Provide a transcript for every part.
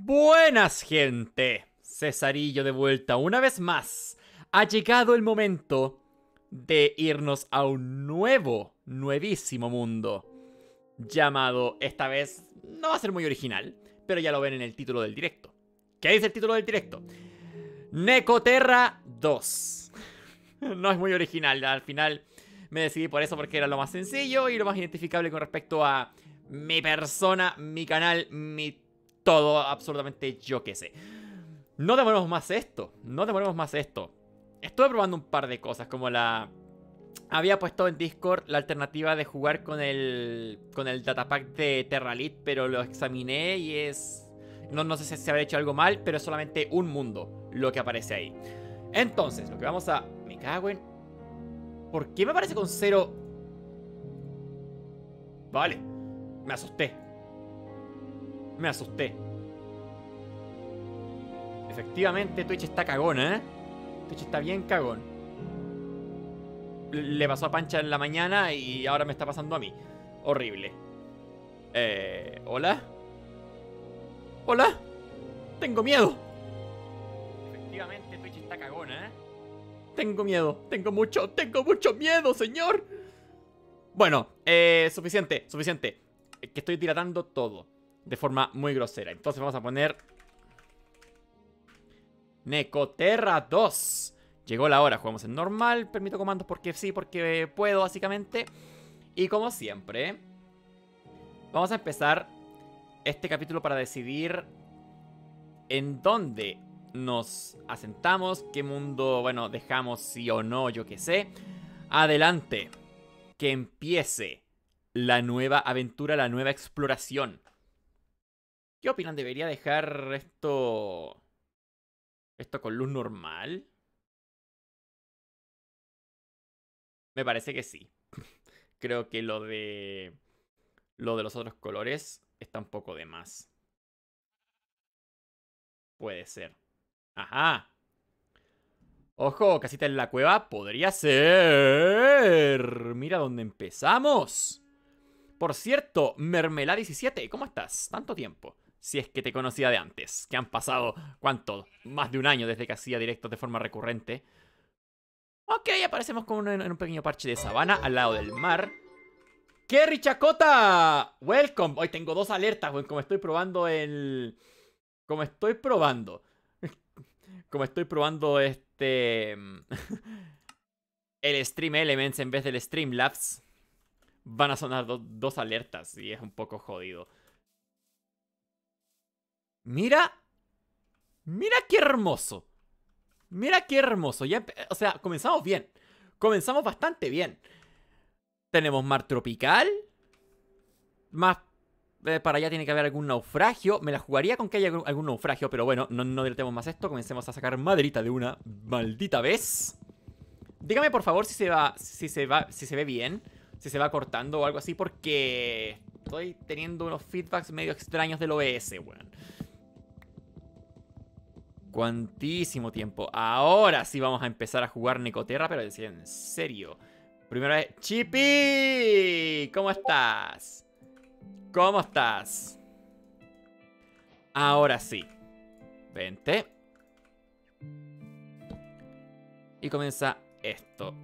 Buenas gente, Cesarillo de vuelta una vez más. Ha llegado el momento de irnos a un nuevo, nuevísimo mundo. Llamado, esta vez, no va a ser muy original, pero ya lo ven en el título del directo. ¿Qué dice el título del directo? Necoterra 2. no es muy original, al final me decidí por eso porque era lo más sencillo y lo más identificable con respecto a mi persona, mi canal, mi todo absolutamente yo que sé. No demoremos más esto, no demoremos más esto. Estuve probando un par de cosas, como la... Había puesto en Discord la alternativa de jugar con el, con el datapack de Terralit, pero lo examiné y es... No, no sé si se habrá hecho algo mal, pero es solamente un mundo lo que aparece ahí. Entonces, lo que vamos a... Me cago en... ¿Por qué me aparece con cero? Vale, me asusté. Me asusté. Efectivamente, Twitch está cagón, ¿eh? Twitch está bien cagón. Le pasó a Pancha en la mañana y ahora me está pasando a mí. Horrible. Eh, ¿Hola? ¿Hola? Tengo miedo. Efectivamente, Twitch está cagón, ¿eh? Tengo miedo, tengo mucho, tengo mucho miedo, señor. Bueno, eh, suficiente, suficiente. Que estoy dilatando todo de forma muy grosera. Entonces vamos a poner... Necoterra 2. Llegó la hora, jugamos en normal, permito comandos porque sí, porque puedo básicamente. Y como siempre, vamos a empezar este capítulo para decidir en dónde nos asentamos, qué mundo, bueno, dejamos sí o no, yo qué sé. Adelante, que empiece la nueva aventura, la nueva exploración. ¿Qué opinan? ¿Debería dejar esto. esto con luz normal? Me parece que sí. Creo que lo de. Lo de los otros colores está un poco de más. Puede ser. Ajá. Ojo, casita en la cueva podría ser. Mira dónde empezamos. Por cierto, Mermelá 17, ¿cómo estás? Tanto tiempo si es que te conocía de antes, que han pasado, ¿cuánto? Más de un año desde que hacía directos de forma recurrente. Ok, aparecemos con en un pequeño parche de sabana al lado del mar. ¡Kerry Chacota! ¡Welcome! Hoy tengo dos alertas, güey, como estoy probando el... Como estoy probando. como estoy probando este... el Stream Elements en vez del Streamlabs. Van a sonar dos alertas y es un poco jodido. Mira. Mira qué hermoso. Mira qué hermoso. o sea, comenzamos bien. Comenzamos bastante bien. Tenemos mar tropical. Más eh, para allá tiene que haber algún naufragio. Me la jugaría con que haya algún naufragio, pero bueno, no, no dilatemos más esto. Comencemos a sacar madrita de una maldita vez. Dígame por favor si se va, si se va, si se ve bien, si se va cortando o algo así, porque estoy teniendo unos feedbacks medio extraños del OBS, weón. Bueno cuantísimo tiempo. Ahora sí vamos a empezar a jugar Necoterra, pero decía en serio. Primera vez. ¡Chipi! ¿Cómo estás? ¿Cómo estás? Ahora sí. Vente. Y comienza esto.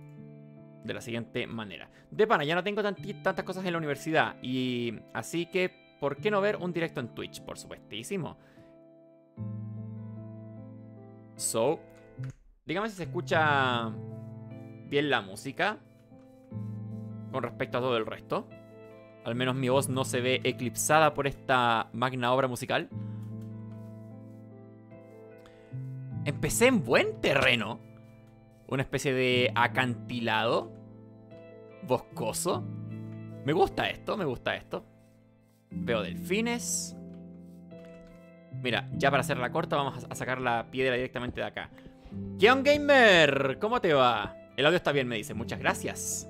De la siguiente manera. De pana, ya no tengo tantas cosas en la universidad. Y así que, ¿por qué no ver un directo en Twitch? Por supuestísimo. So, dígame si se escucha bien la música con respecto a todo el resto. Al menos mi voz no se ve eclipsada por esta magna obra musical. Empecé en buen terreno. Una especie de acantilado. Boscoso. Me gusta esto, me gusta esto. Veo delfines. Mira, ya para hacer la corta vamos a sacar la piedra directamente de acá. Gamer, ¿cómo te va? El audio está bien, me dice. Muchas gracias.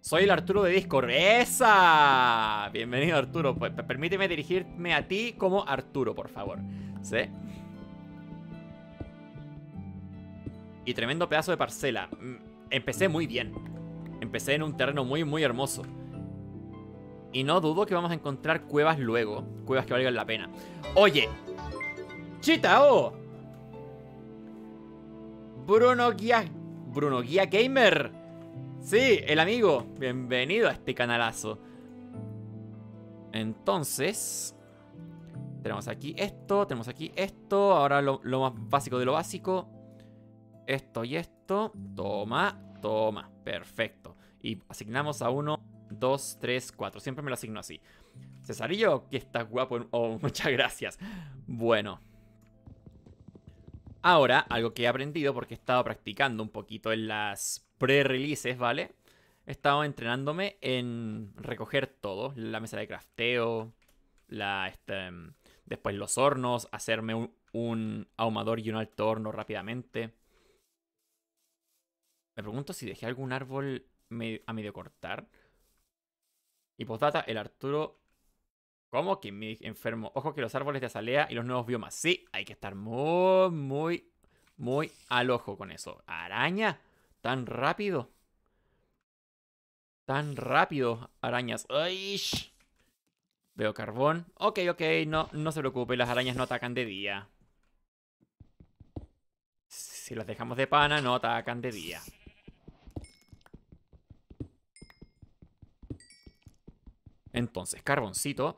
Soy el Arturo de Discord. ¡Esa! Bienvenido, Arturo. Pues, permíteme dirigirme a ti como Arturo, por favor. ¿Sí? Y tremendo pedazo de parcela. Mm, empecé muy bien. Empecé en un terreno muy, muy hermoso. Y no dudo que vamos a encontrar cuevas luego. Cuevas que valgan la pena. Oye. Chitao. Oh. Bruno Guía... Bruno Guía Gamer. Sí, el amigo. Bienvenido a este canalazo. Entonces... Tenemos aquí esto, tenemos aquí esto. Ahora lo, lo más básico de lo básico. Esto y esto. Toma, toma. Perfecto. Y asignamos a uno 2, 3, 4. Siempre me lo asigno así. Cesarillo, que estás guapo. Oh, muchas gracias. Bueno. Ahora, algo que he aprendido porque he estado practicando un poquito en las pre-releases, ¿vale? He estado entrenándome en recoger todo. La mesa de crafteo, la, este, después los hornos, hacerme un, ahumador y un alto horno rápidamente. Me pregunto si dejé algún árbol a medio cortar. Y postdata, el Arturo. ¿Cómo? Que me enfermo. Ojo que los árboles de azalea y los nuevos biomas. Sí, hay que estar muy, muy, muy al ojo con eso. Araña, tan rápido. Tan rápido, arañas. ¡Ay! Veo carbón. Ok, ok, no, no se preocupe, las arañas no atacan de día. Si las dejamos de pana, no atacan de día. Entonces, carboncito.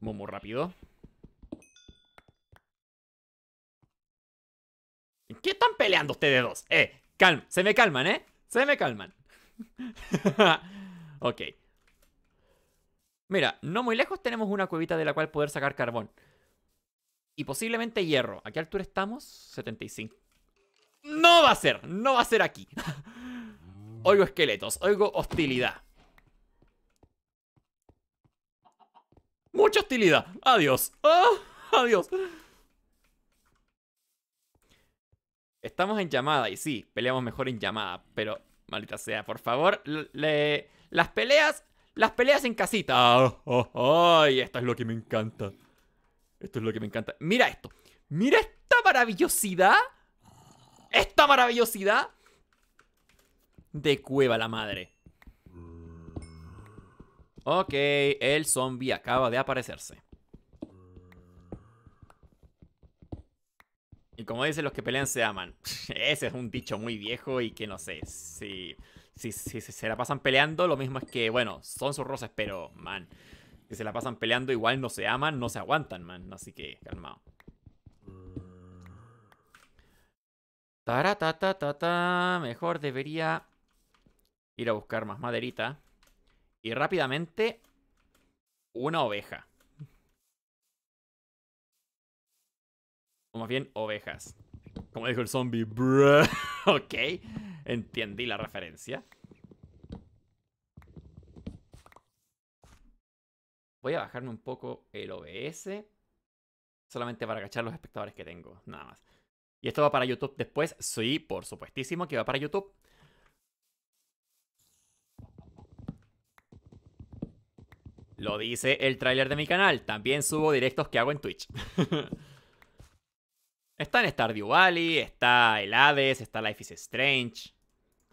muy rápido. ¿En qué están peleando ustedes dos? Eh, calma, se me calman, ¿eh? Se me calman. ok. Mira, no muy lejos tenemos una cuevita de la cual poder sacar carbón. Y posiblemente hierro. ¿A qué altura estamos? 75. No va a ser, no va a ser aquí. oigo esqueletos, oigo hostilidad. Mucha hostilidad. Adiós. Ah, adiós. Estamos en llamada y sí, peleamos mejor en llamada, pero maldita sea, por favor, las peleas, las peleas en casita. Ah, ah, ¡Ay, esto es lo que me encanta! Esto es lo que me encanta. Mira esto. Mira esta maravillosidad. Esta maravillosidad de cueva la madre. Ok, el zombie acaba de aparecerse. Y como dicen los que pelean se aman. Ese es un dicho muy viejo y que no sé, si, si, si, se la pasan peleando, lo mismo es que, bueno, son sus rosas, pero, man, si se la pasan peleando igual no se aman, no se aguantan, man. Así que, calmado. ta. mejor debería ir a buscar más maderita. Y rápidamente, una oveja. O más bien, ovejas. Como dijo el zombie, bruh. ok, entendí la referencia. Voy a bajarme un poco el OBS. Solamente para agachar los espectadores que tengo, nada más. ¿Y esto va para YouTube después? Sí, por supuestísimo que va para YouTube. Lo dice el tráiler de mi canal. También subo directos que hago en Twitch. está en Stardew Valley, está el Hades, está Life is Strange.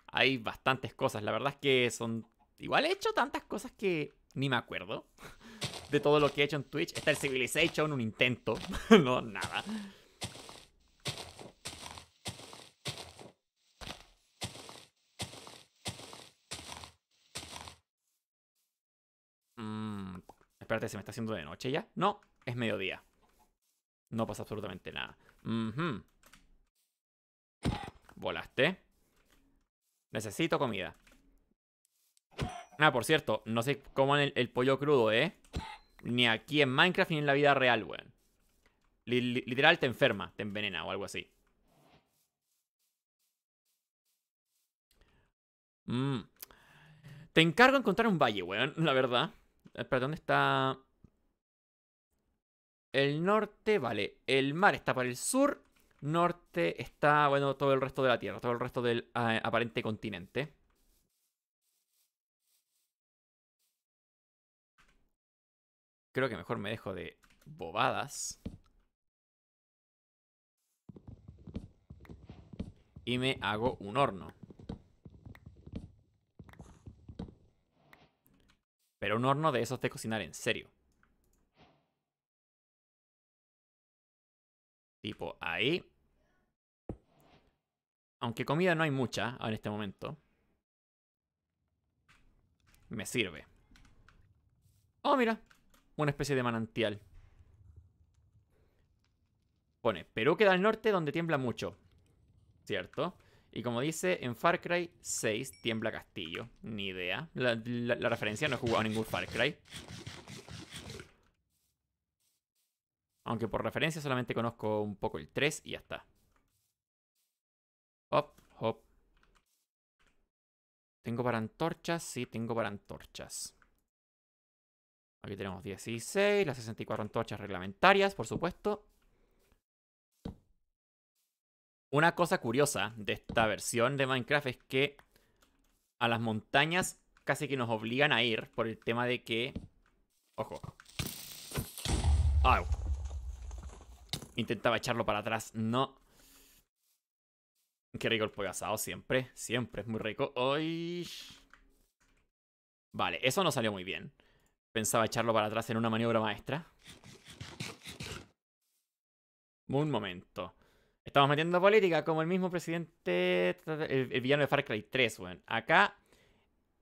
Hay bastantes cosas. La verdad es que son... Igual he hecho tantas cosas que ni me acuerdo de todo lo que he hecho en Twitch. Está el Civilization, un intento. no, nada. espérate, se me está haciendo de noche ya. No, es mediodía. No pasa absolutamente nada. Volaste. Necesito comida. Ah, por cierto, no sé cómo el, el, pollo crudo, ¿eh? Ni aquí en Minecraft ni en la vida real, weón. literal te enferma, te envenena o algo así. Mm. Te encargo de encontrar un valle, weón, la verdad. Eh, ¿dónde está. El norte, vale. El mar está para el sur. Norte está, bueno, todo el resto de la Tierra, todo el resto del ah, eh, aparente continente. Creo que mejor me dejo de bobadas. Y me hago un horno. Pero un horno de esos de cocinar en serio. Tipo ahí. Aunque comida no hay mucha en este momento. Me sirve. Oh, mira. Una especie de manantial. Pone, Perú queda al norte donde tiembla mucho. ¿Cierto? Y como dice, en Far Cry 6 tiembla castillo. Ni idea. La, referencia no he jugado ningún Far Cry. Aunque por referencia solamente conozco un poco el 3 y ya está. Hop, hop. ¿Tengo para antorchas? Sí, tengo para antorchas. Aquí tenemos 16, las 64 antorchas reglamentarias, por supuesto. Una cosa curiosa de esta versión de Minecraft es que a las montañas casi que nos obligan a ir por el tema de que... Ojo. Intentaba echarlo para atrás. No. Qué rico el pollo asado, siempre, siempre es muy rico. ¡Ay! Vale, eso no salió muy bien. Pensaba echarlo para atrás en una maniobra maestra. Un momento. Estamos metiendo política como el mismo presidente, el, villano de Far Cry 3, weón. Acá,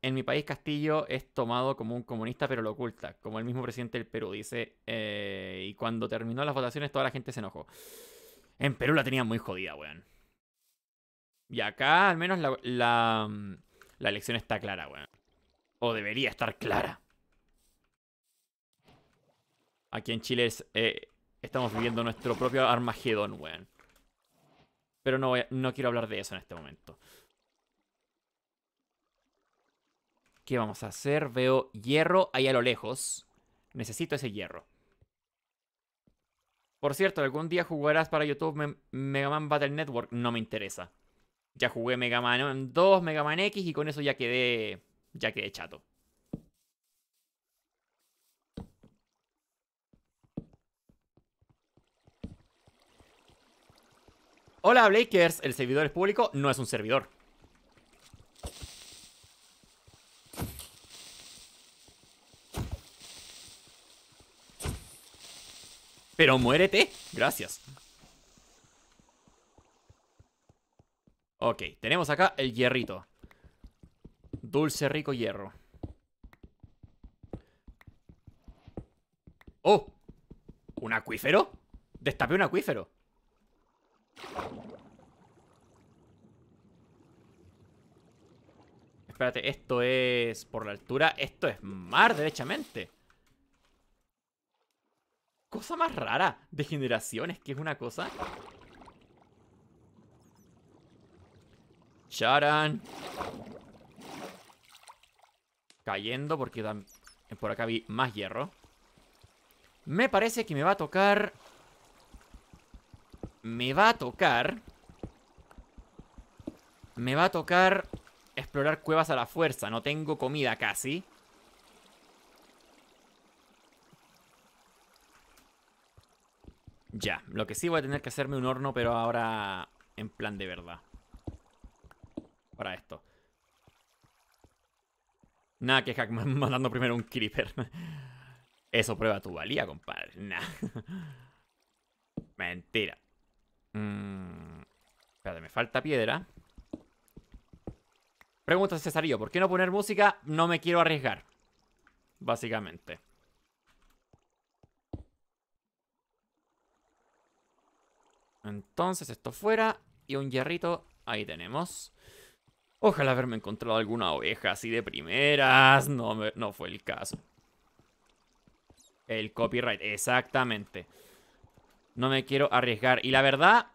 en mi país, Castillo es tomado como un comunista, pero lo oculta, como el mismo presidente del Perú dice. Eh, y cuando terminó las votaciones, toda la gente se enojó. En Perú la tenían muy jodida, weón. Y acá, al menos, mm, la, elección está clara, weón. O debería estar clara. Aquí en Chile eh, estamos viviendo nuestro propio Armagedón, weón. Pero no, quiero hablar de eso en este momento. ¿Qué vamos a hacer? Veo hierro ahí a lo lejos. Necesito ese hierro. Por cierto, algún día jugarás para YouTube Mega Man Battle Network. No me interesa. Ya jugué Mega Man 2, Mega Man X y con eso ya quedé. Ya quedé chato. Hola, Blakers. El servidor es público, no es un servidor. Pero muérete. Gracias. Ok, tenemos acá el hierrito. Dulce, rico hierro. ¡Oh! ¿Un acuífero? Destapé un acuífero. Espérate, esto es por la altura. Esto es mar, derechamente. Cosa más rara de generaciones, que es una cosa. Charan. Cayendo porque por acá vi más hierro. Me parece que me va a tocar me va a tocar... Me va a tocar explorar cuevas a la fuerza. No tengo comida casi. Ya, lo que sí voy a tener que hacerme un horno, pero ahora en plan de verdad. Para esto. Nada que Hackman mandando primero un creeper. Eso prueba tu valía, compadre. Nada, Mentira. Mmm, espérate, me falta piedra. Pregunta Cesarillo, ¿por qué no poner música? No me quiero arriesgar. Básicamente. Entonces esto fuera y un hierrito. Ahí tenemos. Ojalá haberme encontrado alguna oveja así de primeras. No, no fue el caso. El copyright, exactamente. No me quiero arriesgar. Y la verdad,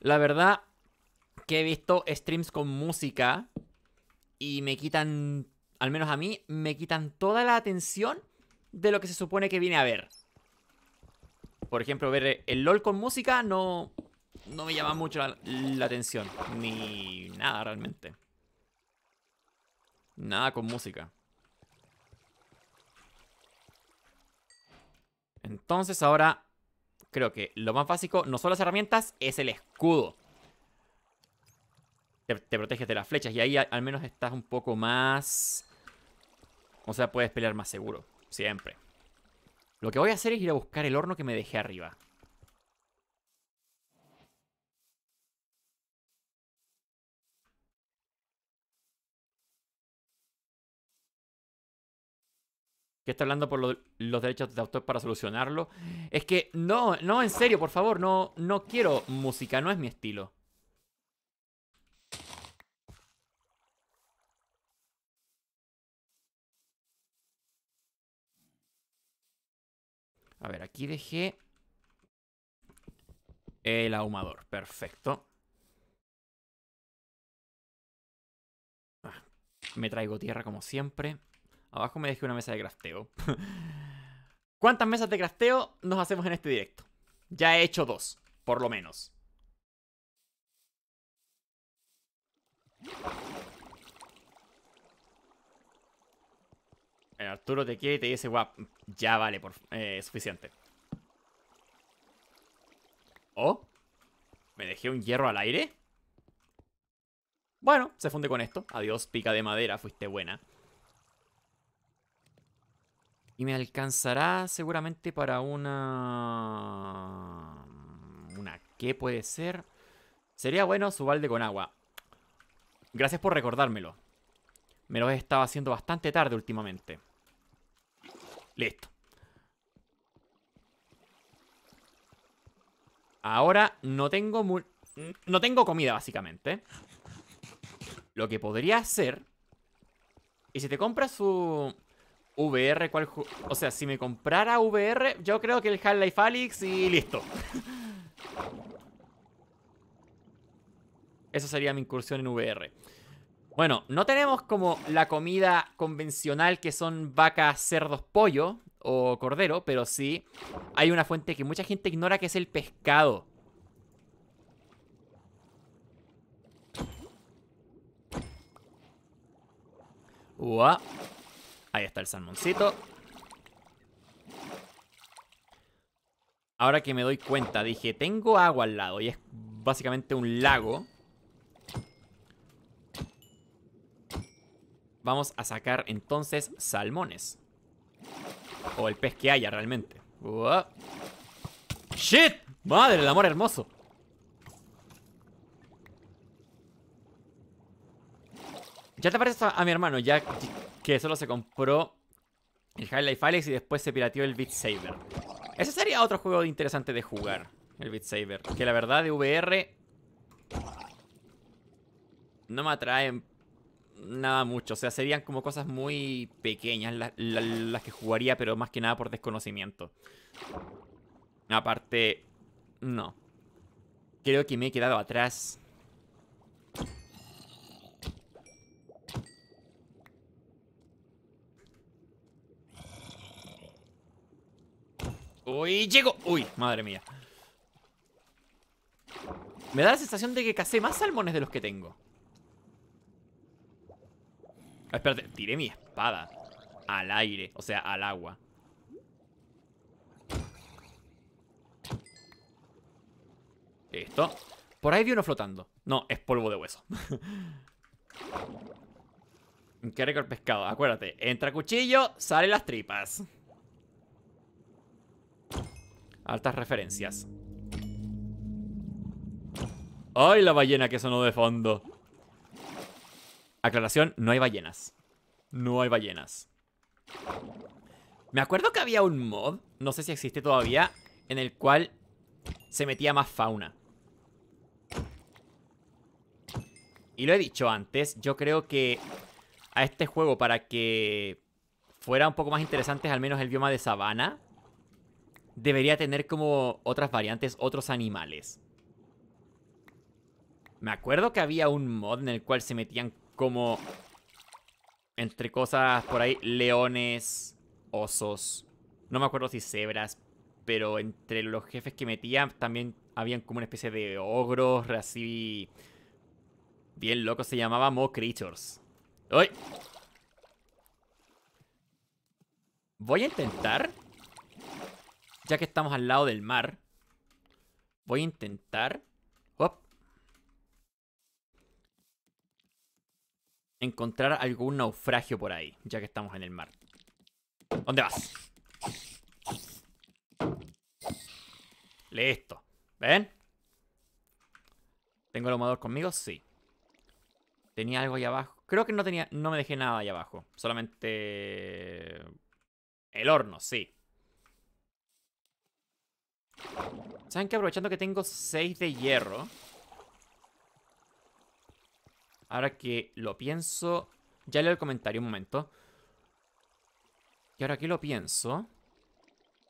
la verdad que he visto streams con música y me quitan, al menos a mí, me quitan toda la atención de lo que se supone que viene a ver. Por ejemplo, ver el LOL con música no, no me llama mucho la, la atención. Ni nada realmente. Nada con música. Entonces ahora creo que lo más básico, no son las herramientas, es el escudo. Te, proteges de las flechas y ahí al menos estás un poco más... O sea, puedes pelear más seguro, siempre. Lo que voy a hacer es ir a buscar el horno que me dejé arriba. que está hablando por los derechos de autor para solucionarlo. Es que no, no, en serio, por favor, no, no quiero música, no es mi estilo. A ver, aquí dejé el ahumador, perfecto. Ah, me traigo tierra como siempre. Abajo me dejé una mesa de crafteo. ¿Cuántas mesas de crafteo nos hacemos en este directo? Ya he hecho dos, por lo menos. El Arturo te quiere y te dice, guap, ya vale, por, eh, suficiente. ¿Oh? ¿Me dejé un hierro al aire? Bueno, se funde con esto. Adiós, pica de madera, fuiste buena. Y me alcanzará seguramente para una... Mm, ¿Una qué puede ser? Sería bueno su balde con agua. Gracias por recordármelo. Me lo he estado haciendo bastante tarde últimamente. Listo. Ahora no tengo... no tengo comida, básicamente. Lo que podría hacer... Y si te compras su... VR, ¿cuál O sea, si me comprara VR, yo creo que el Half-Life y listo. Eso sería mi incursión en VR. Bueno, no tenemos como la comida convencional que son vacas, cerdos, pollo o cordero, pero sí hay una fuente que mucha gente ignora que es el pescado. Ahí está el salmoncito. Ahora que me doy cuenta, dije, tengo agua al lado y es básicamente un lago. Vamos a sacar entonces salmones. O el pez que haya realmente. ¡Shit! ¡Madre el amor hermoso! Ya te pareces a, mi hermano, ya que solo se compró el Highlight Alex y después se pirateó el Beat Saber. Ese sería otro juego interesante de jugar, el Beat Saber. Que la verdad de VR no me atraen nada mucho. O sea, serían como cosas muy pequeñas las que jugaría, pero más que nada por desconocimiento. Aparte, no. Creo que me he quedado atrás Uy, llego. Uy, madre mía. Me da la sensación de que cacé más salmones de los que tengo. Ah, espérate, tiré mi espada al aire, o sea, al agua. Esto. Por ahí vi uno flotando. No, es polvo de hueso. Qué récord pescado. Acuérdate, entra cuchillo, salen las tripas. Altas referencias. ¡Ay, la ballena que sonó de fondo! Aclaración, no hay ballenas. No hay ballenas. Me acuerdo que había un mod, no sé si existe todavía, en el cual se metía más fauna. Y lo he dicho antes, yo creo que a este juego para que fuera un poco más interesante al menos el bioma de sabana, debería tener como otras variantes, otros animales. Me acuerdo que había un mod en el cual se metían como... Entre cosas por ahí, leones, osos... No me acuerdo si cebras, pero entre los jefes que metían también habían como una especie de ogros, así... Bien loco, se llamaba Mo Creatures. ¡Uy! Voy a intentar ya que estamos al lado del mar, voy a intentar encontrar algún naufragio por ahí, ya que estamos en el mar. ¿Dónde vas? Listo. ¿Ven? ¿Tengo el ahumador conmigo? Sí. ¿Tenía algo ahí abajo? Creo que no tenía... No me dejé nada ahí abajo. Solamente... El horno, sí. ¿Saben que aprovechando que tengo 6 de hierro? Ahora que lo pienso... Ya leo el comentario un momento. Y ahora que lo pienso...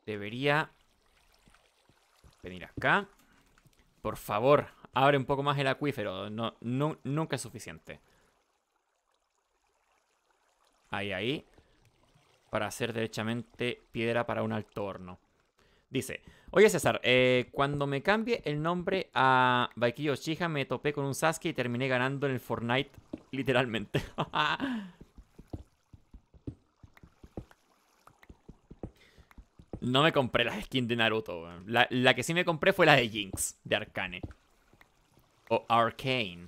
Debería... Venir acá. Por favor, abre un poco más el acuífero. No, nunca es suficiente. Ahí, ahí. Para hacer derechamente piedra para un altorno. Dice, oye César, eh, cuando me cambie el nombre a Baikillo Chija me topé con un Sasuke y terminé ganando en el Fortnite literalmente. no me compré las skin de Naruto. La, la, que sí me compré fue la de Jinx, de Arcane. O Arcane.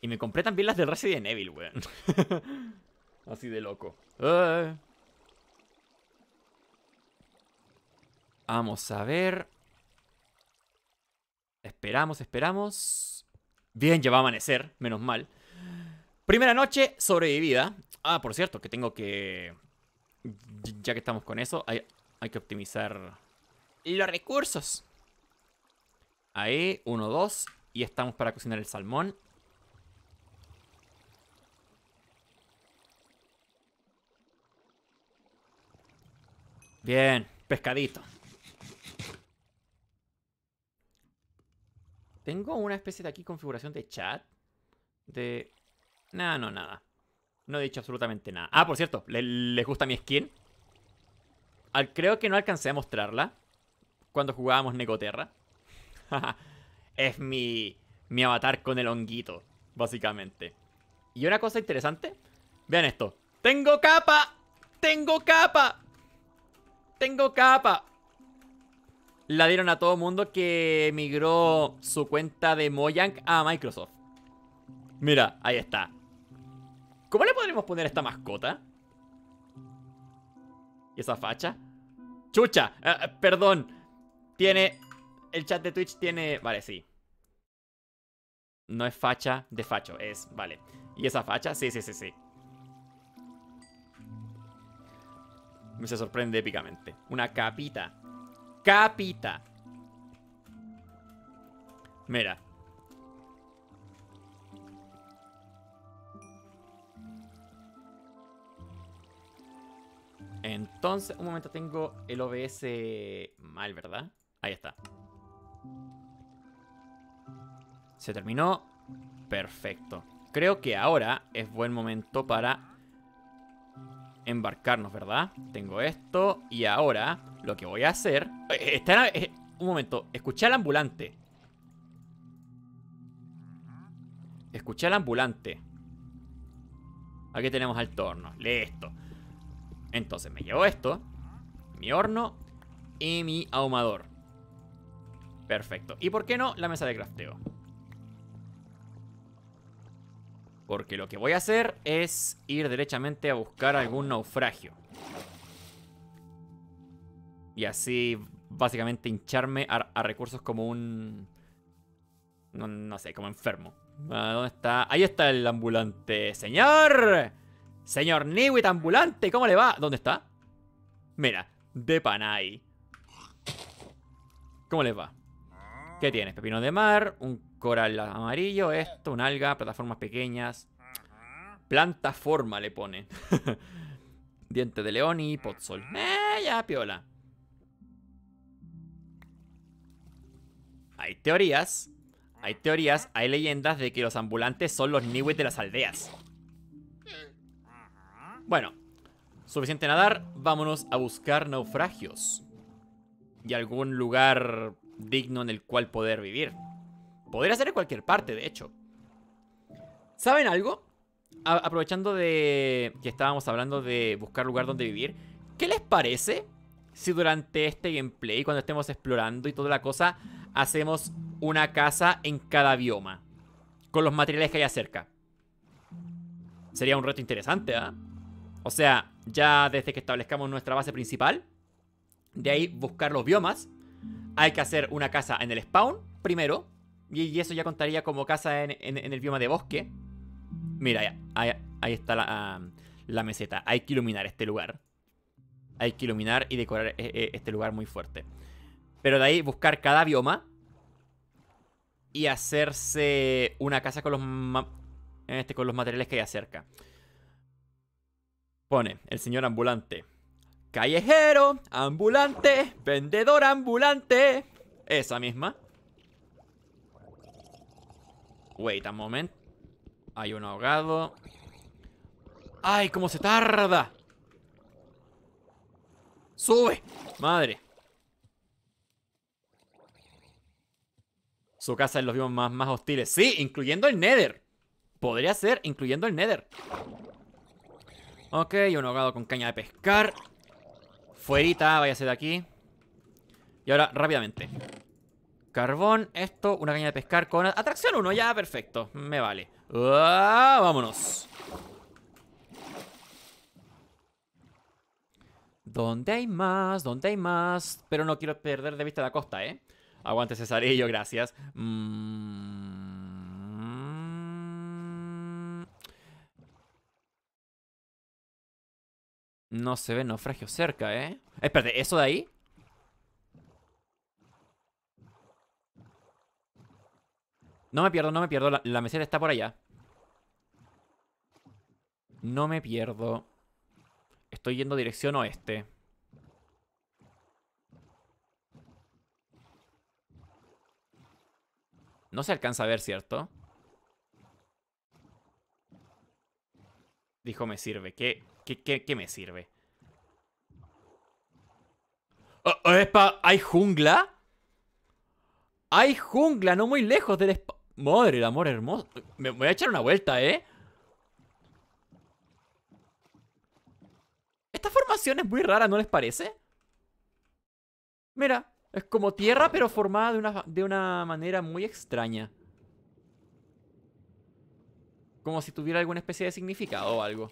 Y me compré también las de Resident Evil, weón. Así de loco. Vamos a ver. Esperamos, esperamos. Bien, ya va a amanecer, menos mal. Primera noche sobrevivida. Ah, por cierto, que tengo que... Ya que estamos con eso, hay, hay que optimizar los recursos. Ahí, uno, dos. Y estamos para cocinar el salmón. Bien, pescadito. Tengo una especie de aquí configuración de chat. De... Nada, no, nada. No he dicho absolutamente nada. Ah, por cierto, ¿les, gusta mi skin? Al, creo que no alcancé a mostrarla cuando jugábamos Negoterra es mi, mi avatar con el honguito, básicamente. Y una cosa interesante, vean esto. ¡Tengo capa! ¡Tengo capa! ¡Tengo capa! la dieron a todo mundo que migró su cuenta de Mojang a Microsoft. Mira, ahí está. ¿Cómo le podremos poner esta mascota? ¿Y esa facha? ¡Chucha! Eh, eh, perdón. Tiene... El chat de Twitch tiene... Vale, sí. No es facha de facho, es... Vale. ¿Y esa facha? Sí, sí, sí, sí. Me se sorprende épicamente. Una capita. Capita. Mira. Entonces, un momento, tengo el OBS mal, ¿verdad? Ahí está. Se terminó. Perfecto. Creo que ahora es buen momento para embarcarnos, ¿verdad? Tengo esto y ahora lo que voy a hacer... Eh, eh, un momento, escuché al ambulante. Escuché al ambulante. Aquí tenemos al torno, esto. Entonces me llevo esto, mi horno y mi ahumador. Perfecto. ¿Y por qué no la mesa de crafteo? Porque lo que voy a hacer es ir derechamente a buscar algún naufragio. Y así básicamente hincharme a, recursos como un... No, sé, como enfermo. Ah, ¿Dónde está? Ahí está el ambulante. ¡Señor! Señor Niwit ambulante, ¿cómo le va? ¿Dónde está? Mira, de panay. ¿Cómo le va? ¿Qué tienes? Pepino de mar, un Coral amarillo, esto, un alga, plataformas pequeñas. Planta forma le pone. Diente de león y potsol. Eh, ya, piola. Hay teorías. Hay teorías, hay leyendas de que los ambulantes son los niwes de las aldeas. Bueno, suficiente nadar, vámonos a buscar naufragios. Y algún lugar digno en el cual poder vivir. Podría ser en cualquier parte, de hecho. ¿Saben algo? aprovechando de que estábamos hablando de buscar lugar donde vivir, ¿qué les parece si durante este gameplay, cuando estemos explorando y toda la cosa, hacemos una casa en cada bioma? Con los materiales que hay cerca. Sería un reto interesante, ¿ah? O sea, ya desde que establezcamos nuestra base principal, de ahí buscar los biomas. Hay que hacer una casa en el spawn primero y eso ya contaría como casa en, el bioma de bosque. Mira, ahí, está la, meseta. Hay que iluminar este lugar. Hay que iluminar y decorar eh, eh, este lugar muy fuerte. Pero de ahí buscar cada bioma. Y hacerse una casa con los, este, con los materiales que hay acerca. Pone, el señor ambulante. Callejero, ambulante, vendedor ambulante. Esa misma. Wait a moment. Hay un ahogado. ¡Ay, cómo se tarda! ¡Sube! Madre. Su casa es los vivos más, más hostiles. Sí, incluyendo el Nether. Podría ser, incluyendo el Nether. Ok, un ahogado con caña de pescar. Fuerita, váyase de aquí. Y ahora, rápidamente. Carbón, esto, una caña de pescar con... Atracción 1, ya, perfecto, me vale ah, Vámonos ¿Dónde hay más? ¿Dónde hay más? Pero no quiero perder de vista la costa, ¿eh? Aguante Cesarillo, gracias mm. No se ve naufragio cerca, ¿eh? Espérate, ¿eso de ahí? No me pierdo, no me pierdo. La, mesera está por allá. No me pierdo. Estoy yendo dirección oeste. No se alcanza a ver, ¿cierto? Dijo, me sirve. ¿Qué, me sirve? Oh, oh, ¿Hay jungla? Hay jungla, no muy lejos del spa... Madre, el amor hermoso. Me voy a echar una vuelta, ¿eh? Esta formación es muy rara, ¿no les parece? Mira, es como tierra, pero formada de una, de una manera muy extraña. Como si tuviera alguna especie de significado o algo.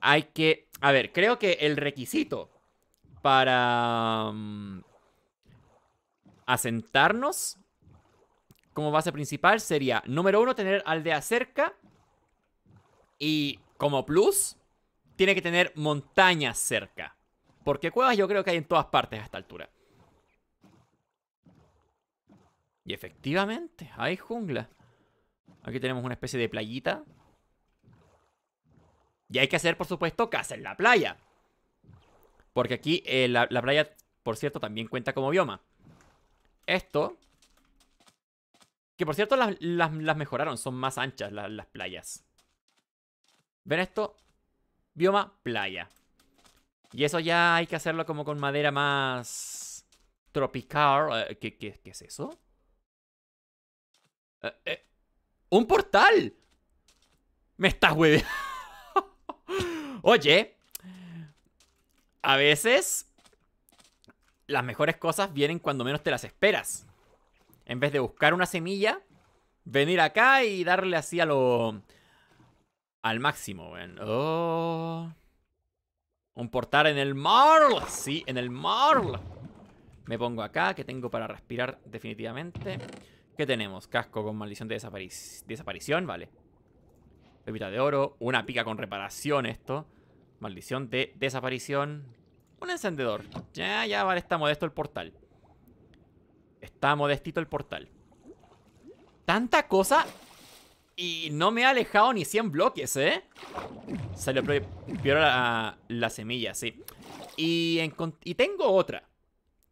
Hay que a ver, creo que el requisito para mm, asentarnos como base principal sería, número uno, tener aldea cerca y como plus, tiene que tener montañas cerca. Porque cuevas yo creo que hay en todas partes a esta altura. Y efectivamente, hay jungla. Aquí tenemos una especie de playita y hay que hacer, por supuesto, casa en la playa. Porque aquí eh, la, playa, por cierto, también cuenta como bioma. Esto que por cierto las, mejoraron, son más anchas las, playas. ¿Ven esto? Bioma playa. Y eso ya hay que hacerlo como con madera más tropical. Eh, ¿Qué, qué, es eso? Eh, ¿Eh, un portal! ¡Me estás hueveando! Oye, a veces las mejores cosas vienen cuando menos te las esperas. En vez de buscar una semilla, venir acá y darle así a lo. al máximo. Oh, un portal en el Marl. Sí, en el Marl. Me pongo acá, que tengo para respirar definitivamente. ¿Qué tenemos? Casco con maldición de desaparición, vale. Pepita de oro, una pica con reparación esto. Maldición de desaparición. Un encendedor. Ya, ya, vale, está modesto el portal. Está modestito el portal. Tanta cosa y no me ha alejado ni 100 bloques, ¿eh? Salió peor la, la semilla, sí. Y, y, tengo otra.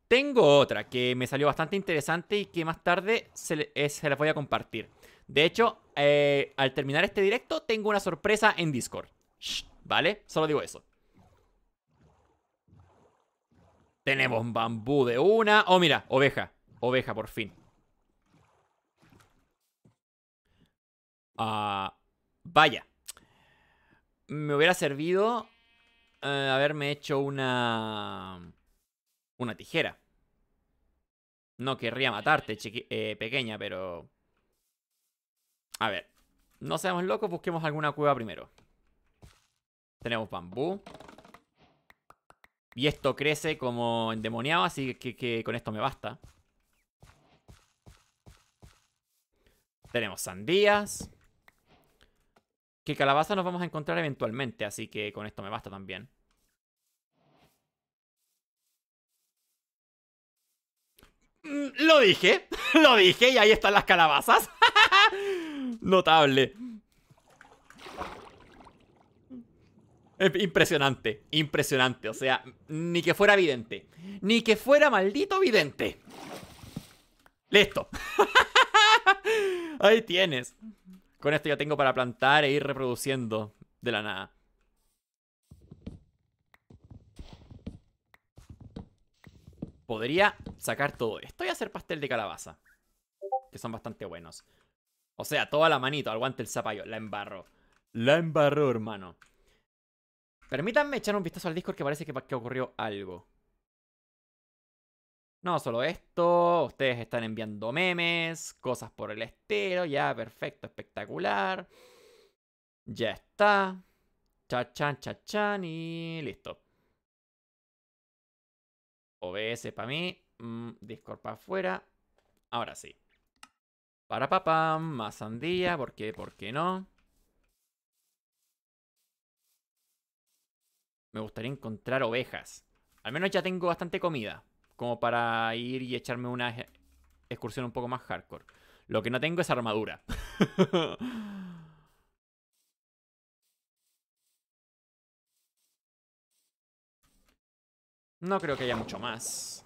Tengo otra que me salió bastante interesante y que más tarde se, eh, las voy a compartir. De hecho, eh, al terminar este directo, tengo una sorpresa en Discord. Shh. ¿Vale? Solo digo eso. Tenemos un bambú de una. Oh, mira, oveja. Oveja, por fin. Ah, vaya. Me hubiera servido eh, haberme hecho una... Una tijera. No querría matarte, eh, pequeña, pero... A ver. No seamos locos, busquemos alguna cueva primero. Tenemos bambú. Y esto crece como endemoniado, así que, con esto me basta. Tenemos sandías. Que calabaza nos vamos a encontrar eventualmente, así que con esto me basta también. Mm, lo dije, lo dije y ahí están las calabazas. Notable. Impresionante, impresionante. O sea, ni que fuera vidente. Ni que fuera maldito vidente. Listo. Ahí tienes. Con esto ya tengo para plantar e ir reproduciendo de la nada. Podría sacar todo esto y hacer pastel de calabaza. Que son bastante buenos. O sea, toda la manito, aguante el zapallo. La embarro. La embarro, hermano. Permítanme echar un vistazo al Discord que parece que, que ocurrió algo. No solo esto, ustedes están enviando memes, cosas por el estero, ya, perfecto, espectacular. Ya está. Cha-chan, cha-chan y listo. OBS para mí, mm, Discord para afuera. Ahora sí. Para papá, más sandía, ¿por qué? ¿Por qué no? me gustaría encontrar ovejas. Al menos ya tengo bastante comida, como para ir y echarme una excursión un poco más hardcore. Lo que no tengo es armadura. no creo que haya mucho más.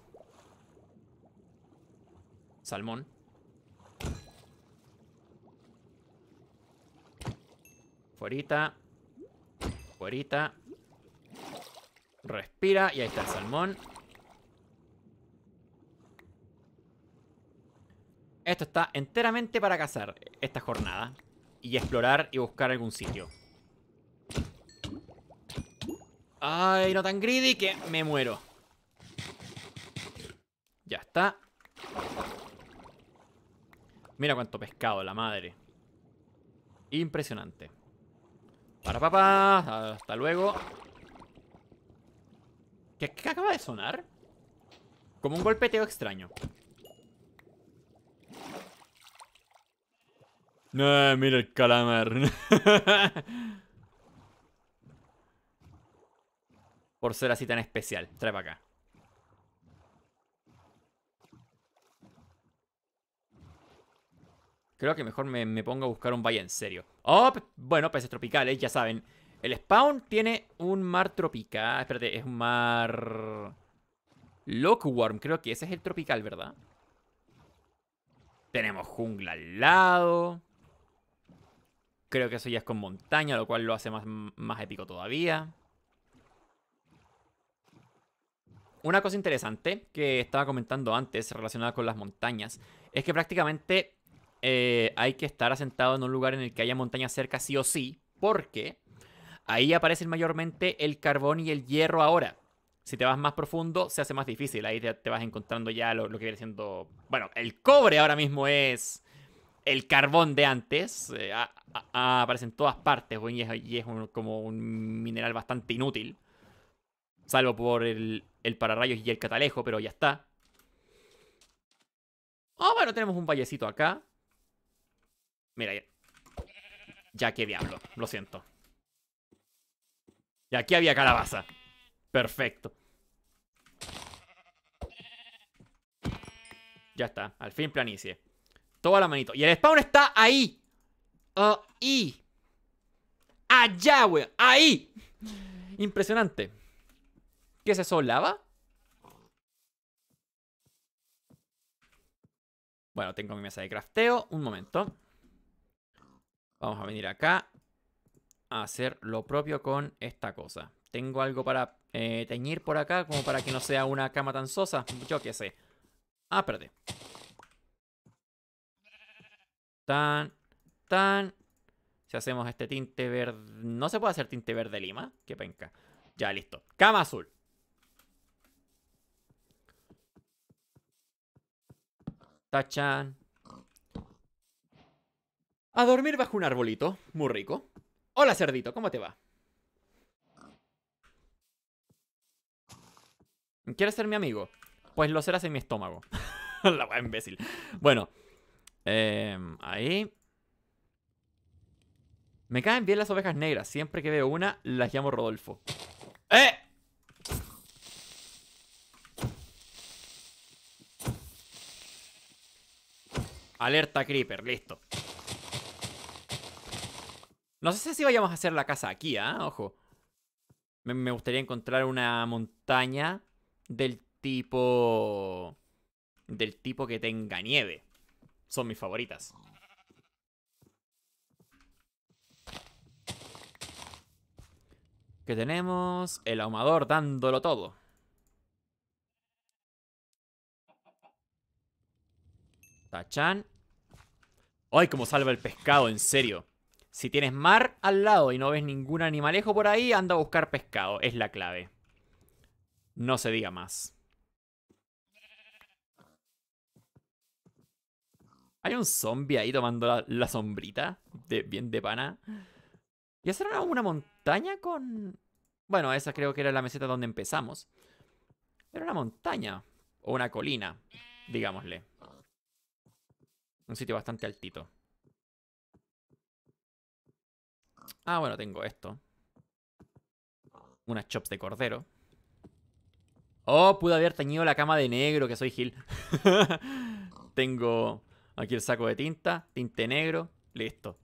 Salmón. Fuerita. Fuerita. Respira y ahí está el salmón. Esto está enteramente para cazar esta jornada. Y explorar y buscar algún sitio. Ay, no tan greedy que me muero. Ya está. Mira cuánto pescado, la madre. Impresionante. Para papá, hasta luego. ¿Qué, acaba de sonar? Como un golpeteo extraño. No, mira el calamar. Por ser así tan especial. Trae para acá. Creo que mejor me, pongo a buscar un valle en serio. Oh, bueno, peces tropicales, ya saben. El spawn tiene un mar tropical. Ah, espérate, es un mar. Lockworm, creo que ese es el tropical, ¿verdad? Tenemos jungla al lado. Creo que eso ya es con montaña, lo cual lo hace más, épico todavía. Una cosa interesante que estaba comentando antes relacionada con las montañas es que prácticamente eh, hay que estar asentado en un lugar en el que haya montaña cerca sí o sí, porque Ahí aparecen mayormente el carbón y el hierro ahora. Si te vas más profundo, se hace más difícil. Ahí te, vas encontrando ya lo, que viene siendo... Bueno, el cobre ahora mismo es el carbón de antes. Eh, aparece en todas partes y es, como un mineral bastante inútil. Salvo por el, el pararrayos y el catalejo, pero ya está. Ah, bueno, tenemos un vallecito acá. Mira, ya. Ya que diablo, lo siento. Y aquí había calabaza. Perfecto. Ya está, al fin planicie. Toda la manito. Y el spawn está ahí. Ahí. Allá, güey. Ahí. Impresionante. ¿Qué es eso? ¿Lava? Bueno, tengo mi mesa de crafteo. Un momento. Vamos a venir acá a hacer lo propio con esta cosa. Tengo algo para eh, teñir por acá, como para que no sea una cama tan sosa. Yo qué sé. Ah, espérate. Tan, tan. Si hacemos este tinte verde... No se puede hacer tinte verde lima. Qué penca. Ya, listo. Cama azul. Tachan. A dormir bajo un arbolito. Muy rico. Hola cerdito, ¿cómo te va? ¿Quieres ser mi amigo? Pues lo serás en mi estómago. La va imbécil. Bueno. Eh, ahí. Me caen bien las ovejas negras. Siempre que veo una, las llamo Rodolfo. ¡Eh! Alerta Creeper, listo. No sé si vayamos a hacer la casa aquí, ¿ah? Ojo. Me, gustaría encontrar una montaña del tipo... Del tipo que tenga nieve. Son mis favoritas. Que tenemos el ahumador dándolo todo. Tachan. ¡Ay, cómo salva el pescado! En serio. Si tienes mar al lado y no ves ningún animalejo por ahí, anda a buscar pescado, es la clave. No se diga más. Hay un zombie ahí tomando la, sombrita, de, bien de pana. ¿Y hacer una montaña con...? Bueno, esa creo que era la meseta donde empezamos. Era una montaña, o una colina, digámosle. Un sitio bastante altito. Ah, bueno, tengo esto. Unas chops de cordero. Oh, pude haber teñido la cama de negro, que soy Gil. tengo aquí el saco de tinta, tinte negro, listo.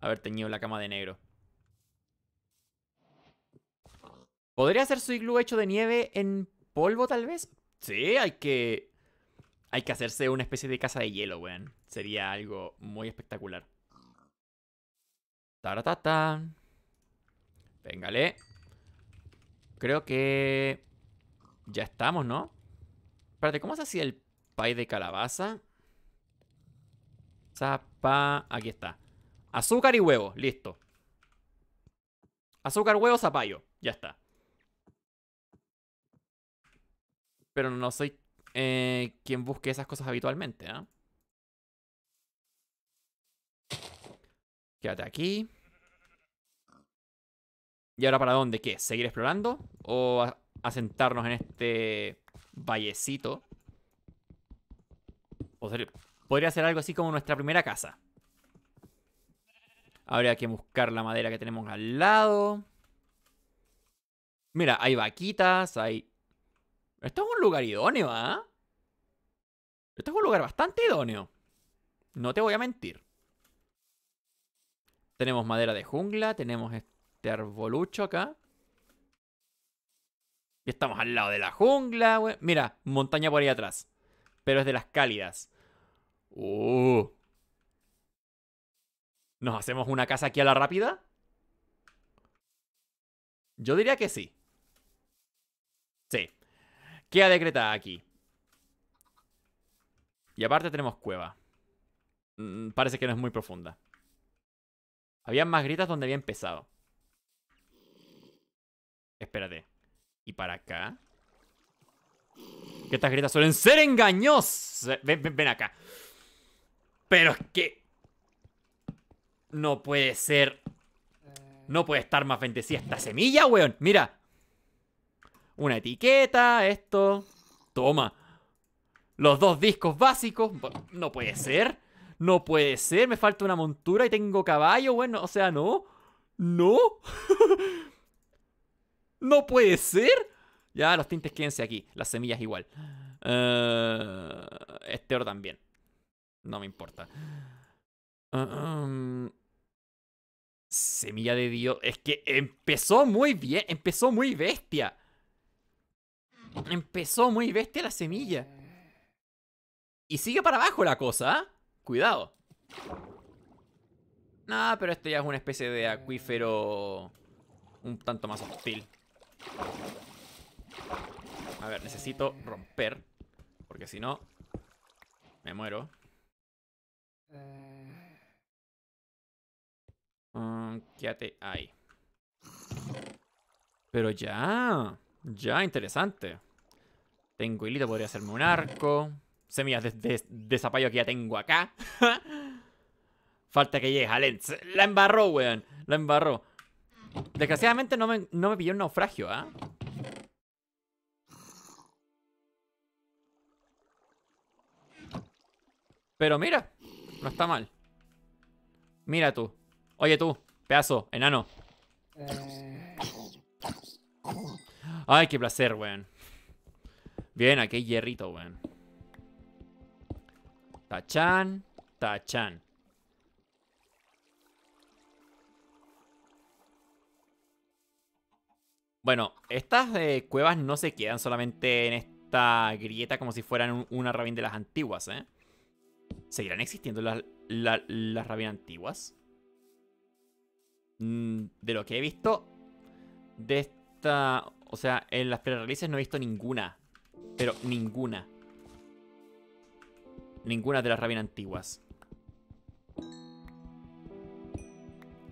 Haber teñido la cama de negro. ¿Podría hacer su iglú hecho de nieve en polvo, tal vez? Sí, hay que... Hay que hacerse una especie de casa de hielo, weón. Sería algo muy espectacular. Taratata. Véngale. Creo que... Ya estamos, ¿no? Espérate, ¿cómo se hacía el pay de calabaza? Zapa... Aquí está. Azúcar y huevo. Listo. Azúcar, huevo, zapallo. Ya está. Pero no soy eh, quien busque esas cosas habitualmente, ¿no? ¿ah? Quédate aquí. ¿Y ahora para dónde? ¿Qué? ¿Seguir explorando? ¿O asentarnos en este vallecito? Podría ser algo así como nuestra primera casa. Habría que buscar la madera que tenemos al lado. Mira, hay vaquitas, hay... Esto es un lugar idóneo, ¿ah? Esto es un lugar bastante idóneo. No te voy a mentir. Tenemos madera de jungla, tenemos este arbolucho acá. Y estamos al lado de la jungla, Mira, montaña por ahí atrás. Pero es de las cálidas. Uh. ¿Nos hacemos una casa aquí a la rápida? Yo diría que sí. Sí. ha decretado aquí. Y aparte tenemos cueva. Mm, parece que no es muy profunda. Había más grietas donde había empezado. Espérate. ¿Y para acá? Que estas grietas suelen ser engañosas. Ven, ven, acá. Pero es que... No puede ser... No puede estar más bendecida esta semilla, weón. Mira. Una etiqueta, esto. Toma. Los dos discos básicos. No puede ser no puede ser, me falta una montura y tengo caballo, bueno, o sea, no. No. no puede ser. Ya, los tintes quédense aquí, las semillas igual. Eh, este oro también. No me importa. Ah, mm. semilla de Dios. Es que empezó muy bien, empezó muy bestia. Empezó muy bestia la semilla. Y sigue para abajo la cosa. ¿ah? Cuidado. Nada, pero esto ya es una especie de acuífero un tanto más hostil. A ver, necesito romper. Porque si no, me muero. Eh. Mm, quédate ahí. Pero ya. Ya, interesante. Tengo hilito, podría hacerme un arco semillas de, de, que ya tengo acá. Falta que llegue Alens. La embarró, weón. La embarró. Desgraciadamente no me, no me pilló un naufragio, ¿ah? Pero mira, no está mal. Mira tú. Oye tú, pedazo, enano. Eh. Ay, qué placer, weón. Bien, aquí hay hierrito, weón. Tachan, tachan. Bueno, estas eh, cuevas no se quedan solamente en esta grieta como si fueran una rabina de las antiguas, ¿eh? ¿Seguirán existiendo las, la, antiguas? Mm, de lo que he visto, de esta... O sea, en las pre-releases no he visto ninguna. Pero ninguna ninguna de las rabinas antiguas.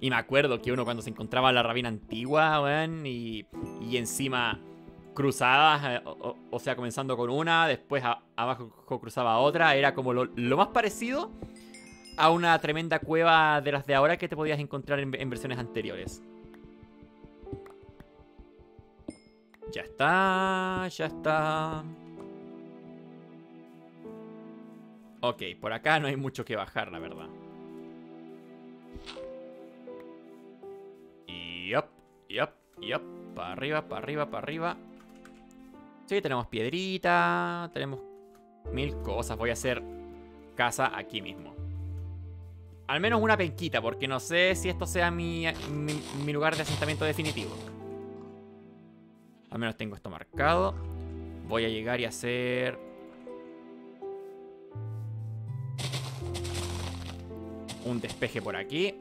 Y me acuerdo que uno cuando se encontraba la rabina antigua, y, encima cruzadas, eh, o, sea, comenzando con una, después abajo cruzaba otra, era como lo, más parecido a una tremenda cueva de las de ahora que te podías encontrar en versiones anteriores. Ya está, ya está. Ok, por acá no hay mucho que bajar, la verdad. Y up, y up, up. Para arriba, para arriba, para arriba. Sí, tenemos piedrita. Tenemos mil cosas. Voy a hacer casa aquí mismo. Al menos una penquita, porque no sé si esto sea mi lugar de asentamiento definitivo. Al menos tengo esto marcado. Voy a llegar y hacer un despeje por aquí.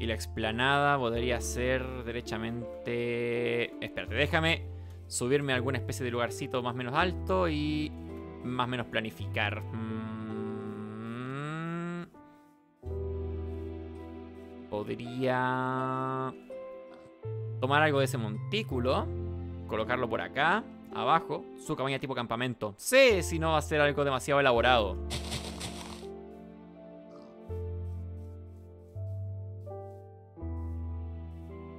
Y la explanada podría ser derechamente... Espérate, déjame subirme a alguna especie de lugarcito más o menos alto y más o menos planificar. Mm. Podría tomar algo de ese montículo, colocarlo por acá, abajo, su cabaña tipo campamento. Sí, si no va a ser algo demasiado elaborado.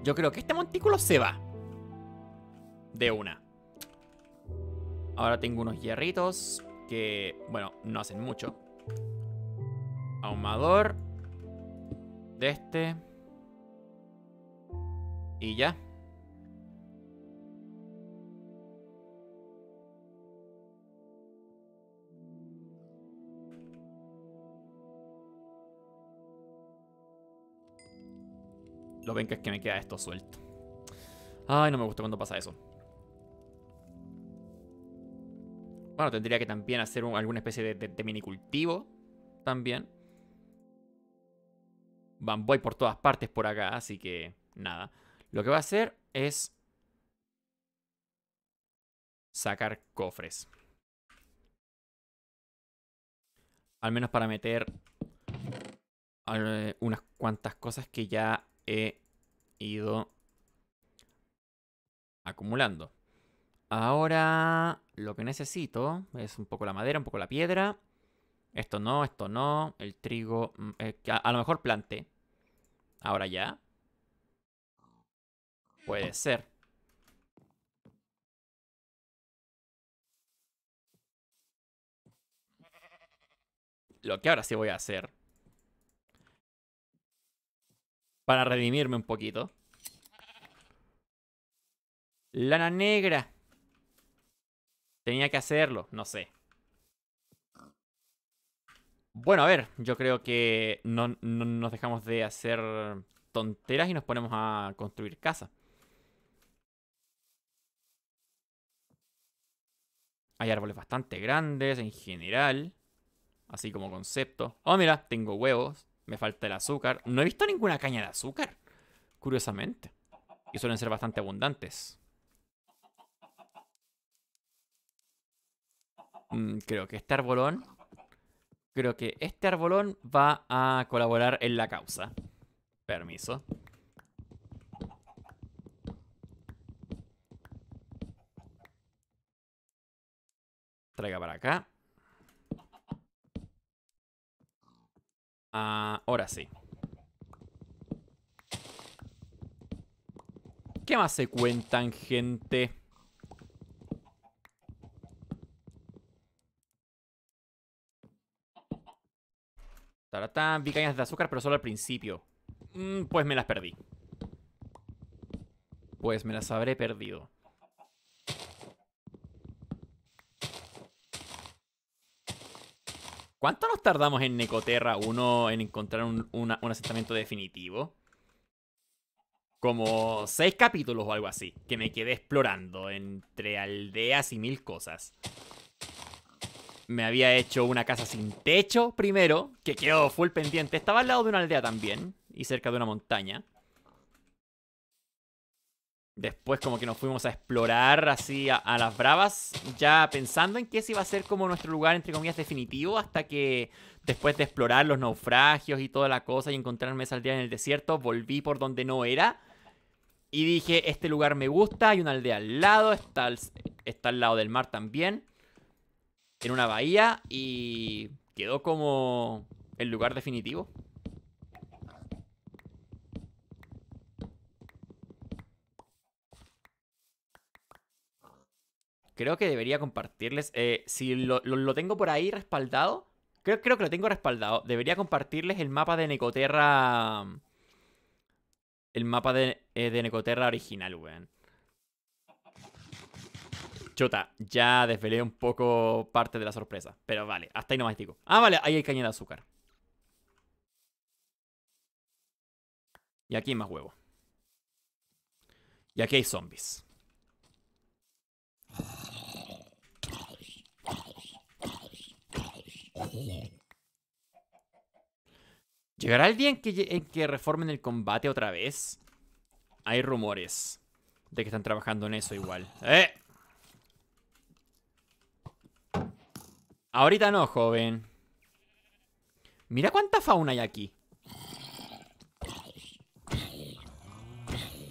Yo creo que este montículo se va. De una. Ahora tengo unos hierritos que, bueno, no hacen mucho. Ahumador. De este. Y ya. Lo ven que es que me queda esto suelto. Ay, no me gusta cuando pasa eso. Bueno, tendría que también hacer alguna especie de, minicultivo. mini También. Van voy por todas partes por acá, así que nada. Lo que voy a hacer es sacar cofres. Al menos para meter eh, unas cuantas cosas que ya he ido acumulando. Ahora lo que necesito es un poco la madera, un poco la piedra. Esto no, esto no. El trigo... Mm, eh, a, lo mejor plante. Ahora ya. Puede ser. Lo que ahora sí voy a hacer Para redimirme un poquito. Lana negra. Tenía que hacerlo, no sé. Bueno, a ver, yo creo que no, nos dejamos de hacer tonteras y nos ponemos a construir casa. Hay árboles bastante grandes en general, así como concepto. Oh, mira, tengo huevos me falta el azúcar. No he visto ninguna caña de azúcar, curiosamente. Y suelen ser bastante abundantes. Mm, creo que este arbolón... Creo que este arbolón va a colaborar en la causa. Permiso. Traiga para acá. Ah, ahora sí. ¿Qué más se cuentan, gente? Taratán, vi cañas de azúcar, pero solo al principio. Mm, pues me las perdí. Pues me las habré perdido. ¿Cuánto nos tardamos en Necoterra 1 en encontrar un, asentamiento definitivo? Como seis capítulos o algo así, que me quedé explorando entre aldeas y mil cosas. Me había hecho una casa sin techo primero, que quedó full pendiente. Estaba al lado de una aldea también, y cerca de una montaña. Después como que nos fuimos a explorar así a, las bravas, ya pensando en que ese iba a ser como nuestro lugar, entre comillas, definitivo, hasta que después de explorar los naufragios y toda la cosa y encontrarme esa aldea en el desierto, volví por donde no era. Y dije, este lugar me gusta, hay una aldea al lado, está al lado del mar también, en una bahía, y quedó como el lugar definitivo. creo que debería compartirles. Eh, si lo, tengo por ahí respaldado, creo, que lo tengo respaldado. Debería compartirles el mapa de Necoterra. El mapa de, eh, Necoterra original, weón. Chota, ya desvelé un poco parte de la sorpresa. Pero vale, hasta ahí nomás digo. Ah, vale, ahí hay caña de azúcar. Y aquí hay más huevo. Y aquí hay zombies. ¿Llegará el día en que, reformen el combate otra vez? Hay rumores de que están trabajando en eso igual. ¡Eh! Ahorita no, joven. Mira cuánta fauna hay aquí.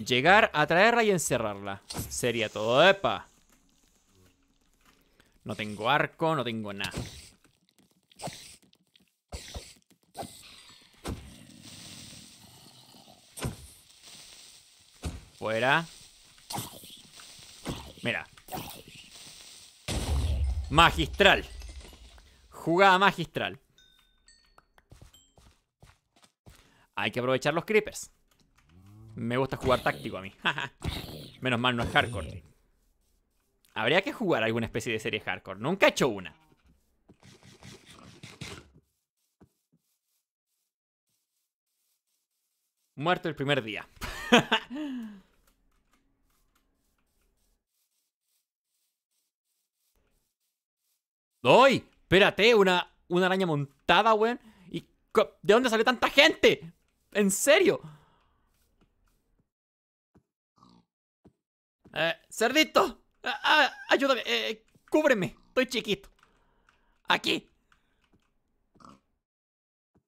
Llegar, a traerla y encerrarla. Sería todo. ¡Epa! No tengo arco, no tengo nada. Fuera. Mira. Magistral. Jugada magistral. Hay que aprovechar los creepers. Me gusta jugar táctico a mí. Menos mal no es hardcore. Habría que jugar alguna especie de serie hardcore. Nunca he hecho una. Muerto el primer día. ¡Ay! Espérate, una, una araña montada, weón. ¿Y de dónde salió tanta gente? ¿En serio? Eh, cerdito, ayúdame, eh, cúbreme, estoy chiquito. Aquí.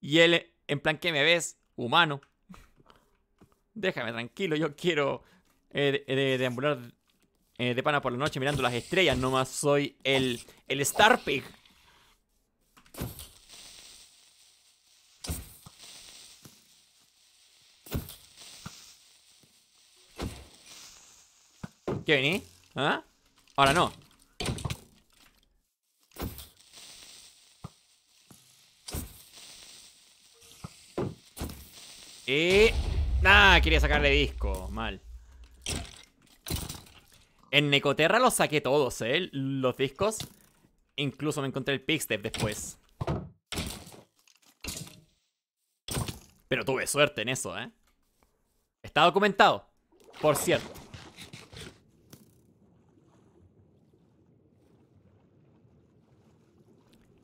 Y él, en plan, ¿qué me ves? Humano. Déjame tranquilo, yo quiero eh, deambular eh, de pana por la noche mirando las estrellas. Nomás soy el, el Star Pig. ¿Qué vení? ¿Ah? Ahora no. Y... Eh, Nada, ah, quería sacarle disco. Mal. En Necoterra los saqué todos, ¿eh? Los discos. Incluso me encontré el Pixtep después. Pero tuve suerte en eso, ¿eh? Está documentado, por cierto.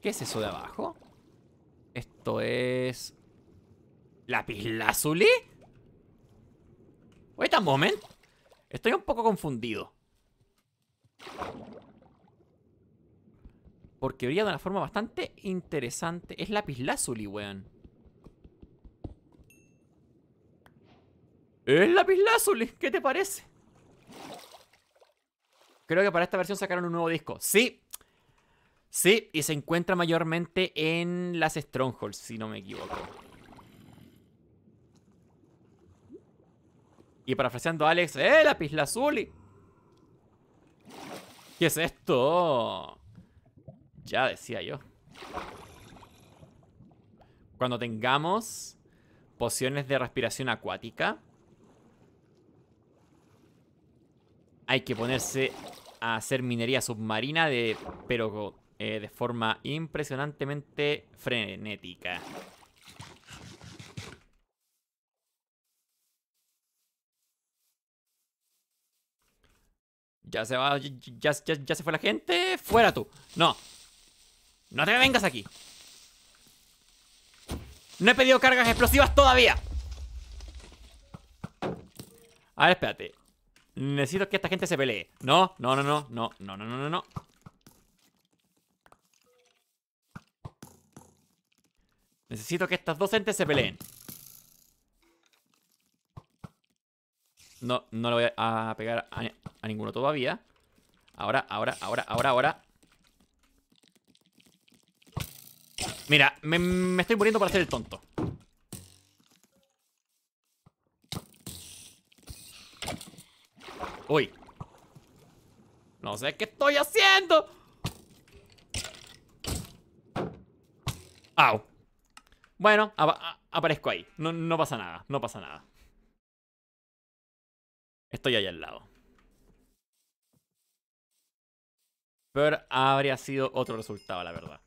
¿Qué es eso de abajo? Esto es... lazuli. Wait a moment. Estoy un poco confundido. Porque brilla de una forma bastante interesante. Es Lazuli, weón. ¡Es Lazuli, ¿Qué te parece? Creo que para esta versión sacaron un nuevo disco. ¡Sí! Sí, y se encuentra mayormente en las Strongholds, si no me equivoco. Y parafraseando a Alex, ¡eh, lapislázuli! ¿Qué es esto? Ya decía yo. Cuando tengamos pociones de respiración acuática, hay que ponerse a hacer minería submarina de pero eh, de forma impresionantemente frenética. Ya se va, ya, se fue la gente. Fuera tú. No. No te vengas aquí. No he pedido cargas explosivas todavía. A ver, espérate. Necesito que esta gente se pelee. No, no, no, no, no, no, no, no, no, no. Necesito que estas dos entes se peleen. No, no le voy a pegar a, ninguno todavía. Ahora, ahora, ahora, ahora, ahora. Mira, me, estoy muriendo para hacer el tonto. Uy. No sé qué estoy haciendo. Au. Bueno, aparezco ahí. No, no pasa nada, no pasa nada. Estoy allá al lado. Pero habría sido otro resultado, la verdad.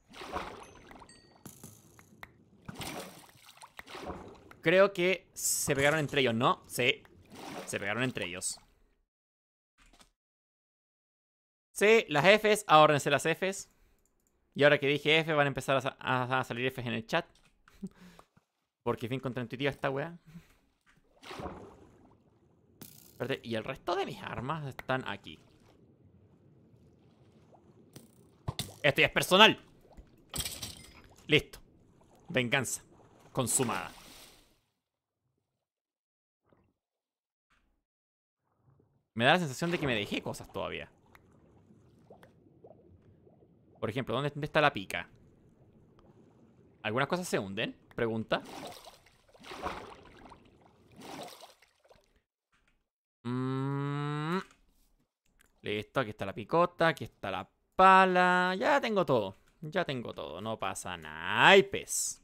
Creo que se pegaron entre ellos, ¿no? Sí. Se pegaron entre ellos. Sí, las Fs, ahórrense las Fs. Y ahora que dije F, van a empezar a, salir Fs en el chat. Porque fin contraintuitiva esta weá y el resto de mis armas están aquí. Esto ya es personal. Listo. Venganza. Consumada. Me da la sensación de que me dejé cosas todavía. Por ejemplo, ¿dónde, dónde está la pica? ¿Algunas cosas se hunden? Pregunta. Mm. Listo, aquí está la picota, aquí está la pala. Ya tengo todo. Ya tengo todo. No pasa nada, pez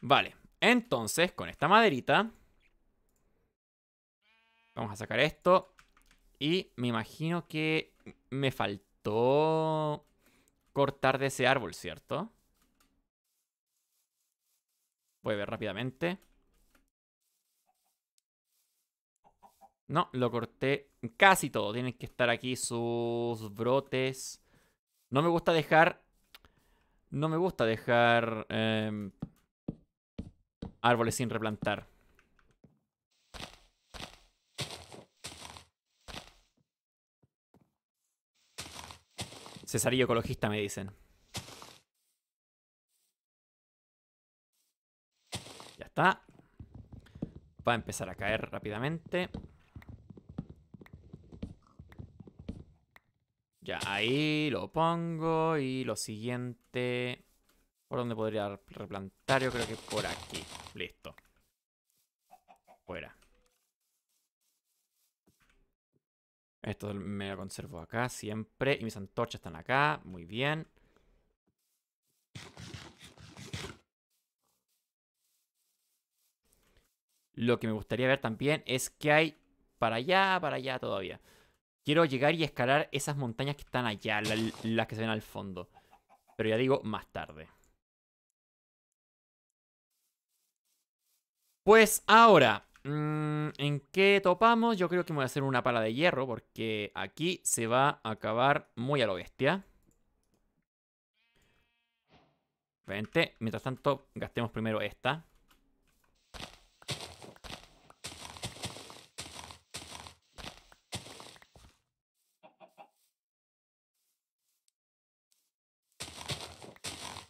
Vale. Entonces, con esta maderita... Vamos a sacar esto. Y me imagino que me faltó cortar de ese árbol, ¿cierto? Puede ver rápidamente. No, lo corté casi todo. Tienen que estar aquí sus brotes. No me gusta dejar... No me gusta dejar... Em, árboles sin replantar. Cesarillo ecologista me dicen. Va a empezar a caer rápidamente. Ya, ahí lo pongo. Y lo siguiente... ¿Por dónde podría replantar? Yo creo que por aquí. Listo. Fuera. Esto me lo conservo acá siempre. Y mis antorchas están acá. Muy bien. Lo que me gustaría ver también es que hay para allá, para allá todavía. Quiero llegar y escalar esas montañas que están allá, las que se ven al fondo. Pero ya digo, más tarde. Pues ahora, mm, ¿en qué topamos? Yo creo que voy a hacer una pala de hierro porque aquí se va a acabar muy a lo bestia. Vente, mientras tanto gastemos primero esta.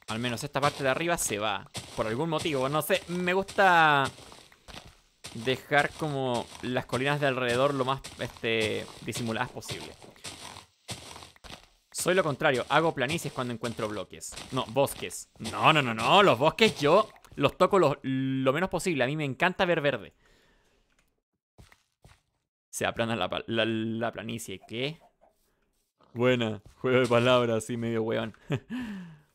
Al menos esta parte de arriba se va. Por algún motivo, no sé. Me gusta dejar como las colinas de alrededor lo más este, disimuladas posible. Soy lo contrario, hago planicies cuando encuentro bloques. No, bosques. No, no, no, no, los bosques yo los toco lo, menos posible. A mí me encanta ver verde. Se aplana la, planicie. ¿Qué? Buena, juego de palabras, así medio weón.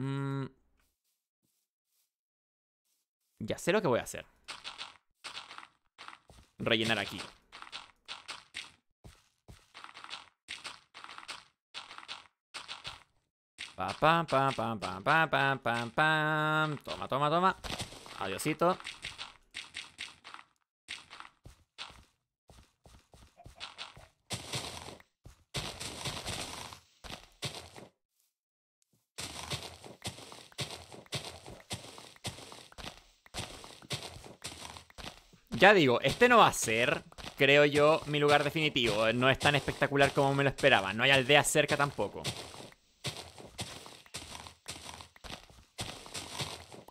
Mm. Ya sé lo que voy a hacer. Rellenar aquí. Pa, pa, pam pam pam pam pam pa, Toma, toma, toma. Adiosito. Ya digo, este no va a ser, creo yo, mi lugar definitivo. No es tan espectacular como me lo esperaba. No hay aldea cerca tampoco.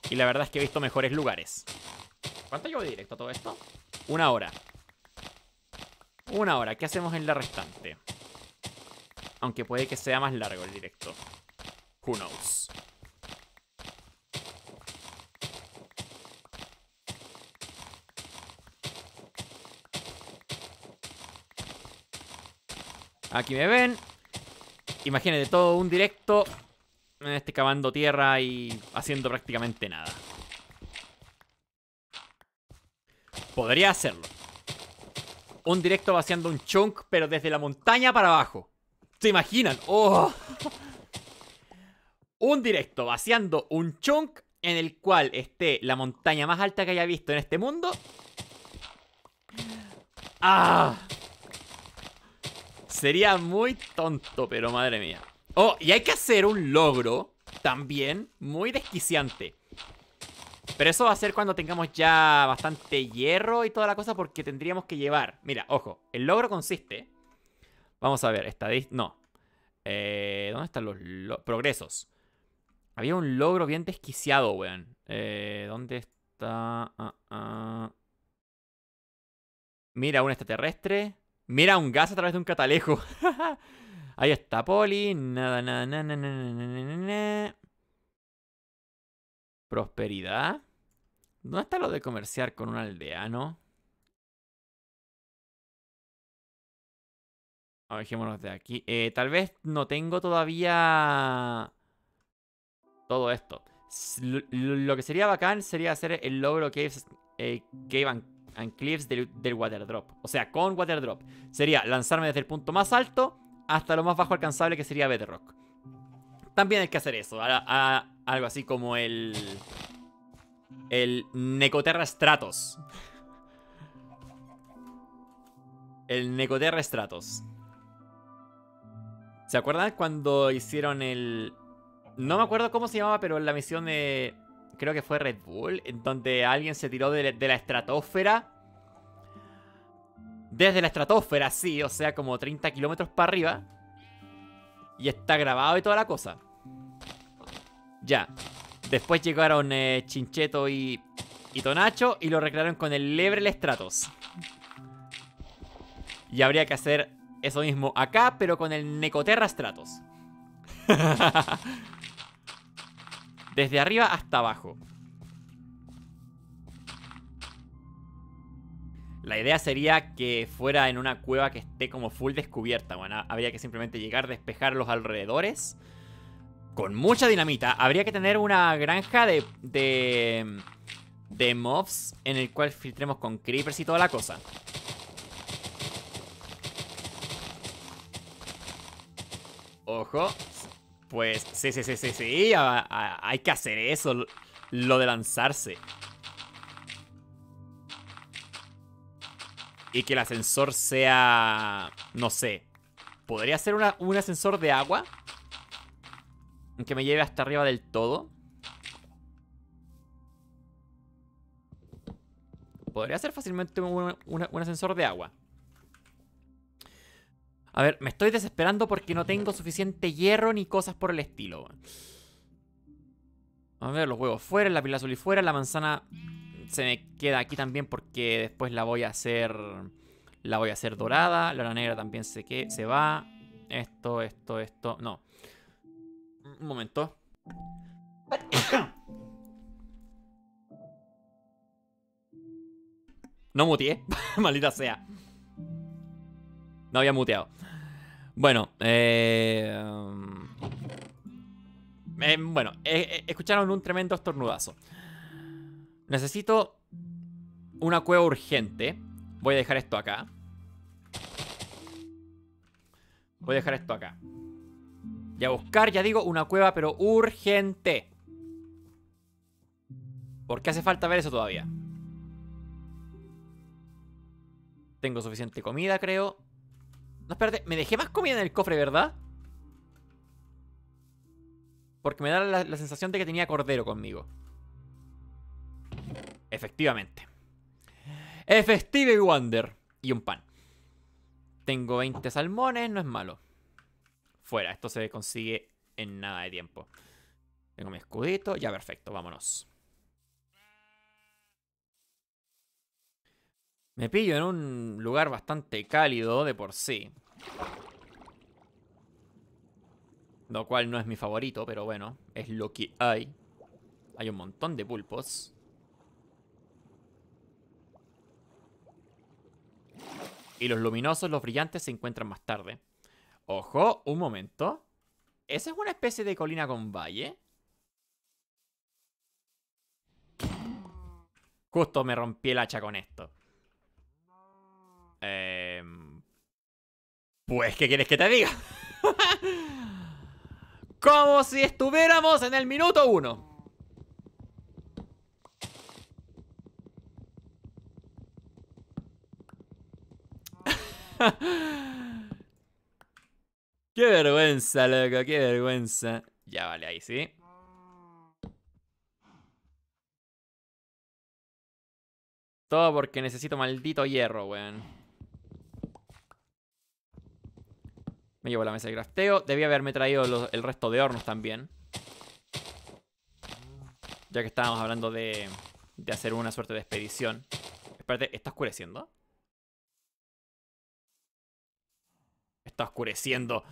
Y la verdad es que he visto mejores lugares. ¿Cuánto llevo directo todo esto? Una hora. Una hora. ¿Qué hacemos en la restante? Aunque puede que sea más largo el directo. Who knows. Aquí me ven. Imagínate, todo un directo. Este cavando tierra y haciendo prácticamente nada. Podría hacerlo. Un directo vaciando un chunk, pero desde la montaña para abajo. ¿Se imaginan? ¡Oh! un directo vaciando un chunk en el cual esté la montaña más alta que haya visto en este mundo. ¡Ah! Sería muy tonto, pero madre mía. Oh, y hay que hacer un logro también muy desquiciante. Pero eso va a ser cuando tengamos ya bastante hierro y toda la cosa porque tendríamos que llevar... Mira, ojo, el logro consiste... Vamos a ver, estadística... No. Eh, ¿Dónde están los progresos? Había un logro bien desquiciado, weón. Eh, ¿Dónde está...? Ah, ah. Mira, un extraterrestre. Mira un gas a través de un catalejo. Ahí está Poli. Nada, nada, nada, nada, nada, nada. Prosperidad. ¿Dónde está lo de comerciar con un aldeano? de aquí. Eh, tal vez no tengo todavía todo esto. Lo que sería bacán sería hacer el logro que... eh, and cliffs del, del Drop. O sea, con Water Drop. Sería lanzarme desde el punto más alto hasta lo más bajo alcanzable que sería bedrock. También hay que hacer eso. algo así como el... El Necoterra Stratos. El Necoterra Stratos. ¿Se acuerdan cuando hicieron el... No me acuerdo cómo se llamaba, pero la misión de creo que fue Red Bull, en donde alguien se tiró de, la estratosfera. Desde la estratosfera, sí, o sea, como 30 kilómetros para arriba. Y está grabado y toda la cosa. Ya. Después llegaron eh, Chincheto y, y Tonacho y lo recrearon con el Lebrel Stratos. Y habría que hacer eso mismo acá, pero con el Necoterra Stratos. Desde arriba hasta abajo. La idea sería que fuera en una cueva que esté como full descubierta. Bueno, habría que simplemente llegar, a despejar los alrededores. Con mucha dinamita. Habría que tener una granja de... de... de mobs en el cual filtremos con creepers y toda la cosa. Ojo, pues sí, sí, sí, sí, sí, hay que hacer eso, lo de lanzarse. Y que el ascensor sea, no sé, ¿podría ser un ascensor de agua? Que me lleve hasta arriba del todo. Podría ser fácilmente un ascensor de agua. A ver, me estoy desesperando porque no tengo suficiente hierro ni cosas por el estilo. A ver, los huevos fuera, la pila azul y fuera, la manzana se me queda aquí también porque después la voy a hacer... La voy a hacer dorada, la hora negra también se, que, se va. Esto, esto, esto... No. Un momento. No mutié, maldita sea. No había muteado. Bueno, eh, em, em, bueno, eh, eh, escucharon un tremendo estornudazo. Necesito una cueva urgente. Voy a dejar esto acá. Voy a dejar esto acá. Y a buscar, ya digo, una cueva, pero urgente. Porque hace falta ver eso todavía. Tengo suficiente comida, creo. No, espérate, me dejé más comida en el cofre, ¿verdad? Porque me da la, sensación de que tenía cordero conmigo. Efectivamente. Efective Wonder. Y un pan. Tengo 20 salmones, no es malo. Fuera, esto se consigue en nada de tiempo. Tengo mi escudito, ya perfecto, vámonos. Me pillo en un lugar bastante cálido de por sí. Lo cual no es mi favorito, pero bueno, es lo que hay. Hay un montón de pulpos. Y los luminosos, los brillantes, se encuentran más tarde. Ojo, un momento. ¿Esa es una especie de colina con valle? Justo me rompí el hacha con esto. Em, pues, ¿qué quieres que te diga? Como si estuviéramos en el minuto uno. qué vergüenza, loco, qué vergüenza. Ya vale, ahí sí. Todo porque necesito maldito hierro, weón. Me llevo la mesa de crafteo. debía haberme traído el resto de hornos también. Ya que estábamos hablando de, de hacer una suerte de expedición. Espérate, ¿está oscureciendo? Está oscureciendo.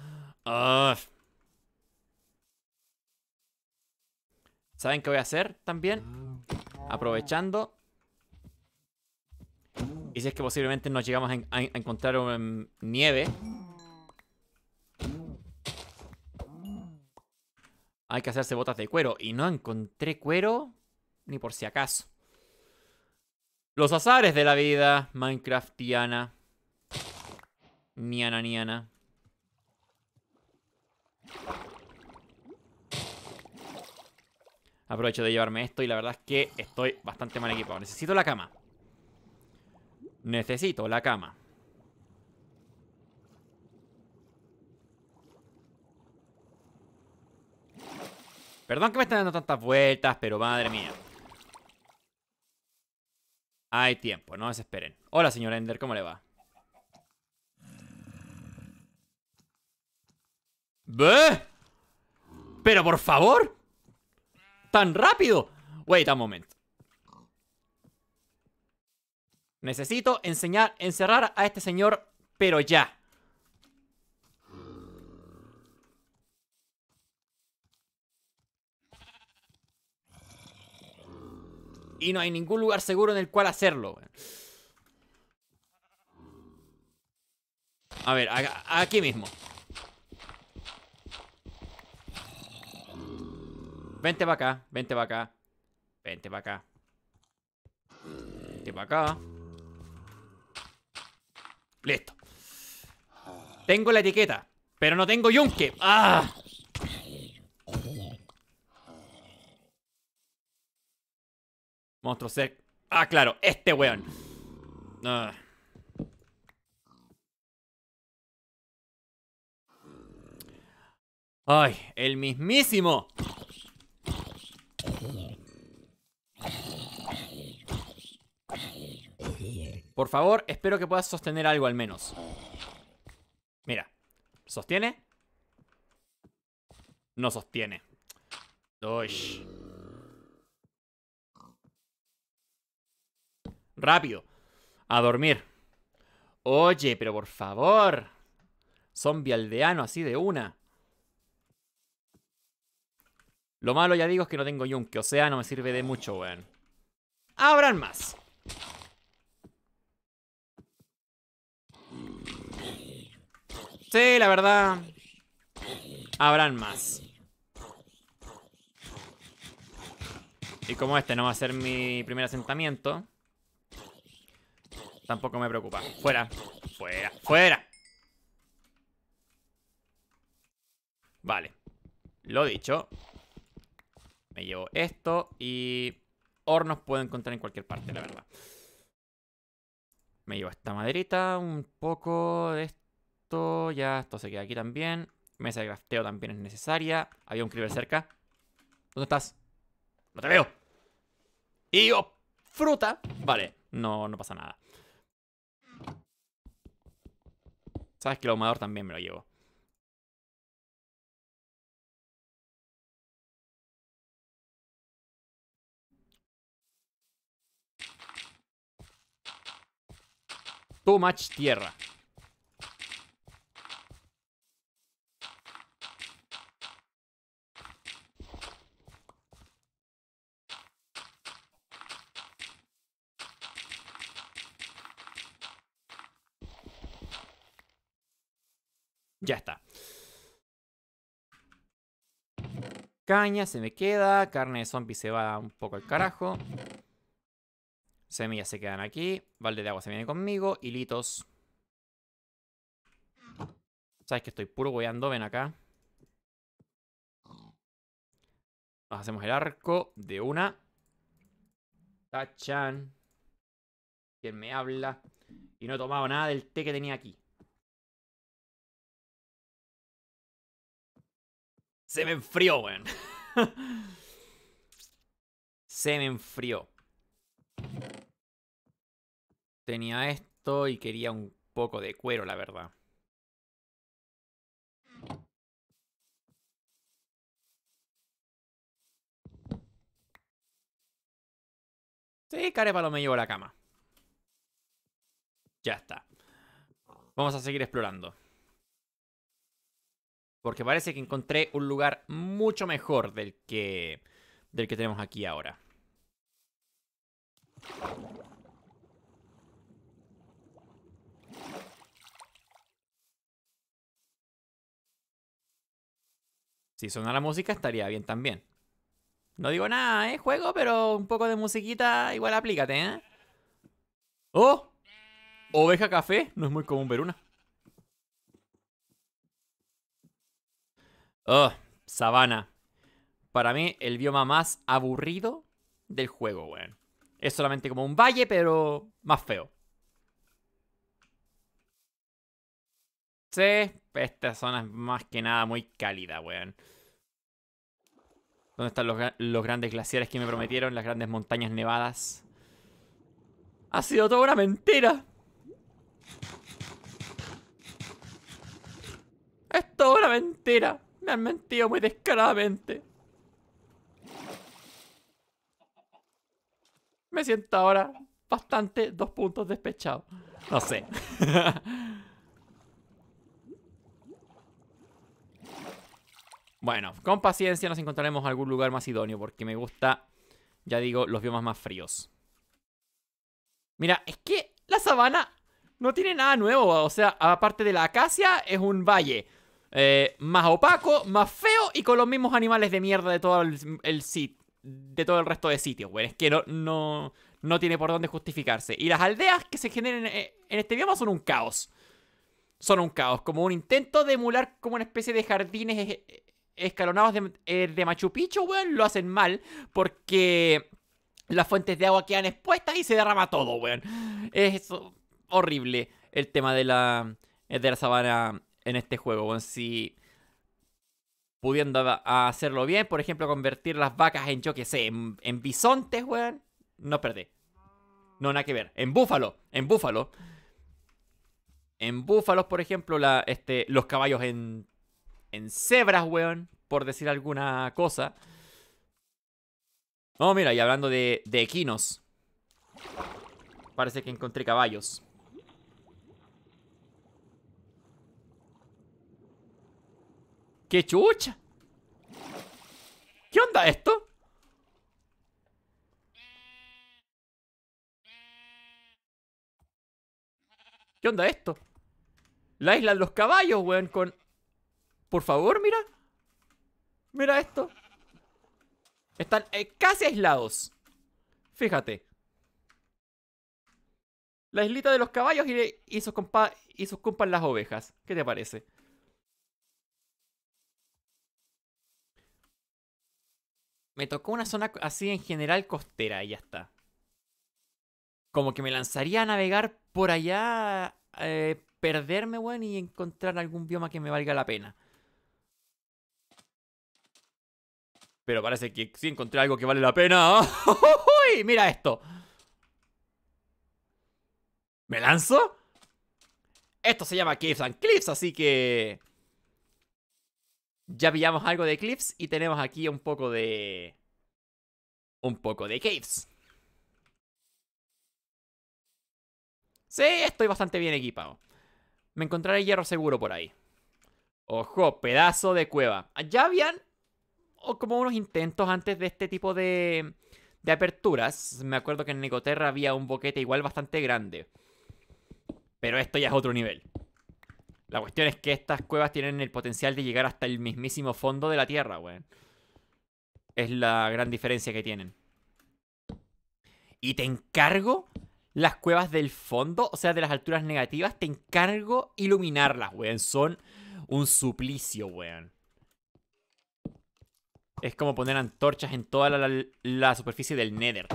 ¿Saben qué voy a hacer también? Aprovechando. Y si es que posiblemente nos llegamos a, encontrar em, nieve, hay que hacerse botas de cuero. Y no encontré cuero ni por si acaso. Los azares de la vida Minecraftiana. Niana, niana. Aprovecho de llevarme esto y la verdad es que estoy bastante mal equipado. Necesito la cama. Necesito la cama. Perdón que me estén dando tantas vueltas, pero madre mía. Hay tiempo, no desesperen. Hola, señor Ender, ¿cómo le va? ¿Ve? Pero por favor. Tan rápido. Wait a moment. Necesito enseñar, encerrar a este señor, pero ya. Y no hay ningún lugar seguro en el cual hacerlo, A ver, aquí mismo. Vente para acá, vente para acá. Vente para acá. Vente para acá. Listo. Tengo la etiqueta, pero no tengo yunque. ¡Ah! Monstruo sec. Ah, claro, este weón. Ay, el mismísimo. Por favor, espero que puedas sostener algo al menos. Mira, ¿sostiene? No sostiene. Uy. Rápido. A dormir. Oye, pero por favor. Zombie aldeano, así de una. Lo malo, ya digo, es que no tengo yunque. O sea, no me sirve de mucho, weón. Habrán más. Sí, la verdad. Habrán más. Y como este no va a ser mi primer asentamiento. Tampoco me preocupa. Fuera, fuera, fuera. Vale. Lo dicho. Me llevo esto y... Hornos puedo encontrar en cualquier parte, la verdad. Me llevo esta maderita, un poco de esto. Ya, esto se queda aquí también. Mesa de crafteo también es necesaria. Había un creeper cerca. ¿Dónde estás? No te veo. Y oh, fruta. Vale, no, no pasa nada. Sabes que el ahumador también me lo llevo. Too much tierra. Ya está. Caña se me queda. Carne de zombie se va un poco al carajo. Semillas se quedan aquí. Valde de agua se viene conmigo. Hilitos. Sabes que estoy puro weando. Ven acá. Nos hacemos el arco de una. Tachan. ¿Quién me habla? Y no he tomado nada del té que tenía aquí. Se me enfrió, weón. Se me enfrió. Tenía esto y quería un poco de cuero, la verdad. Sí, lo me llevo a la cama. Ya está. Vamos a seguir explorando. Porque parece que encontré un lugar mucho mejor del que, del que tenemos aquí ahora. Si suena la música estaría bien también. No digo nada, ¿eh? Juego, pero un poco de musiquita igual aplícate, ¿eh? ¡Oh! Oveja café. No es muy común ver una. Oh, sabana. Para mí, el bioma más aburrido del juego, weón. Es solamente como un valle, pero más feo. Sí, esta zona es más que nada muy cálida, weón. ¿Dónde están los, los, grandes glaciares que me prometieron? Las grandes montañas nevadas. Ha sido toda una mentira. Es toda una mentira. Me han mentido muy descaradamente. Me siento ahora bastante dos puntos despechado. No sé. bueno, con paciencia nos encontraremos algún lugar más idóneo porque me gusta, ya digo, los biomas más fríos. Mira, es que la sabana no tiene nada nuevo. O sea, aparte de la acacia, es un valle. Eh, más opaco, más feo y con los mismos animales de mierda de todo el, sitio, de todo el resto de sitios, güey. Es que no, no, no tiene por dónde justificarse. Y las aldeas que se generan eh, en, este bioma son un caos. Son un caos, como un intento de emular como una especie de jardines eh, escalonados de, de Machu Picchu, weón, lo hacen mal porque las fuentes de agua quedan expuestas y se derrama todo, weón. Es horrible el tema de la, de la sabana en este juego. si pudiendo hacerlo bien, por ejemplo, convertir las vacas en, yo sé, en, bisontes, weón, no perdí. No, nada que ver. En búfalo, en búfalo. En búfalos, por ejemplo, la, este, los caballos en, en cebras, weón, por decir alguna cosa. Oh, mira, y hablando de equinos. Parece que encontré caballos. ¡Qué chucha! ¿Qué onda esto? ¿Qué onda esto? La isla de los caballos, weón, con... Por favor, mira. Mira esto. Están eh, casi aislados. Fíjate. La islita de los caballos y, y sus compas y sus compas las ovejas. ¿Qué te parece? Me tocó una zona así en general costera y ya está. Como que me lanzaría a navegar por allá, eh, perderme, weón, y encontrar algún bioma que me valga la pena. Pero parece que sí encontré algo que vale la pena. ¡Uy! Mira esto. ¿Me lanzo? Esto se llama Cliffs and Cliffs, así que... Ya pillamos algo de cliffs y tenemos aquí un poco de... Un poco de caves. Sí, estoy bastante bien equipado. Me encontraré hierro seguro por ahí. Ojo, pedazo de cueva. Ya habían o oh, como unos intentos antes de este tipo de, de aperturas. Me acuerdo que en Nicoterra había un boquete igual bastante grande. Pero esto ya es otro nivel. La cuestión es que estas cuevas tienen el potencial de llegar hasta el mismísimo fondo de la Tierra, weón. Es la gran diferencia que tienen. Y te encargo las cuevas del fondo, o sea, de las alturas negativas, te encargo iluminarlas, weón. Son un suplicio, weón. Es como poner antorchas en toda la, superficie del Nether.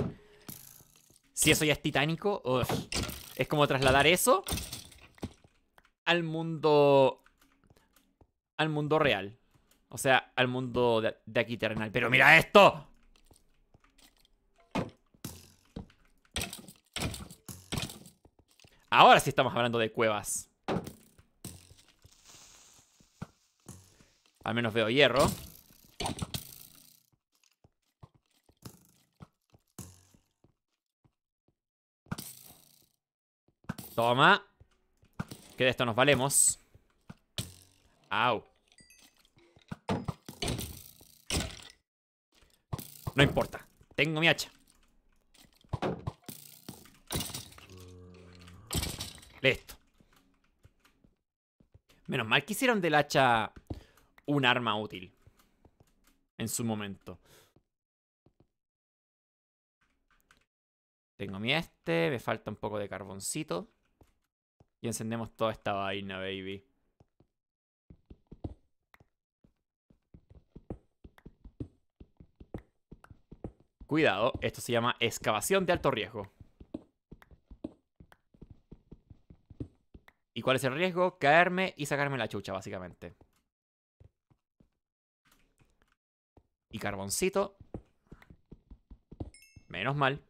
Si eso ya es titánico, es como trasladar eso al mundo. al mundo real. O sea, al mundo de, aquí terrenal. ¡Pero mira esto! Ahora sí estamos hablando de cuevas. Al menos veo hierro. Toma. Que de esto nos valemos. Au. No importa. Tengo mi hacha. Listo. Menos mal que hicieron del hacha un arma útil. En su momento. Tengo mi este. Me falta un poco de carboncito. Y encendemos toda esta vaina, baby. Cuidado, esto se llama excavación de alto riesgo. ¿Y cuál es el riesgo? Caerme y sacarme la chucha, básicamente. Y carboncito. Menos mal.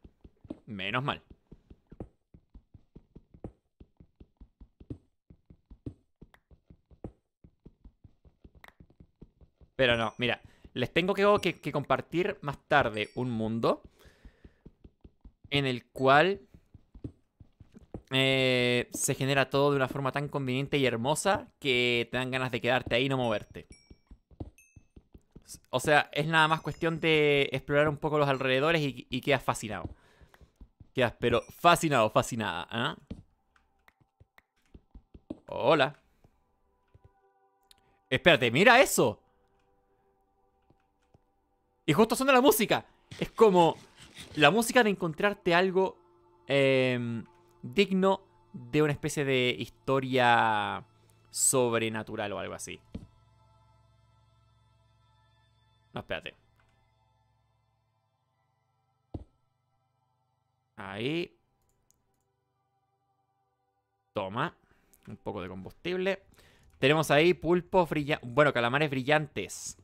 Menos mal. Pero no, mira, les tengo que, compartir más tarde un mundo en el cual eh, se genera todo de una forma tan conveniente y hermosa que te dan ganas de quedarte ahí y no moverte. O sea, es nada más cuestión de explorar un poco los alrededores y, y quedas fascinado. Quedas, pero fascinado, fascinada. ¿ah? Hola. Espérate, mira eso. Y justo son de la música. Es como la música de encontrarte algo em, digno de una especie de historia sobrenatural o algo así. No, espérate. Ahí. Toma. Un poco de combustible. Tenemos ahí pulpos brillantes. Bueno, calamares brillantes.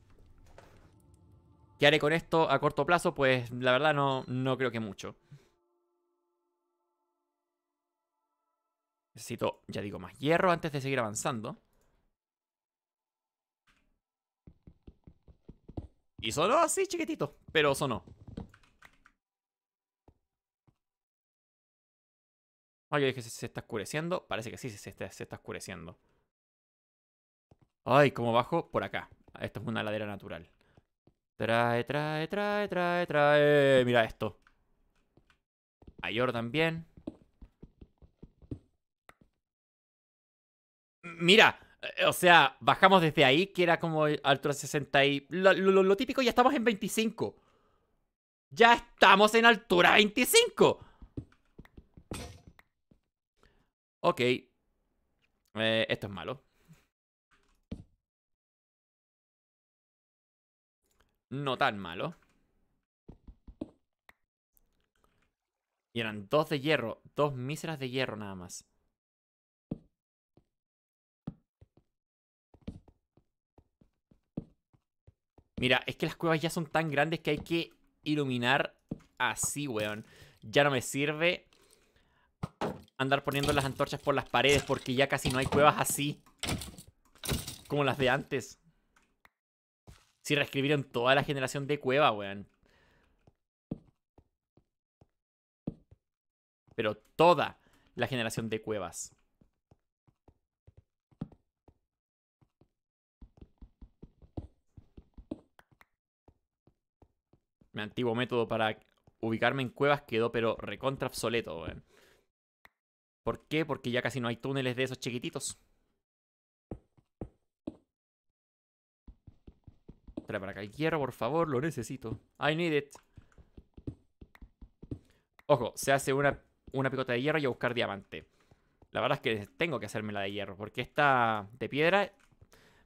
¿Qué haré con esto a corto plazo? Pues la verdad no, no creo que mucho. Necesito, ya digo, más hierro antes de seguir avanzando. Y sonó así, chiquitito, pero sonó. Ay, yo se, está oscureciendo. Parece que sí, se, está, se está oscureciendo. Ay, ¿cómo bajo? Por acá. Esto es una ladera natural. Trae, trae, trae, trae, trae. Mira esto. A también Mira, eh, o sea, bajamos desde ahí, que era como altura 60 y... Lo, típico, ya estamos en 25. Ya estamos en altura 25. Ok. Eh, esto es malo. no tan malo. Y eran dos de hierro, dos míseras de hierro nada más. Mira, es que las cuevas ya son tan grandes que hay que iluminar así, weón. Ya no me sirve andar poniendo las antorchas por las paredes porque ya casi no hay cuevas así como las de antes. Si reescribieron toda la generación de cuevas, weón. Pero toda la generación de cuevas. Mi antiguo método para ubicarme en cuevas quedó pero recontra obsoleto, weón. ¿Por qué? Porque ya casi no hay túneles de esos chiquititos. Otra para acá. El hierro, por favor, lo necesito. I need it. Ojo, se hace una, una picota de hierro y a buscar diamante. La verdad es que tengo que hacerme la de hierro, porque esta de piedra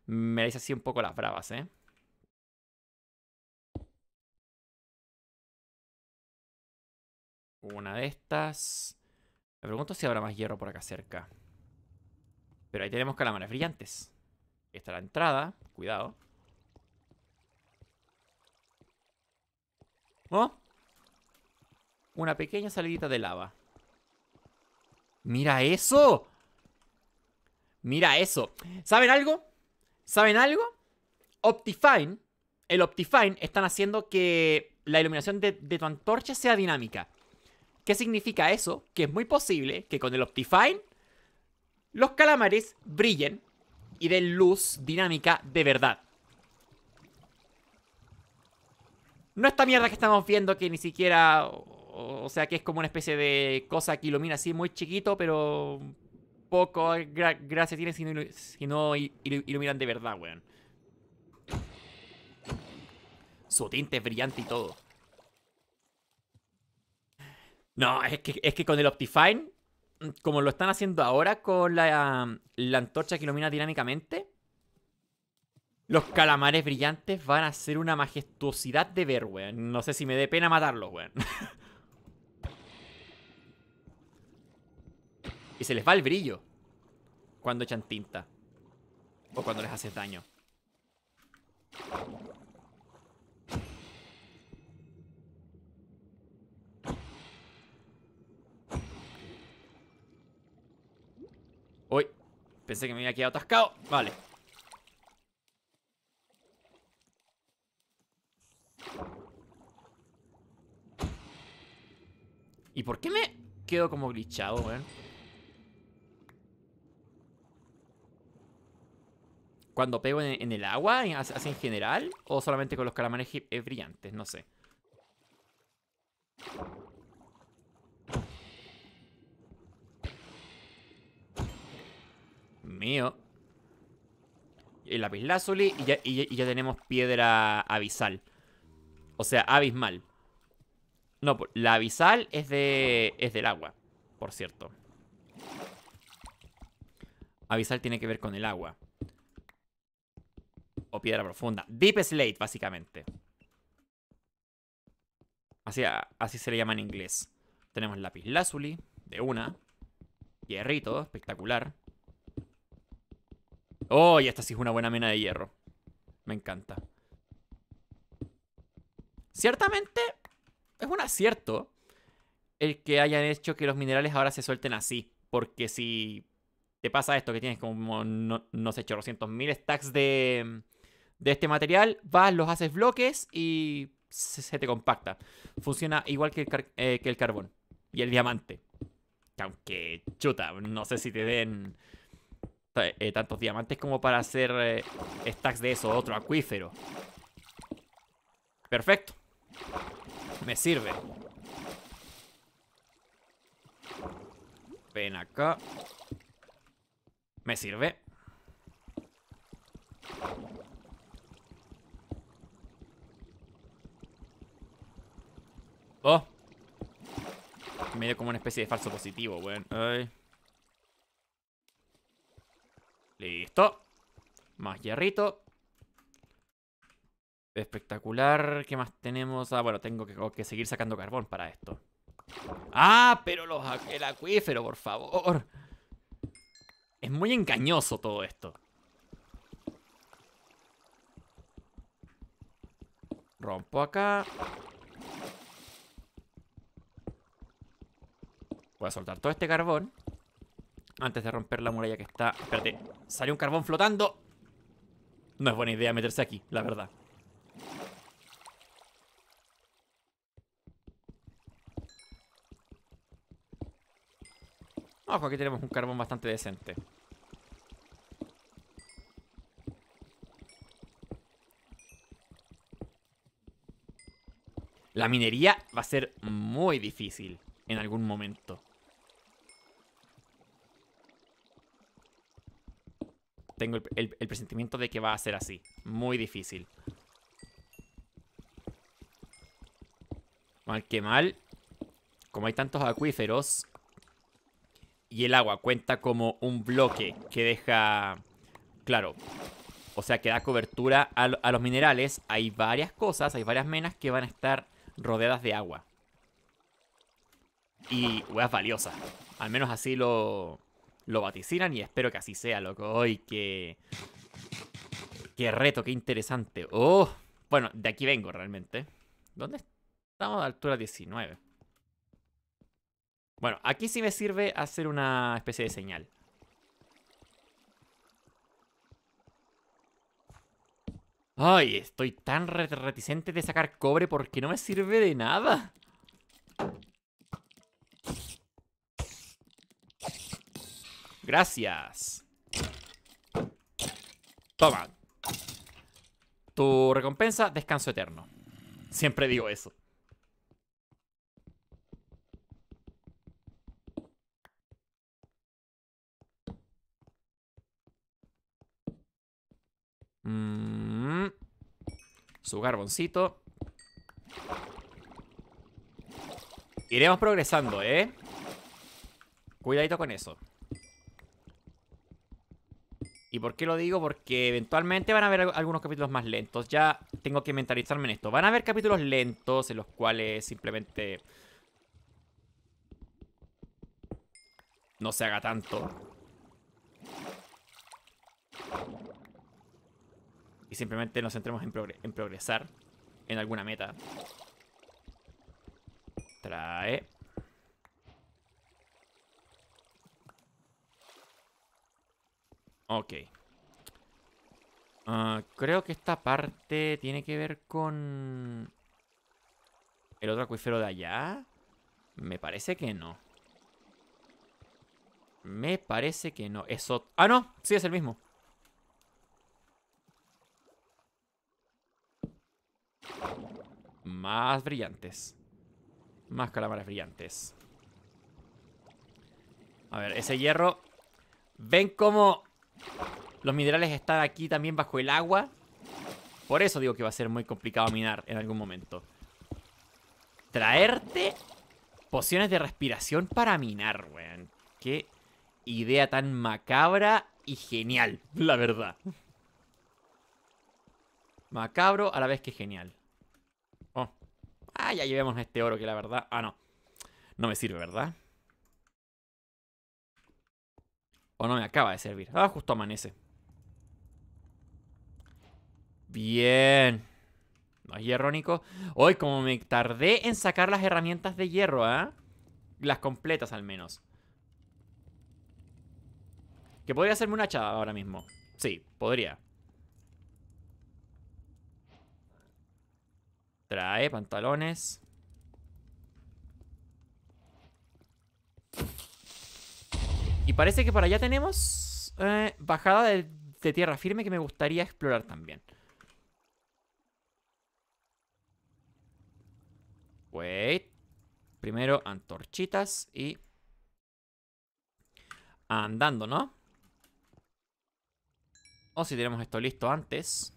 me dice así un poco las bravas, ¿eh? Una de estas. Me pregunto si habrá más hierro por acá cerca. Pero ahí tenemos calamares brillantes. Esta es la entrada. Cuidado. ¿Oh? Una pequeña salidita de lava. ¡Mira eso! ¡Mira eso! ¿Saben algo? ¿Saben algo? Optifine, el Optifine, están haciendo que la iluminación de, de tu antorcha sea dinámica. ¿Qué significa eso? Que es muy posible que con el Optifine los calamares brillen y den luz dinámica de verdad. No esta mierda que estamos viendo que ni siquiera... O, sea, que es como una especie de cosa que ilumina así muy chiquito, pero poco eh, gracia tiene si no, iluminan de verdad, weón. Su tinte es brillante y todo. No, es que, es que con el Optifine, como lo están haciendo ahora con la, la antorcha que ilumina dinámicamente, los calamares brillantes van a ser una majestuosidad de ver, weón. No sé si me dé pena matarlos, weón. y se les va el brillo cuando echan tinta. O cuando les haces daño. Uy, pensé que me había quedado atascado. Vale. ¿Y por qué me quedo como glitchado, weón? Cuando pego en, el agua, así en general, o solamente con los calamares eh, brillantes, no sé. Mío. El lapislázuli y y ya tenemos piedra abisal. O sea, abismal. No, la abisal es de. es del agua, por cierto. Abisal tiene que ver con el agua. O piedra profunda. Deep Slate, básicamente. Así, así se le llama en inglés. Tenemos lápiz lazuli, de una. Hierrito, espectacular. Oh, y esta sí es una buena mena de hierro. Me encanta. Ciertamente, es un acierto el que hayan hecho que los minerales ahora se suelten así. Porque si te pasa esto, que tienes como, no, sé, chorrocientos stacks de, de este material, vas, los haces bloques y se, te compacta. Funciona igual que el, eh, que el carbón y el diamante. Aunque, chuta, no sé si te den eh, tantos diamantes como para hacer eh, stacks de eso, otro acuífero. Perfecto. Me sirve. Ven acá. Me sirve. Oh. Me dio como una especie de falso positivo, Bueno. Listo. Más hierrito. Espectacular. ¿Qué más tenemos? Ah, bueno, tengo que, seguir sacando carbón para esto. Ah, pero el acuífero, por favor. Es muy engañoso todo esto. Rompo acá. Voy a soltar todo este carbón. Antes de romper la muralla que está... Espérate, salió un carbón flotando. No es buena idea meterse aquí, la verdad. Ojo, aquí tenemos un carbón bastante decente. La minería va a ser muy difícil en algún momento. Tengo el, el, presentimiento de que va a ser así. Muy difícil. Mal que mal. Como hay tantos acuíferos, y el agua cuenta como un bloque que deja, claro, o sea, que da cobertura a, los minerales, hay varias cosas, hay varias menas que van a estar rodeadas de agua. Y huevas valiosas. Al menos así lo, lo vaticinan y espero que así sea, loco. hoy qué, qué reto, qué interesante! ¡Oh! Bueno, de aquí vengo realmente. ¿Dónde estamos? A altura 19. Bueno, aquí sí me sirve hacer una especie de señal. Ay, estoy tan reticente de sacar cobre porque no me sirve de nada. Gracias. Toma. Tu recompensa, descanso eterno. Siempre digo eso. Mm. Su garboncito Iremos progresando, ¿eh? Cuidadito con eso. ¿Y por qué lo digo? Porque eventualmente van a haber algunos capítulos más lentos. Ya tengo que mentalizarme en esto. Van a haber capítulos lentos en los cuales simplemente... No se haga tanto y simplemente nos centremos en, progresar en alguna meta. Trae. Ok. Ah, creo que esta parte tiene que ver con... ¿El otro acuífero de allá? Me parece que no. Me parece que no. Eso... Ah, no. Sí, es el mismo. Más brillantes. Más calamares brillantes. A ver, ese hierro. ¿Ven cómo los minerales están aquí también bajo el agua? Por eso digo que va a ser muy complicado minar en algún momento. Traerte pociones de respiración para minar, weón. Qué idea tan macabra y genial, la verdad. Macabro a la vez que genial. Ah, ya llevemos este oro que la verdad... Ah, no. No me sirve, ¿verdad? O no me acaba de servir. Ah, justo amanece. Bien. ¿No es hierro, Hoy, como me tardé en sacar las herramientas de hierro, ¿ah? Las completas, al menos. Que podría hacerme una hacha ahora mismo. Sí, podría. Trae pantalones. Y parece que para allá tenemos eh, bajada de, de tierra firme que me gustaría explorar también. Wait. Primero antorchitas y... Andando, ¿no? O si tenemos esto listo antes.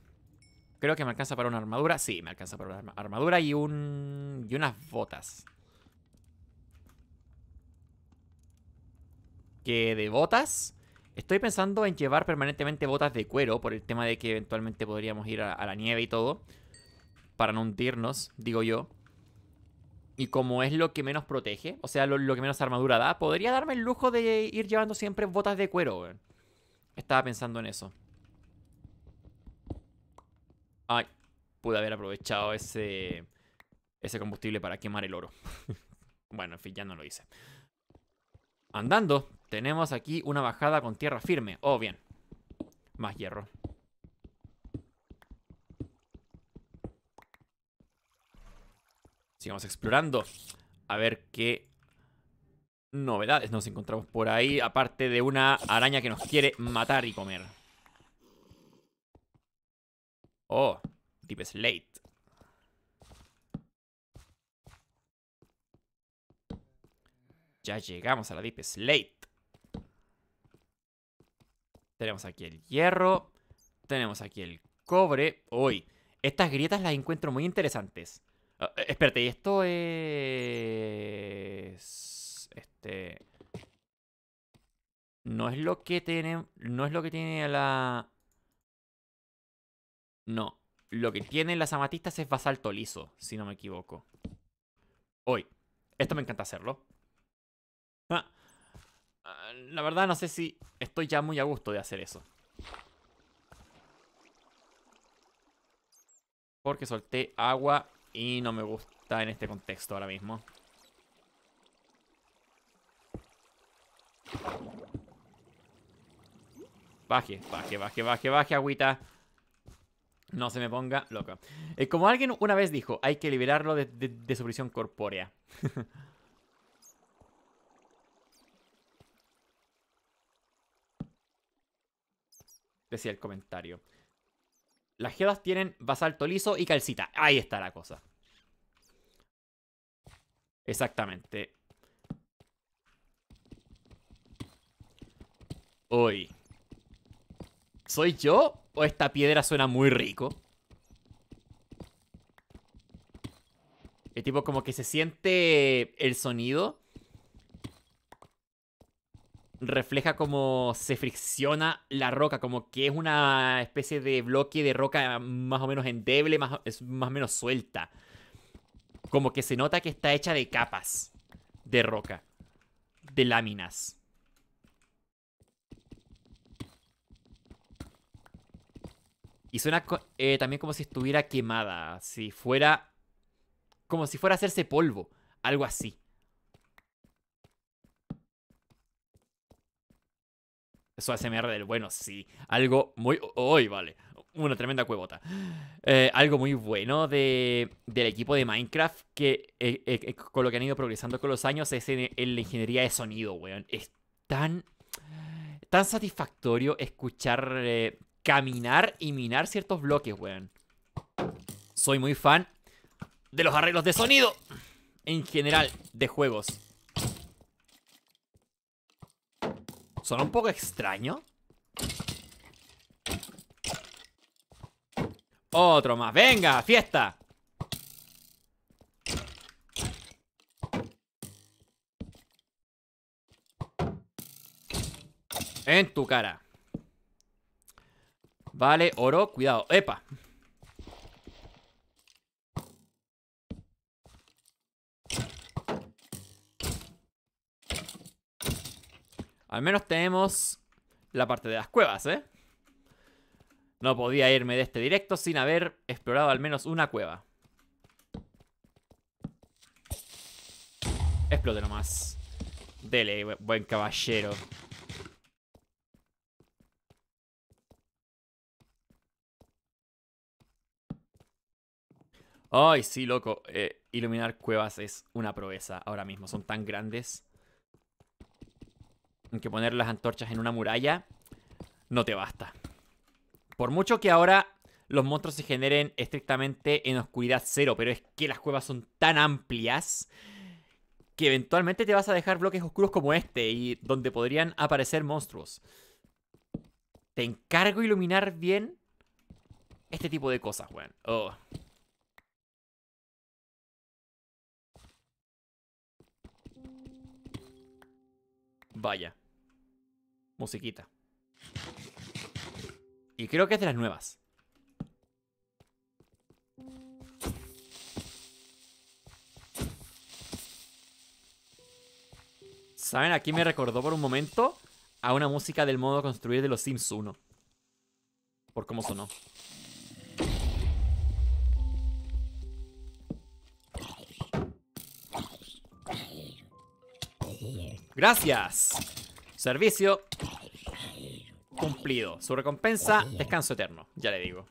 Creo que me alcanza para una armadura. Sí, me alcanza para una armadura y un. y unas botas. ¿Qué de botas. Estoy pensando en llevar permanentemente botas de cuero por el tema de que eventualmente podríamos ir a, la nieve y todo. Para no hundirnos, digo yo. Y como es lo que menos protege, o sea, lo, lo, que menos armadura da, podría darme el lujo de ir llevando siempre botas de cuero, Estaba pensando en eso pude haber aprovechado ese, ese combustible para quemar el oro. bueno, en fin, ya no lo hice. Andando, tenemos aquí una bajada con tierra firme. Oh, bien. Más hierro. Sigamos explorando. A ver qué novedades nos encontramos por ahí. Aparte de una araña que nos quiere matar y comer. Oh, Deep Slate. Ya llegamos a la Deep Slate. Tenemos aquí el hierro. Tenemos aquí el cobre. Uy, estas grietas las encuentro muy interesantes. Ah, eh, espérate, ¿y esto es... Este... No es lo que tiene... No es lo que tiene la... No. Lo que tienen las amatistas es basalto liso, si no me equivoco. Hoy. Esto me encanta hacerlo. Ah, la verdad no sé si estoy ya muy a gusto de hacer eso. Porque solté agua y no me gusta en este contexto ahora mismo. Baje, baje, baje, baje, baje, agüita. No se me ponga loca. Eh, como alguien una vez dijo, hay que liberarlo de, su prisión corpórea. Decía el comentario. Las geodas tienen basalto liso y calcita. Ahí está la cosa. Exactamente. Hoy. ¿Soy yo? esta piedra suena muy rico. El tipo como que se siente el sonido. Refleja como se fricciona la roca, como que es una especie de bloque de roca más o menos endeble, más, más o menos suelta. Como que se nota que está hecha de capas de roca, de láminas. Y suena eh, también como si estuviera quemada, si fuera... Como si fuera a hacerse polvo, algo así. Eso hace me del bueno, sí. Algo muy... hoy vale! Una tremenda cuevota. Eh, algo muy bueno de, del equipo de Minecraft que eh, con lo que han ido progresando con los años es en, la ingeniería de sonido, weón. Es tan... Tan satisfactorio escuchar caminar y minar ciertos bloques, weón. Soy muy fan de los arreglos de sonido en general de juegos. Son un poco extraño. Otro más. ¡Venga! ¡Fiesta! En tu cara. Vale, oro, cuidado ¡Epa! Al menos tenemos la parte de las cuevas, ¿eh? No podía irme de este directo sin haber explorado al menos una cueva. Explote nomás. Dele, buen caballero. Ay, sí, loco. Eh, iluminar cuevas es una proeza ahora mismo. Son tan grandes que poner las antorchas en una muralla no te basta. Por mucho que ahora los monstruos se generen estrictamente en oscuridad cero, pero es que las cuevas son tan amplias que eventualmente te vas a dejar bloques oscuros como este y donde podrían aparecer monstruos. Te encargo iluminar bien este tipo de cosas, weón. Oh. Vaya. Musiquita. Y creo que es de las nuevas. ¿Saben? Aquí me recordó por un momento a una música del modo construir de los Sims 1. Por cómo sonó. Gracias. Servicio cumplido. Su recompensa, descanso eterno. Ya le digo.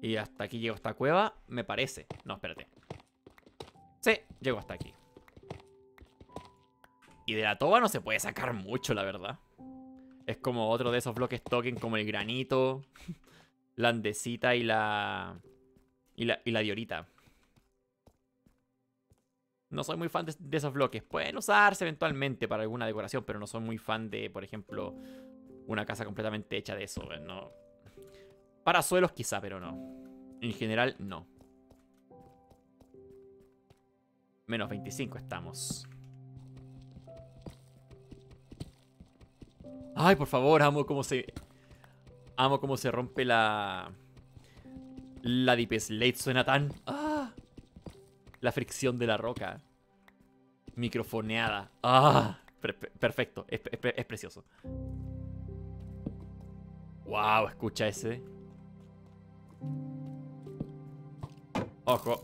Y hasta aquí llego esta cueva, me parece. No, espérate. Sí, llego hasta aquí. Y de la toba no se puede sacar mucho, la verdad. Es como otro de esos bloques token, como el granito, la andesita y la... Y la, y la diorita. No soy muy fan de, esos bloques. Pueden usarse eventualmente para alguna decoración, pero no soy muy fan de, por ejemplo, una casa completamente hecha de eso. Eh, no. Para suelos quizá, pero no. En general, no. Menos 25 estamos. Ay, por favor, amo cómo se... Amo cómo se rompe la... La Deep Slate suena tan... ¡Ah! La fricción de la roca. Microfoneada. ¡Ah! perfecto. Es, precioso. ¡Wow! Escucha ese. Ojo.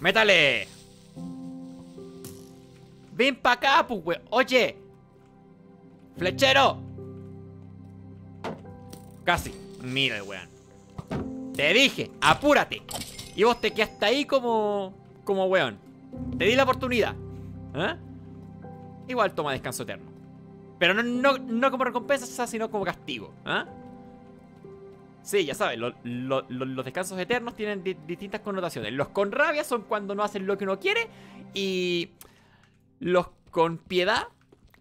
¡Métale! ¡Ven pa' acá, pues, Oye, ¡Flechero! Casi. Mira el weón. Te dije, apúrate. Y vos te quedaste ahí como. como weón. Te di la oportunidad. ¿eh? Igual toma descanso eterno. Pero no, como recompensa, sino como castigo. ¿eh? Sí, ya sabes, los descansos eternos tienen distintas connotaciones. Los con rabia son cuando no hacen lo que uno quiere. Y los con piedad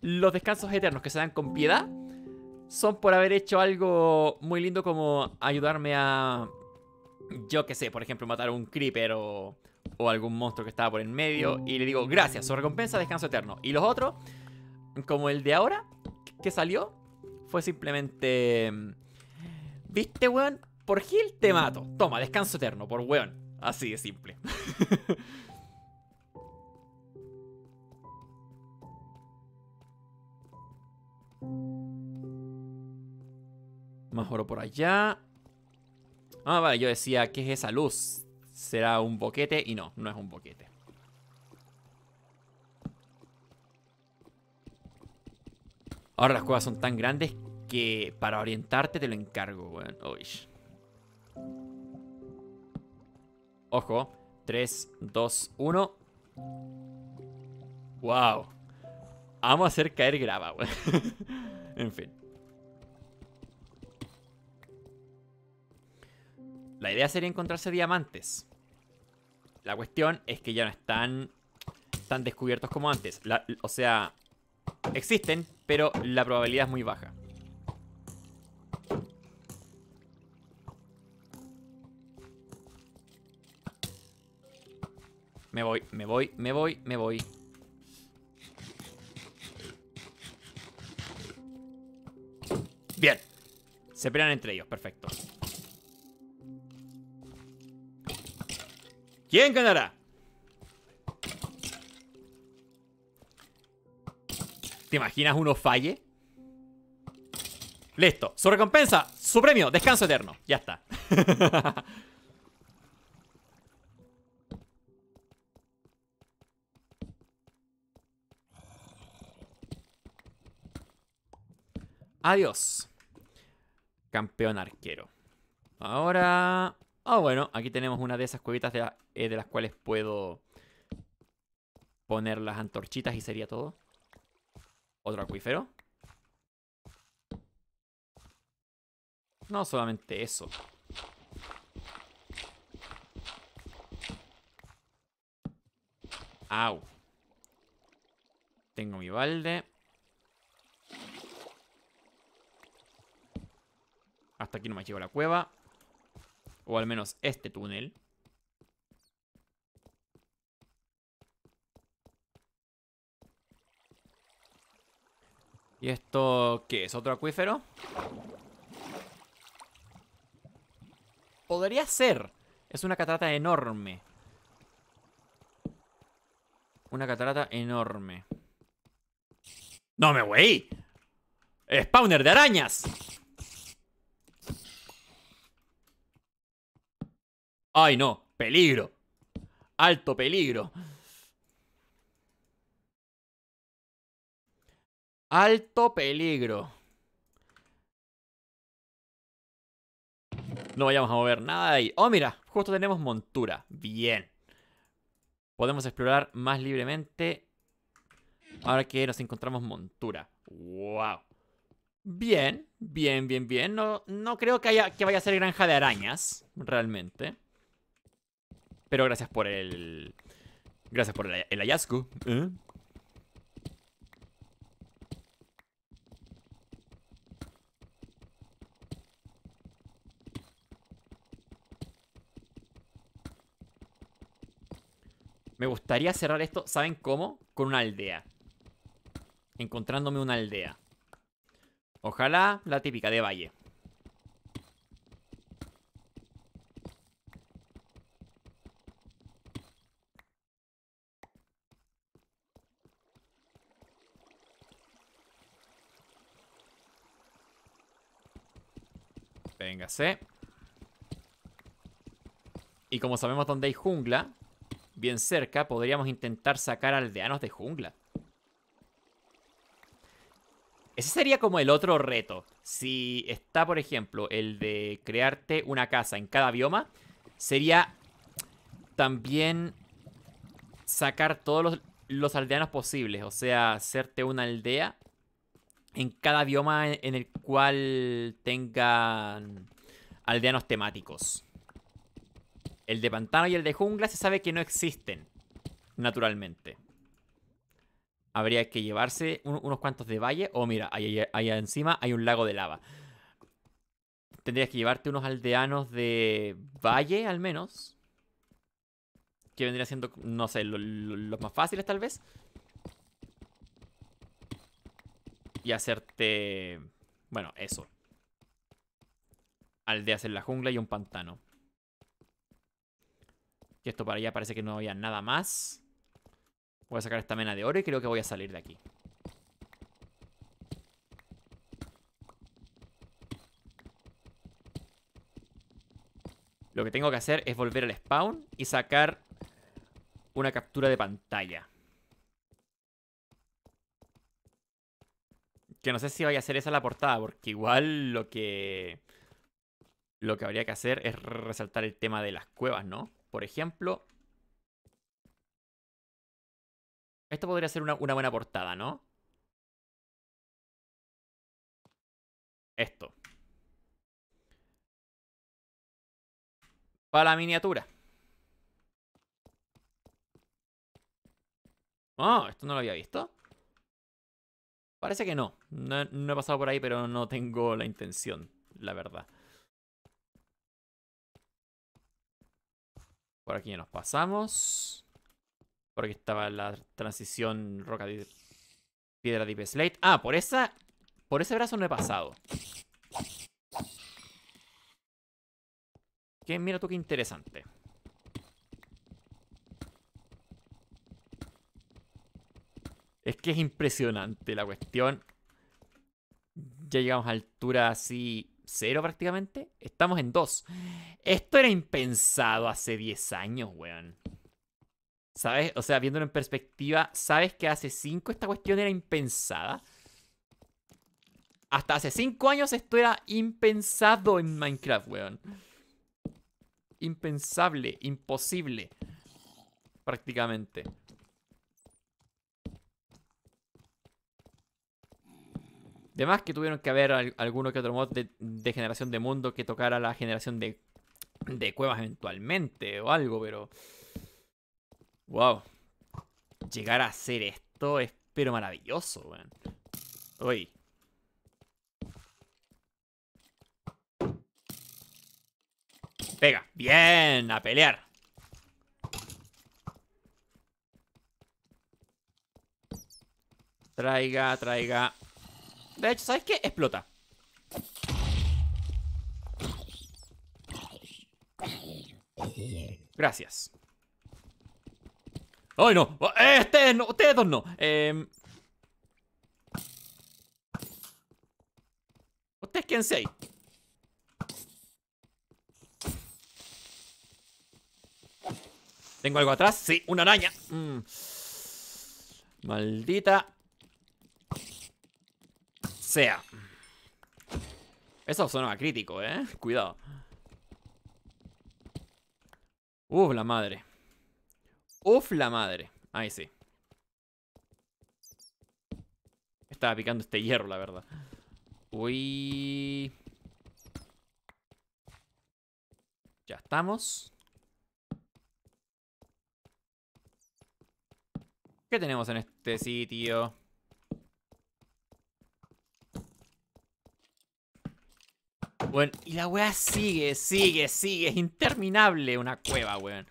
los descansos eternos que se dan con piedad son por haber hecho algo muy lindo como ayudarme a, yo qué sé, por ejemplo, matar a un creeper o, algún monstruo que estaba por en medio y le digo, gracias, su recompensa, descanso eterno. Y los otros, como el de ahora, que salió, fue simplemente, viste, weón, por heal te mato. Toma, descanso eterno, por weón. Así de simple. Más oro por allá. Ah, vale, yo decía, ¿qué es esa luz? ¿Será un boquete? Y no, no es un boquete. Ahora las cuevas son tan grandes que para orientarte te lo encargo, weón. Ojo. 3, 2, 1. ¡Wow! Vamos a hacer caer grava, güey. en fin. La idea sería encontrarse diamantes. La cuestión es que ya no están tan descubiertos como antes. o sea, existen, pero la probabilidad es muy baja. Me voy, me voy, me voy, me voy. Bien. Se pelean entre ellos, perfecto. ¿Quién ganará? ¿Te imaginas uno falle? Listo, su recompensa, su premio, descanso eterno. Ya está. Adiós campeón arquero. Ahora... Ah, bueno, aquí tenemos una de esas cuevitas de, eh, de las cuales puedo poner las antorchitas y sería todo. Otro acuífero. No solamente eso. Au. Tengo mi balde. Hasta aquí no me llevo la cueva. O al menos este túnel. ¿Y esto qué es? ¿Otro acuífero? Podría ser. Es una catarata enorme. Una catarata enorme. ¡No me voy. ¡Spawner de arañas! Ay, no. Peligro. Alto peligro. Alto peligro. No vayamos a mover nada ahí. Oh, mira, justo tenemos montura. Bien. Podemos explorar más libremente ahora que nos encontramos montura. ¡Wow! Bien, bien, bien, bien. No, no creo que, haya, que vaya a ser granja de arañas, realmente. Pero gracias por el... Gracias por el, hallazgo. ¿eh? Me gustaría cerrar esto, ¿saben cómo? Con una aldea. Encontrándome una aldea. Ojalá la típica de Valle. ¿eh? Y como sabemos dónde hay jungla, bien cerca, podríamos intentar sacar aldeanos de jungla. Ese sería como el otro reto. Si está, por ejemplo, el de crearte una casa en cada bioma, sería también sacar todos los, los aldeanos posibles. O sea, hacerte una aldea en cada bioma en el cual tengan aldeanos temáticos. El de pantano y el de jungla se sabe que no existen, naturalmente. Habría que llevarse unos cuantos de valle. O oh, mira, allá, encima hay un lago de lava. Tendrías que llevarte unos aldeanos de valle, al menos. Que vendría siendo, no sé, los más fáciles, tal vez. Y hacerte... Bueno, eso aldeas en la jungla y un pantano. Y esto para allá parece que no había nada más. Voy a sacar esta mena de oro y creo que voy a salir de aquí. Lo que tengo que hacer es volver al spawn y sacar una captura de pantalla. Que no sé si vaya a ser esa la portada, porque igual lo que lo que habría que hacer es resaltar el tema de las cuevas, ¿no? Por ejemplo, esto podría ser una, buena portada, ¿no? Esto. Para la miniatura. Oh, esto no lo había visto. Parece que no. No he pasado por ahí, pero no tengo la intención, la verdad. Por aquí ya nos pasamos. Por aquí estaba la transición roca de piedra de slate. Ah, por esa. Por ese brazo no he pasado. Que mira tú qué interesante. Es que es impresionante la cuestión. Ya llegamos a alturas así cero prácticamente. Estamos en dos. Esto era impensado hace 10 años, weón. ¿Sabes? O sea, viéndolo en perspectiva, ¿sabes que hace 5 esta cuestión era impensada? Hasta hace 5 años esto era impensado en Minecraft, weón. Impensable, imposible. Prácticamente. De que tuvieron que haber alguno que otro mod de, generación de mundo que tocara la generación de, de cuevas eventualmente o algo, pero... Wow. Llegar a hacer esto es pero maravilloso, weón. Uy. Pega. Bien, a pelear. Traiga, traiga. De hecho, ¿sabes qué? Explota Gracias ¡Ay, no! este, no! ¡Ustedes dos no! Em, ustedes se ahí ¿Tengo algo atrás? Sí, una araña mm. Maldita sea. Eso suena crítico, ¿eh? Cuidado. Uf, la madre. Uf, la madre. Ahí sí. Estaba picando este hierro, la verdad. Uy. Ya estamos. ¿Qué tenemos en este sitio? Bueno, y la weá sigue, sigue, sigue. Es interminable una cueva, weón.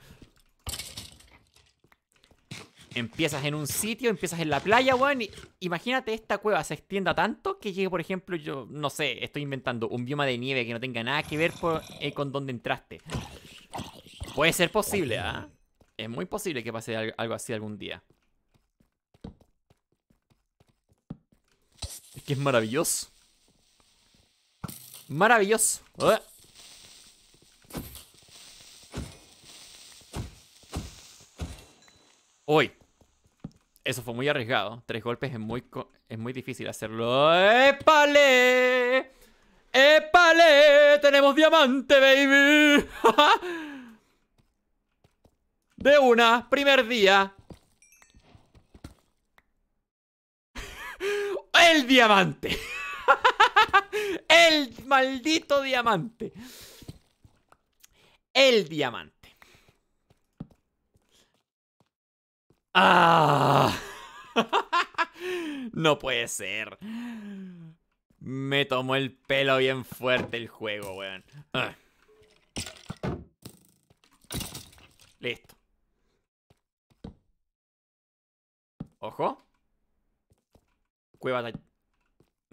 Empiezas en un sitio, empiezas en la playa, weón. Imagínate esta cueva se extienda tanto que llegue, por ejemplo, yo no sé, estoy inventando un bioma de nieve que no tenga nada que ver eh, con donde entraste. Puede ser posible, ¿ah? Es muy posible que pase algo así algún día. Es que es maravilloso. Maravilloso. Uy. Eso fue muy arriesgado. Tres golpes es muy, es muy difícil hacerlo. ¡Épale! ¡Épale! ¡Tenemos diamante, baby! De una, primer día. ¡El diamante! El maldito diamante. El diamante. Ah. no puede ser. Me tomó el pelo bien fuerte el juego, weón. Ah. Listo. Ojo. Cueva,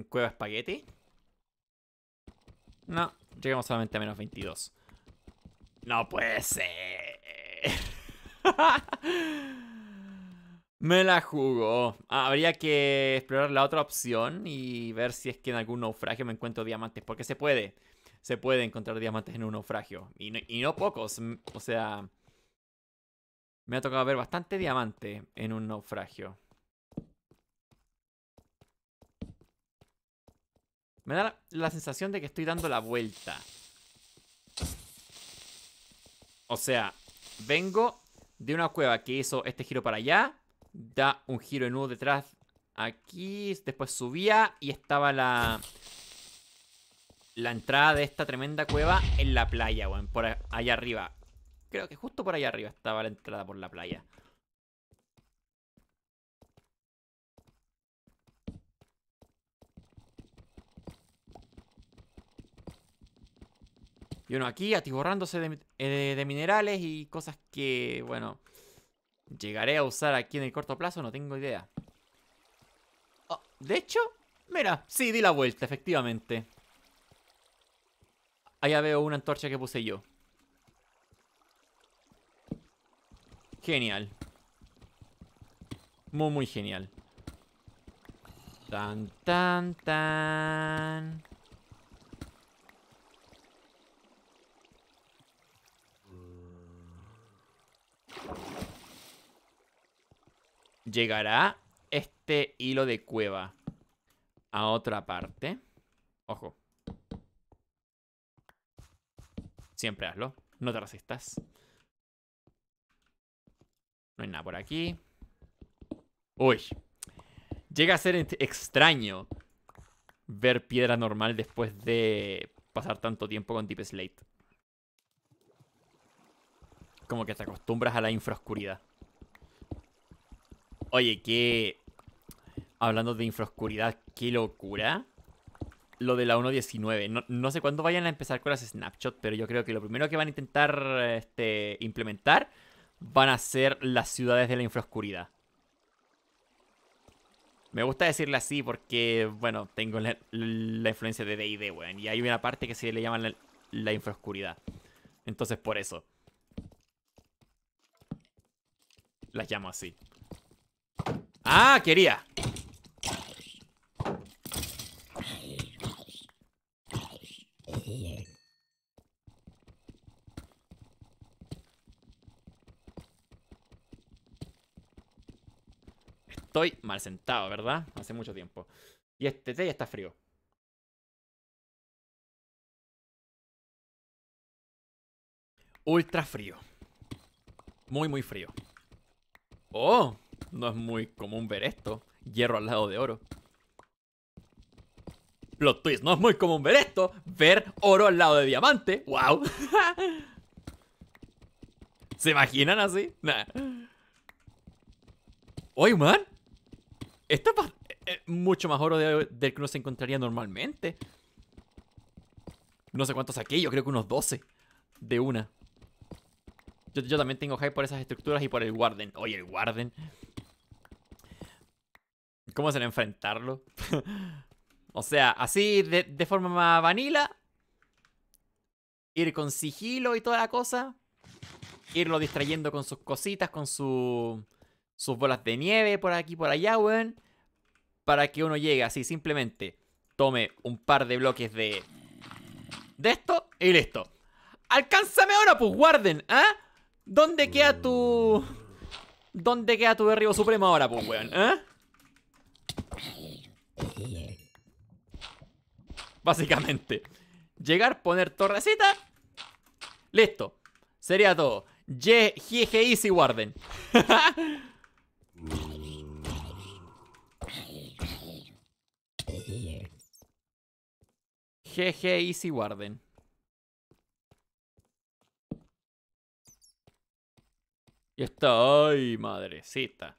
cueva espagueti. No, llegamos solamente a menos 22. No puede ser. Me la jugó. habría que explorar la otra opción y ver si es que en algún naufragio me encuentro diamantes. Porque se puede. Se puede encontrar diamantes en un naufragio. Y y no pocos. O sea... Me ha tocado ver bastante diamante en un naufragio. Me da la, sensación de que estoy dando la vuelta. O sea, vengo de una cueva que hizo este giro para allá. Da un giro en nudo detrás aquí. Después subía y estaba la... La entrada de esta tremenda cueva en la playa, weón. Por allá arriba. Creo que justo por allá arriba estaba la entrada por la playa. Y uno aquí atiborrándose eh, de, minerales y cosas que, bueno, llegaré a usar aquí en el corto plazo, no tengo idea. Ah, de hecho, mira, sí, di la vuelta, efectivamente. Allá veo una antorcha que puse yo. Genial. Muy, muy genial. Tan, tan, tan. Llegará este hilo de cueva a otra parte. Ojo. Siempre hazlo. No te resistas. No hay nada por aquí. Uy. Llega a ser extraño ver piedra normal después de pasar tanto tiempo con Deep Slate como que te acostumbras a la infraoscuridad. Oye, que... Hablando de infraoscuridad, qué locura. Lo de la 1.19. No, sé cuándo vayan a empezar con las snapshots, pero yo creo que lo primero que van a intentar este, implementar van a ser las ciudades de la infraoscuridad. Me gusta decirle así porque, bueno, tengo la, influencia de D&D, weón. Y hay una parte que se le llama la, la infraoscuridad. Entonces, por eso. Las llamo así. ¡Ah! Quería. Estoy mal sentado, ¿verdad? Hace mucho tiempo. Y este té ya está frío. Ultra frío. Muy, muy frío. Oh, no es muy común ver esto. Hierro al lado de oro. Los twists, no es muy común ver esto. Ver oro al lado de diamante. ¡Wow! ¿Se imaginan así? ¡Oy, Oye, man. Esto es eh, eh, mucho más oro del que uno se encontraría normalmente. No sé cuántos aquí, yo creo que unos 12 de una. Yo, también tengo hype por esas estructuras y por el Warden. Oye, el Warden. ¿Cómo será enfrentarlo? o sea, así de, forma más vanilla. Ir con sigilo y toda la cosa. Irlo distrayendo con sus cositas, con su, sus bolas de nieve por aquí por allá, weón. Para que uno llegue así, simplemente tome un par de bloques de... De esto y listo. ¡Alcánzame ahora, pues, guarden! ¿Ah? ¿eh? ¿Dónde queda tu... ¿Dónde queda tu derribo supremo ahora, pues, weón? ¿Eh? Básicamente. Llegar, poner torrecita. Listo. Sería todo. GG easy warden. GG easy warden. Y está, ay, madrecita.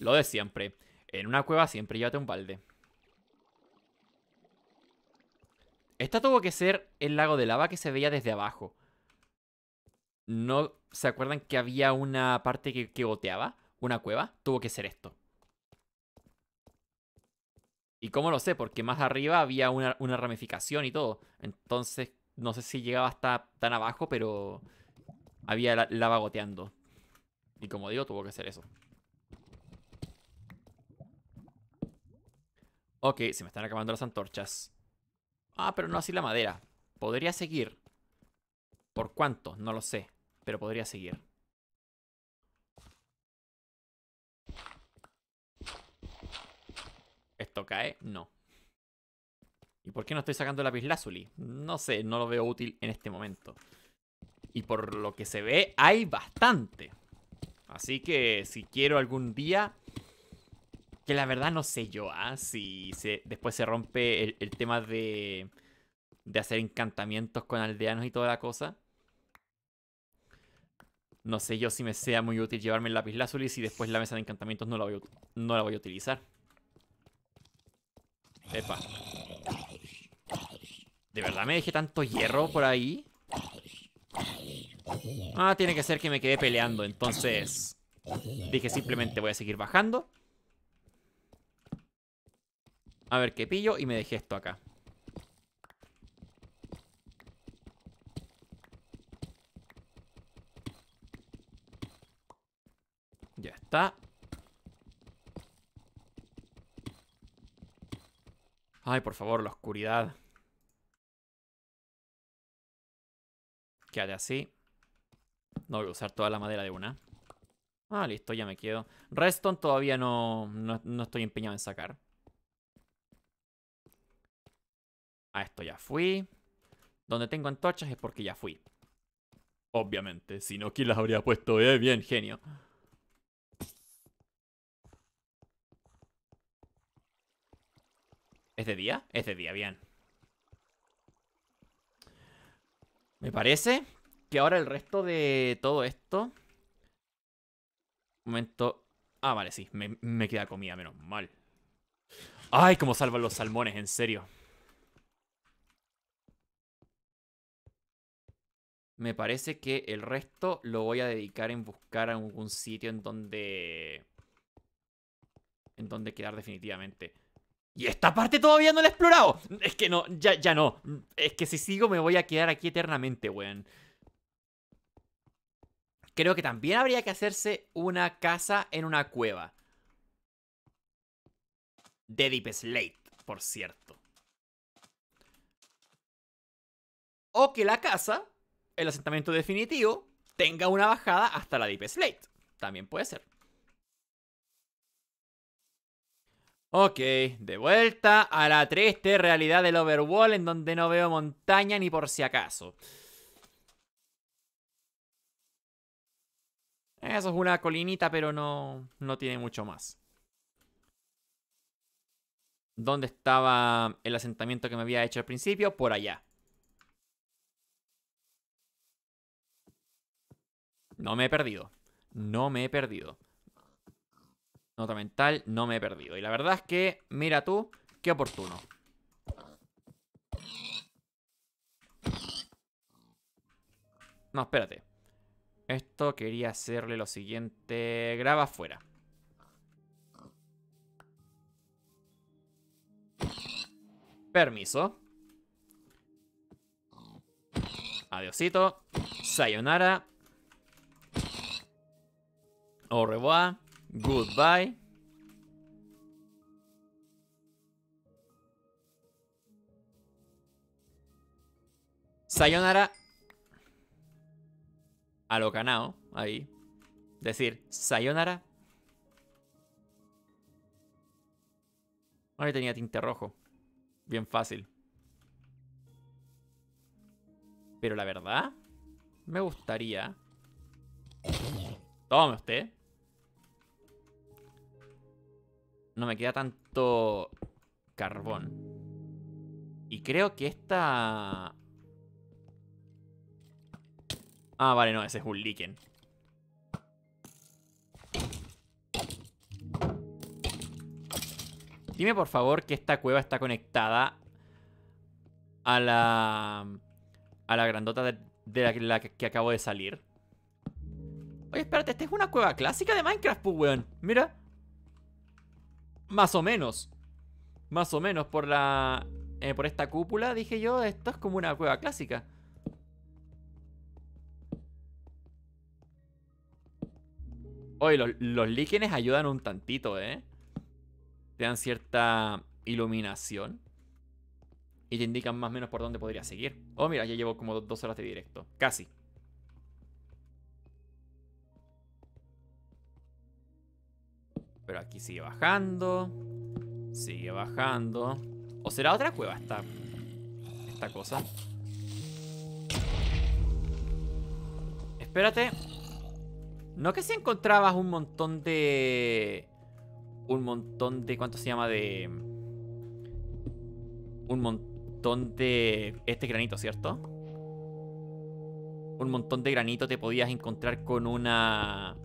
Lo de siempre. En una cueva siempre llévate un balde. Esta tuvo que ser el lago de lava que se veía desde abajo. ¿No se acuerdan que había una parte que, goteaba? ¿Una cueva? Tuvo que ser esto. ¿Y cómo lo sé? Porque más arriba había una ramificación y todo. Entonces no sé si llegaba hasta tan abajo, pero había lava goteando. Y como digo, tuvo que ser eso. Ok, se me están acabando las antorchas. Ah, pero no así la madera. Podría seguir. ¿Por cuánto? No lo sé. Pero podría seguir. ¿Esto cae? No. ¿Y por qué no estoy sacando lápiz lazuli? No sé, no lo veo útil en este momento. Y por lo que se ve, hay bastante. Así que si quiero algún día... Que la verdad no sé yo, ¿ah? Si después se rompe el, tema de, de hacer encantamientos con aldeanos y toda la cosa. No sé yo si me sea muy útil llevarme el lápiz lazuli si después la mesa de encantamientos no no la voy a utilizar. Epa. ¿De verdad me dejé tanto hierro por ahí? Ah, tiene que ser que me quedé peleando, entonces... Dije simplemente voy a seguir bajando. A ver qué pillo y me dejé esto acá. Ya está. Ay, por favor, la oscuridad. que así. No voy a usar toda la madera de una. Ah, listo, ya me quedo. reston todavía no, no, estoy empeñado en sacar. A esto ya fui. Donde tengo antorchas es porque ya fui. Obviamente, si no, ¿quién las habría puesto? Eh, bien, genio. ¿Es de día? Es de día, bien. Me parece que ahora el resto de todo esto... momento... Ah, vale, sí. Me, me queda comida, menos mal. Ay, cómo salvan los salmones, en serio. Me parece que el resto lo voy a dedicar en buscar algún sitio en donde... En donde quedar definitivamente. Y esta parte todavía no la he explorado. Es que no, ya, ya no. Es que si sigo me voy a quedar aquí eternamente, weón. Creo que también habría que hacerse una casa en una cueva. De Deep Slate, por cierto. O que la casa, el asentamiento definitivo, tenga una bajada hasta la Deep Slate. También puede ser. Ok, de vuelta a la triste realidad del Overwall en donde no veo montaña ni por si acaso. Eso es una colinita, pero no, no tiene mucho más. ¿Dónde estaba el asentamiento que me había hecho al principio? Por allá. No me he perdido. No me he perdido. Nota mental, no me he perdido. Y la verdad es que, mira tú, qué oportuno. No, espérate. Esto quería hacerle lo siguiente. Graba afuera. Permiso. Adiosito. Sayonara. Au revoir. Goodbye. Sayonara. A lo canao. Ahí. Decir, Sayonara. Ahora tenía tinte rojo. Bien fácil. Pero la verdad, me gustaría. Tome usted. No me queda tanto carbón. Y creo que esta... Ah, vale, no, ese es un líquen. Dime por favor que esta cueva está conectada a la... A la grandota de, la, que, acabo de salir. Oye, espérate, esta es una cueva clásica de Minecraft, pues, Mira. Más o menos. Más o menos por la... Eh, por esta cúpula, dije yo, esto es como una cueva clásica. Oye, los, los líquenes ayudan un tantito, ¿eh? Te dan cierta iluminación. Y te indican más o menos por dónde podría seguir. Oh, mira, ya llevo como dos horas de directo. Casi. Pero aquí sigue bajando. Sigue bajando. ¿O será otra cueva esta, esta cosa? Espérate. ¿No que si encontrabas un montón de... Un montón de... ¿Cuánto se llama? De... Un montón de... Este granito, ¿cierto? Un montón de granito te podías encontrar con una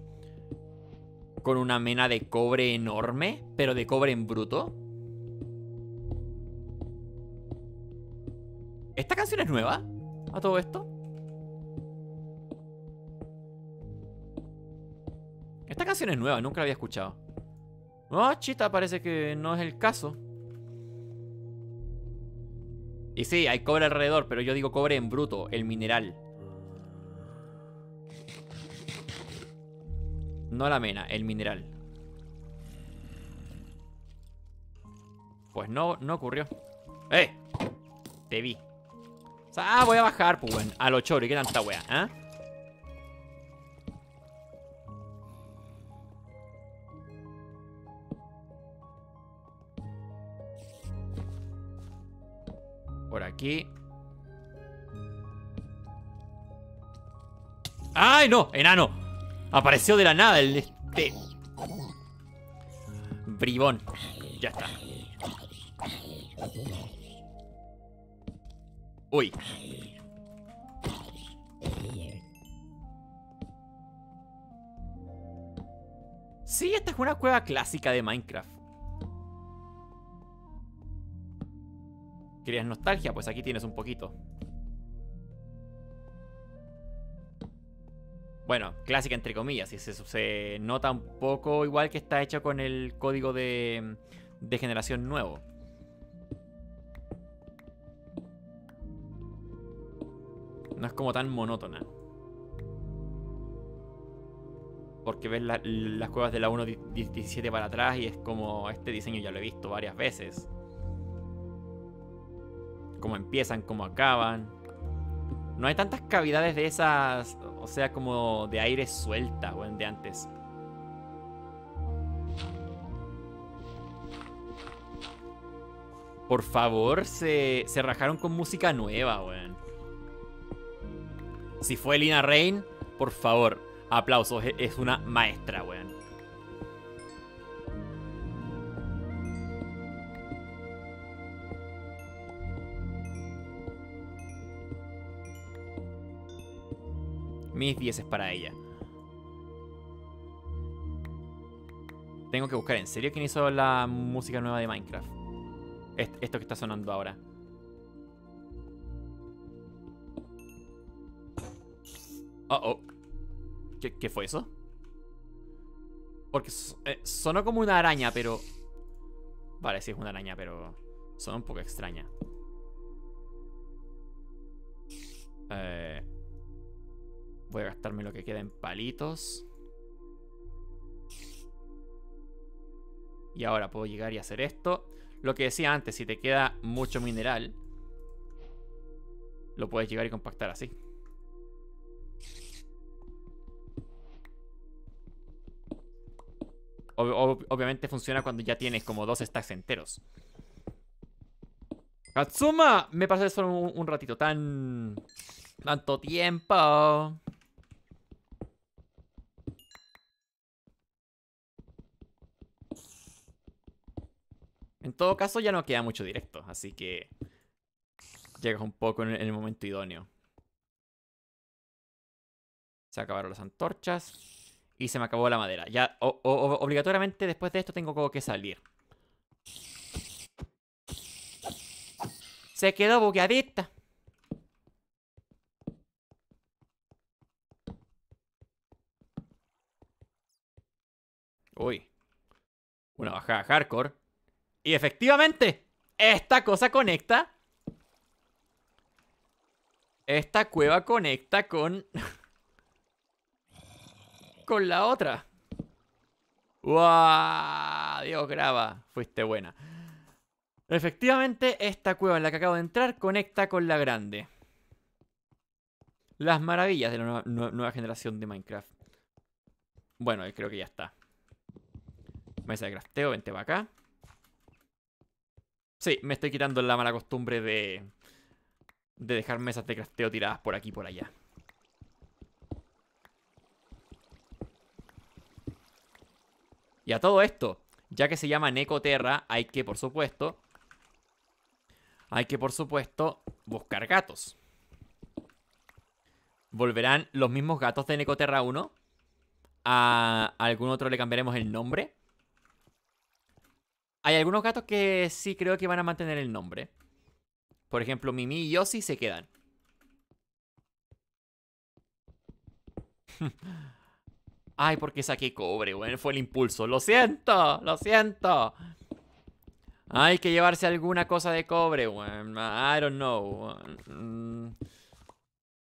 con una mena de cobre enorme, pero de cobre en bruto. ¿Esta canción es nueva? ¿A todo esto? Esta canción es nueva, nunca la había escuchado. No, chita, parece que no es el caso. Y sí, hay cobre alrededor, pero yo digo cobre en bruto, el mineral. No la mena, el mineral. Pues no, no ocurrió. ¡Eh! Te vi. ah, voy a bajar, pues, bueno, A lo chori, qué tanta wea, ¿eh? Por aquí. ¡Ay, no! ¡Enano! Apareció de la nada el este. Bribón. Ya está. Uy. Sí, esta es una cueva clásica de Minecraft. ¿Querías nostalgia? Pues aquí tienes un poquito. Bueno, clásica entre comillas, y se, se nota un poco igual que está hecha con el código de, generación nuevo. No es como tan monótona. Porque ves las cuevas de la 1.17 para atrás y es como este diseño ya lo he visto varias veces. Cómo empiezan, cómo acaban. No hay tantas cavidades de esas o sea, como de aire suelta, weón, de antes. Por favor, se, se rajaron con música nueva, weón. Si fue Lina Rain, por favor, aplausos, e, es una maestra, weón. Mis 10 es para ella. Tengo que buscar en serio quién hizo la música nueva de Minecraft. esto que está sonando ahora. Oh oh. ¿Qué, fue eso? Porque eh, sonó como una araña, pero. Vale, sí es una araña, pero. Sonó un poco extraña. Eh. Voy a gastarme lo que queda en palitos. Y ahora puedo llegar y hacer esto. Lo que decía antes, si te queda mucho mineral, lo puedes llegar y compactar así. obviamente funciona cuando ya tienes como dos stacks enteros. Katsuma, me pasé solo un ratito tan... Tanto tiempo. En todo caso, ya no queda mucho directo, así que llegas un poco en el momento idóneo. Se acabaron las antorchas y se me acabó la madera. Ya, obligatoriamente después de esto tengo que salir. Se quedó bugueadita. Uy. Una bajada hardcore. Y efectivamente, esta cosa conecta. Esta cueva conecta con... con la otra. ¡Wow! Dios graba. Fuiste buena. Efectivamente, esta cueva en la que acabo de entrar conecta con la grande. Las maravillas de la nueva, generación de Minecraft. Bueno, creo que ya está. Mesa de crafteo, vente para acá. Sí, me estoy quitando la mala costumbre de, de dejar mesas de crafteo tiradas por aquí y por allá. Y a todo esto, ya que se llama Necoterra, hay que, por supuesto, hay que, por supuesto, buscar gatos. ¿Volverán los mismos gatos de Necoterra 1? ¿A algún otro le cambiaremos el nombre? Hay algunos gatos que sí creo que van a mantener el nombre. Por ejemplo, Mimi y Yoshi se quedan. Ay, porque saqué cobre, bueno, fue el impulso. Lo siento, lo siento. Hay que llevarse alguna cosa de cobre, weón. I don't know. Mm.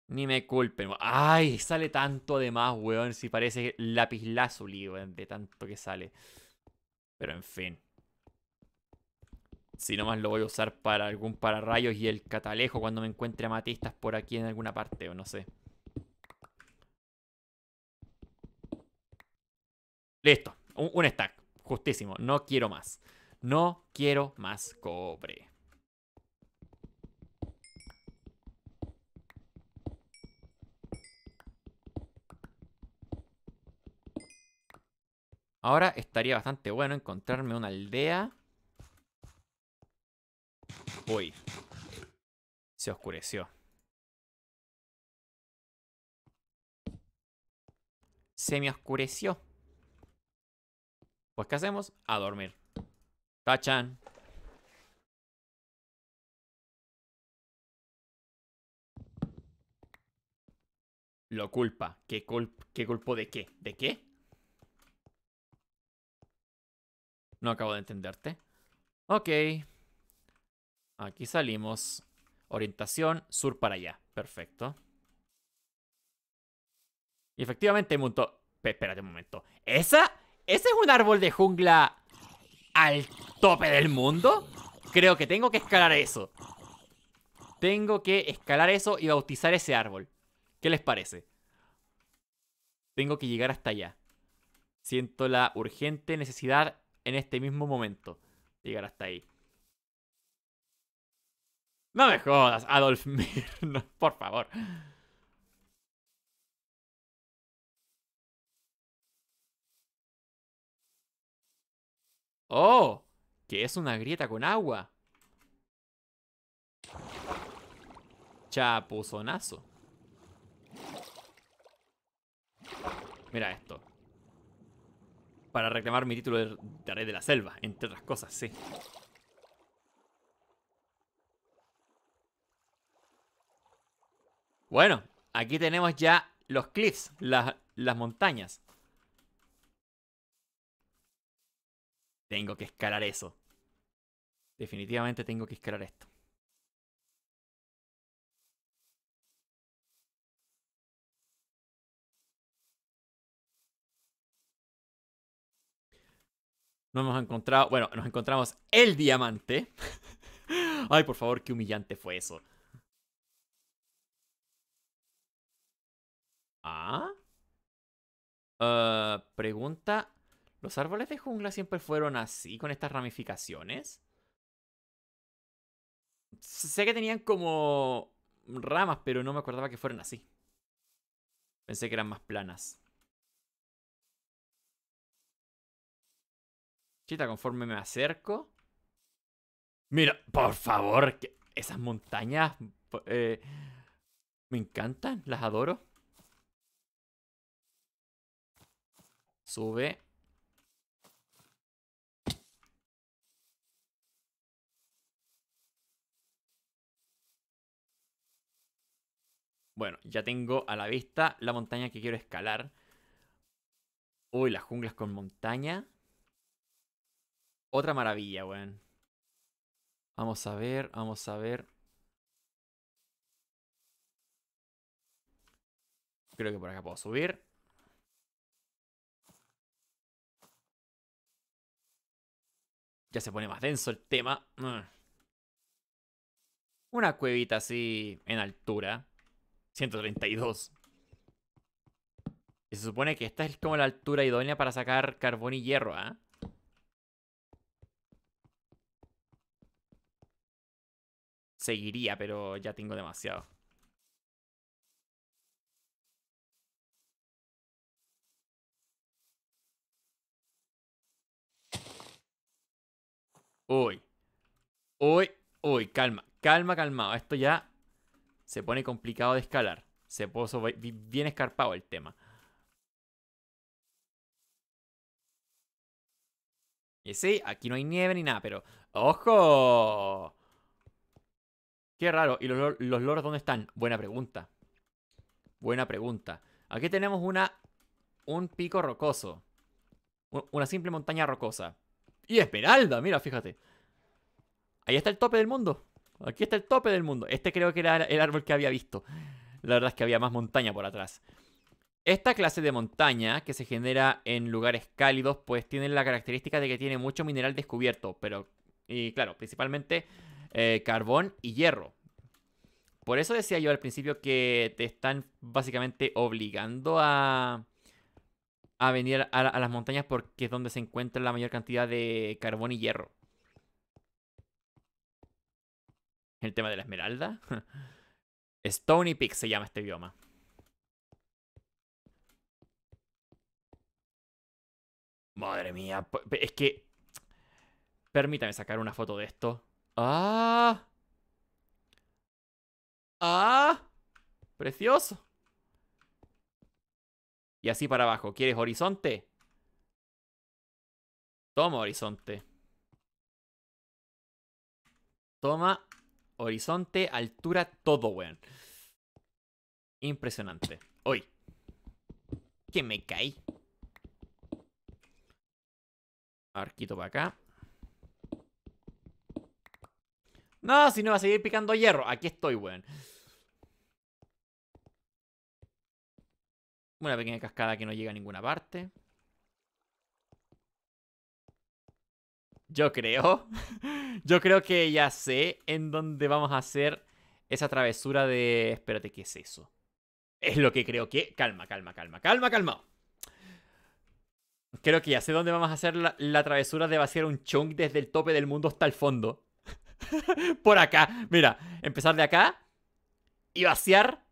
Ni me culpen. Ay, sale tanto de más, weón. Si parece lapislázuli, weón, de tanto que sale. Pero en fin. Si más lo voy a usar para algún pararrayos y el catalejo cuando me encuentre matistas por aquí en alguna parte, o no sé. Listo, un stack, justísimo. No quiero más. No quiero más cobre. Ahora estaría bastante bueno encontrarme una aldea Uy. Se oscureció. Se me oscureció. Pues, ¿qué hacemos? A dormir. Tachan. Lo culpa. ¿Qué, culpo de qué? ¿De qué? No acabo de entenderte. Ok. Aquí salimos. Orientación sur para allá. Perfecto. Y efectivamente hay un Espérate un momento. ¿Esa? ¿Ese es un árbol de jungla al tope del mundo? Creo que tengo que escalar eso. Tengo que escalar eso y bautizar ese árbol. ¿Qué les parece? Tengo que llegar hasta allá. Siento la urgente necesidad en este mismo momento de llegar hasta ahí. No me jodas, Adolf Mirno, por favor. ¡Oh! Que es una grieta con agua. Chapuzonazo. Mira esto. Para reclamar mi título de rey de la Selva, entre otras cosas, sí. Bueno, aquí tenemos ya los cliffs, las, montañas. Tengo que escalar eso. Definitivamente tengo que escalar esto. No hemos encontrado, bueno, nos encontramos el diamante. Ay, por favor, qué humillante fue eso. Ah. ah. pregunta. ¿Los árboles de jungla siempre fueron así, con estas ramificaciones? Sé que tenían como ramas, pero no me acordaba que fueran así. Pensé que eran más planas. Chita, conforme me acerco. Mira, por favor, que esas montañas eh, me encantan, las adoro. Sube. Bueno, ya tengo a la vista la montaña que quiero escalar. Uy, las junglas con montaña. Otra maravilla, weón. Vamos a ver, vamos a ver. Creo que por acá puedo subir. Ya se pone más denso el tema. Mm. Una cuevita así en altura. 132. Y se supone que esta es como la altura idónea para sacar carbón y hierro, ¿ah? Seguiría, pero ya tengo demasiado. Uy. Uy, uy, calma. Calma, calmado. Esto ya se pone complicado de escalar. Se puso bien escarpado el tema. Y sí, aquí no hay nieve ni nada, pero... ¡Ojo! Qué raro. ¿Y los, los loros dónde están? Buena pregunta. Buena pregunta. Aquí tenemos una... Un pico rocoso. Una simple montaña rocosa. Y Esmeralda, mira, fíjate. Ahí está el tope del mundo. Aquí está el tope del mundo. Este creo que era el árbol que había visto. La verdad es que había más montaña por atrás. Esta clase de montaña que se genera en lugares cálidos, pues tiene la característica de que tiene mucho mineral descubierto, pero, y claro, principalmente eh, carbón y hierro. Por eso decía yo al principio que te están básicamente obligando a, a venir a, las montañas porque es donde se encuentra la mayor cantidad de carbón y hierro. El tema de la esmeralda. Stony Peak se llama este bioma. Madre mía, es que... Permítame sacar una foto de esto. ¡Ah! ¡Ah! ¡Precioso! Y así para abajo. ¿Quieres horizonte? Toma horizonte. Toma horizonte, altura, todo, weón. Impresionante. Hoy. Que me caí. Arquito para acá. No, si no va a seguir picando hierro. Aquí estoy, weón. Una pequeña cascada que no llega a ninguna parte. Yo creo. Yo creo que ya sé en dónde vamos a hacer esa travesura de... Espérate, ¿qué es eso? Es lo que creo que... Calma, calma, calma, calma, calma. Creo que ya sé dónde vamos a hacer la, travesura de vaciar un chunk desde el tope del mundo hasta el fondo. Por acá. Mira, empezar de acá y vaciar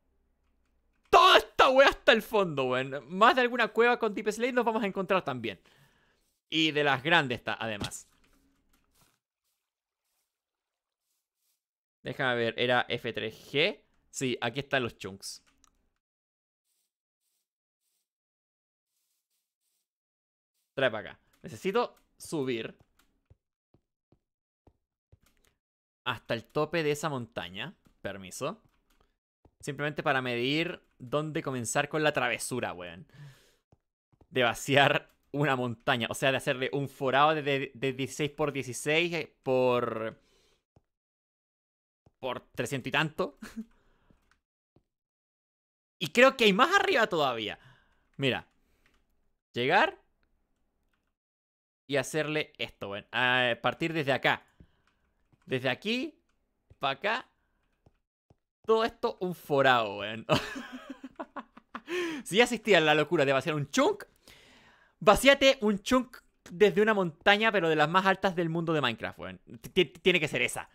todo hasta el fondo, weón. Más de alguna cueva con Deep Slate nos vamos a encontrar también. Y de las grandes, está, además. Déjame ver, era F3G. Sí, aquí están los chunks. Trae para acá. Necesito subir hasta el tope de esa montaña. Permiso. Simplemente para medir dónde comenzar con la travesura, weón. De vaciar una montaña. O sea, de hacerle un forado de, 16 por 16 eh, por... Por 300 y tanto. Y creo que hay más arriba todavía. Mira. Llegar. Y hacerle esto, weón. A ah, partir desde acá. Desde aquí. Para acá todo esto un forado, weón. si ya asistía a la locura de vaciar un chunk, vaciate un chunk desde una montaña, pero de las más altas del mundo de Minecraft, weón. Tiene que ser esa.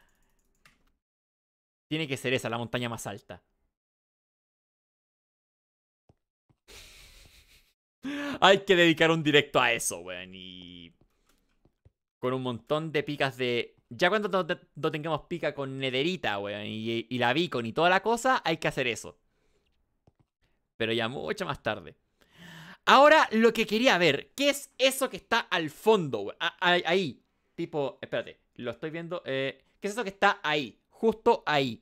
Tiene que ser esa, la montaña más alta. Hay que dedicar un directo a eso, weón. Y. Con un montón de picas de ya cuando no, tengamos pica con Nederita, weón, y, la Beacon y toda la cosa, hay que hacer eso. Pero ya mucho más tarde. Ahora lo que quería ver, ¿qué es eso que está al fondo, weón? Ahí, tipo, espérate, lo estoy viendo. Eh, ¿Qué es eso que está ahí? Justo ahí.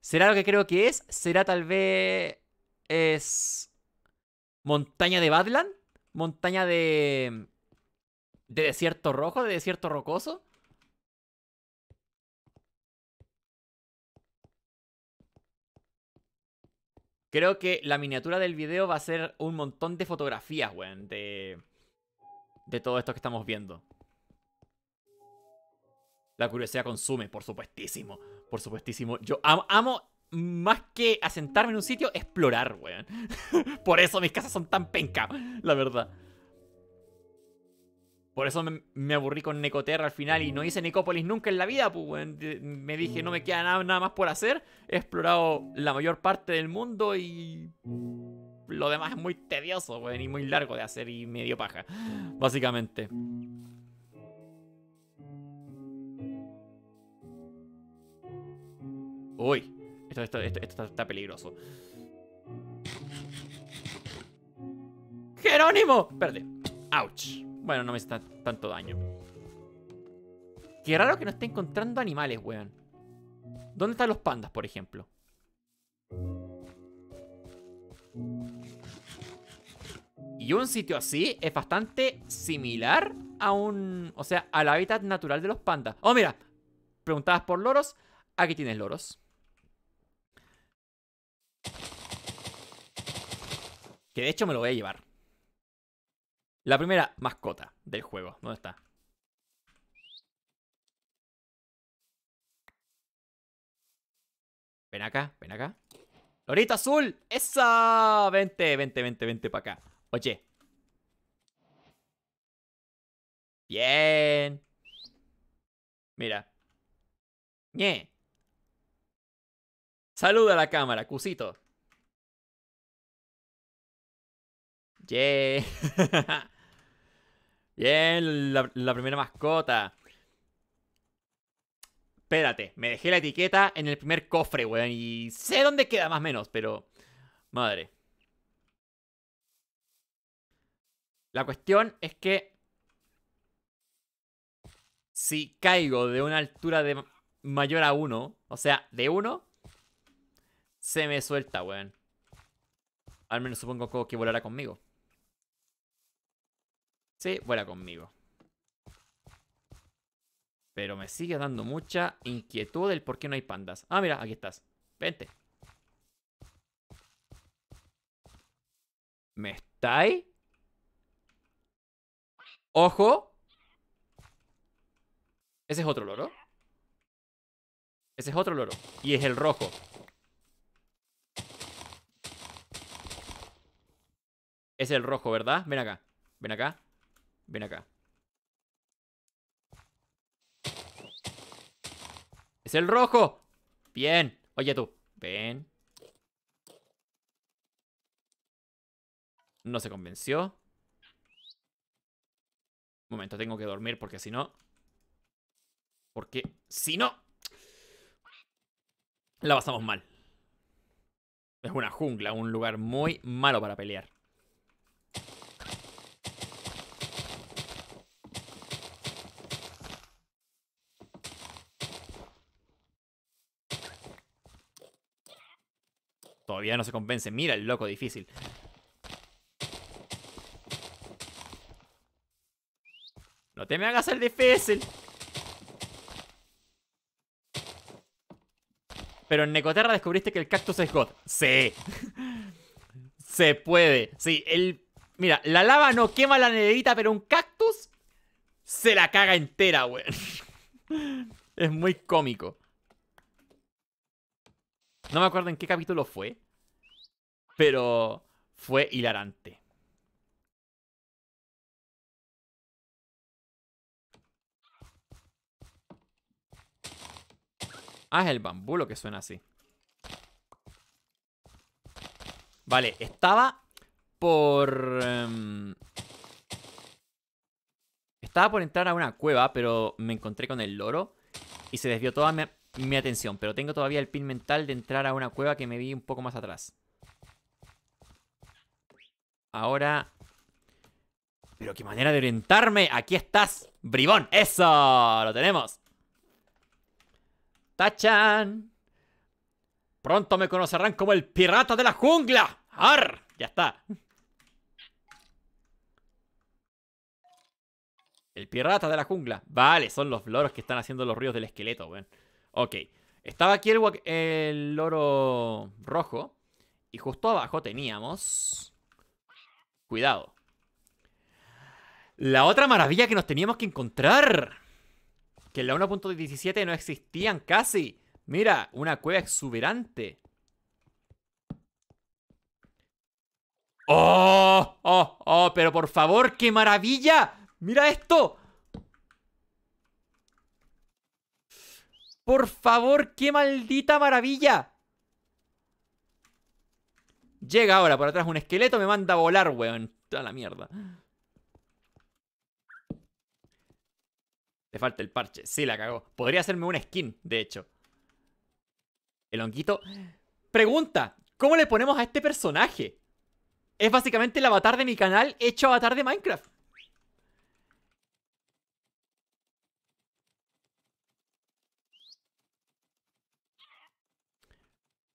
¿Será lo que creo que es? ¿Será tal vez... es... montaña de Badland? ¿Montaña de... de desierto rojo? ¿De desierto rocoso? Creo que la miniatura del video va a ser un montón de fotografías, weón, de, de todo esto que estamos viendo. La curiosidad consume, por supuestísimo. Por supuestísimo. Yo amo, más que asentarme en un sitio, explorar, weón. por eso mis casas son tan penca, la verdad. Por eso me, aburrí con Necoterra al final y no mm. hice Necópolis nunca en la vida. Pues, me dije, no me mm. queda nada, más por hacer. He explorado la mayor parte del mundo y. Lo demás es muy tedioso, y muy largo de hacer y medio paja, básicamente. Uy, esto, está peligroso. ¡Jerónimo! Perdí. ¡Auch! Bueno, no me está tanto daño. Qué raro que no esté encontrando animales, weón. ¿Dónde están los pandas, por ejemplo? Y un sitio así es bastante similar a un... O sea, al hábitat natural de los pandas. Oh, mira. Preguntabas por loros. Aquí tienes loros. Que de hecho me lo voy a llevar. La primera mascota del juego. ¿Dónde está? Ven acá, ven acá. ¡Lorito azul! ¡Esa! Vente, vente, vente, vente para acá. Oye. Bien. Mira. Ye. Saluda a la cámara, cusito. Yeah. Bien, la, primera mascota. Espérate, me dejé la etiqueta en el primer cofre, weón. Y sé dónde queda más o menos, pero... Madre. La cuestión es que... Si caigo de una altura de mayor a uno, o sea, de uno se me suelta, weón. Al menos supongo que volará conmigo. Sí, vuela conmigo. Pero me sigue dando mucha inquietud el por qué no hay pandas. Ah, mira, aquí estás. Vente. ¿Me estáis? ¡Ojo! Ese es otro loro. Ese es otro loro. Y es el rojo. Es el rojo, ¿verdad? Ven acá. Ven acá. Ven acá. ¡Es el rojo! Bien. Oye tú, ven. No se convenció. Un momento, tengo que dormir porque si no... Porque si no... La pasamos mal. Es una jungla, un lugar muy malo para pelear. Ya no se convence. Mira el loco difícil. No te me hagas el difícil. Pero en Necoterra descubriste que el cactus es God. Sí. se puede. Sí, el... Mira, la lava no quema la neverita, pero un cactus se la caga entera, weón. es muy cómico. No me acuerdo en qué capítulo fue pero fue hilarante. Ah, es el bambú lo que suena así. Vale, estaba por... Em, estaba por entrar a una cueva, pero me encontré con el loro y se desvió toda mi atención. Pero tengo todavía el pin mental de entrar a una cueva que me vi un poco más atrás. Ahora... Pero qué manera de orientarme. Aquí estás, bribón. Eso, lo tenemos. Tachan. Pronto me conocerán como el pirata de la jungla. ¡Arr! ya está. El pirata de la jungla. Vale, son los loros que están haciendo los ríos del esqueleto, weón. Ok. Estaba aquí el loro rojo. Y justo abajo teníamos... Cuidado. La otra maravilla que nos teníamos que encontrar. Que en la 1.17 no existían casi. Mira, una cueva exuberante. ¡Oh! ¡Oh! ¡Oh! Pero por favor, qué maravilla. Mira esto. Por favor, qué maldita maravilla. Llega ahora por atrás un esqueleto, me manda a volar, weón. Toda la mierda. Le falta el parche. Sí, la cagó. Podría hacerme una skin, de hecho. El honguito. Pregunta: ¿Cómo le ponemos a este personaje? Es básicamente el avatar de mi canal hecho avatar de Minecraft.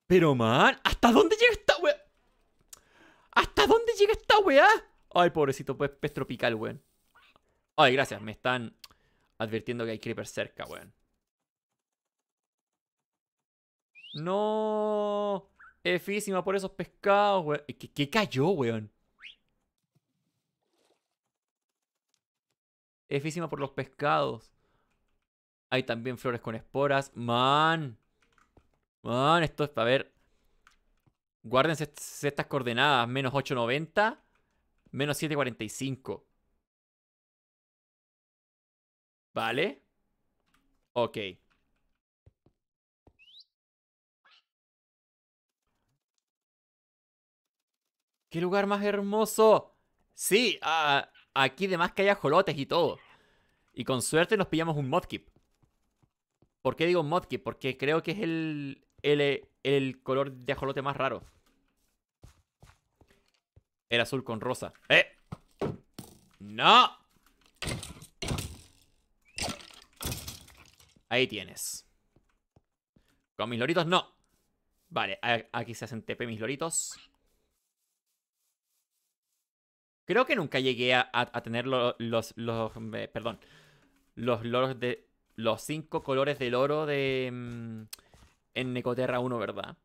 Pero man, ¿hasta dónde llega esta weón? ¿A dónde llega esta weá? Ay, pobrecito, pues pez tropical, weón. Ay, gracias, me están advirtiendo que hay creepers cerca, weón. No. Efísima por esos pescados, weón. ¿Qué, qué cayó, weón? Efísima por los pescados. Hay también flores con esporas. Man. Man, esto es para ver. Guárdense estas coordenadas, menos 890, menos 745. ¿Vale? Ok. ¡Qué lugar más hermoso! Sí, aquí además que haya jolotes y todo. Y con suerte nos pillamos un modkip. ¿Por qué digo modkip? Porque creo que es el, el, color de ajolote más raro. El azul con rosa. ¡Eh! ¡No! Ahí tienes. Con mis loritos no. Vale, aquí se hacen TP mis loritos. Creo que nunca llegué a, tener los, los, eh, perdón, los loros de los cinco colores del oro de mm, en Necoterra 1, ¿verdad?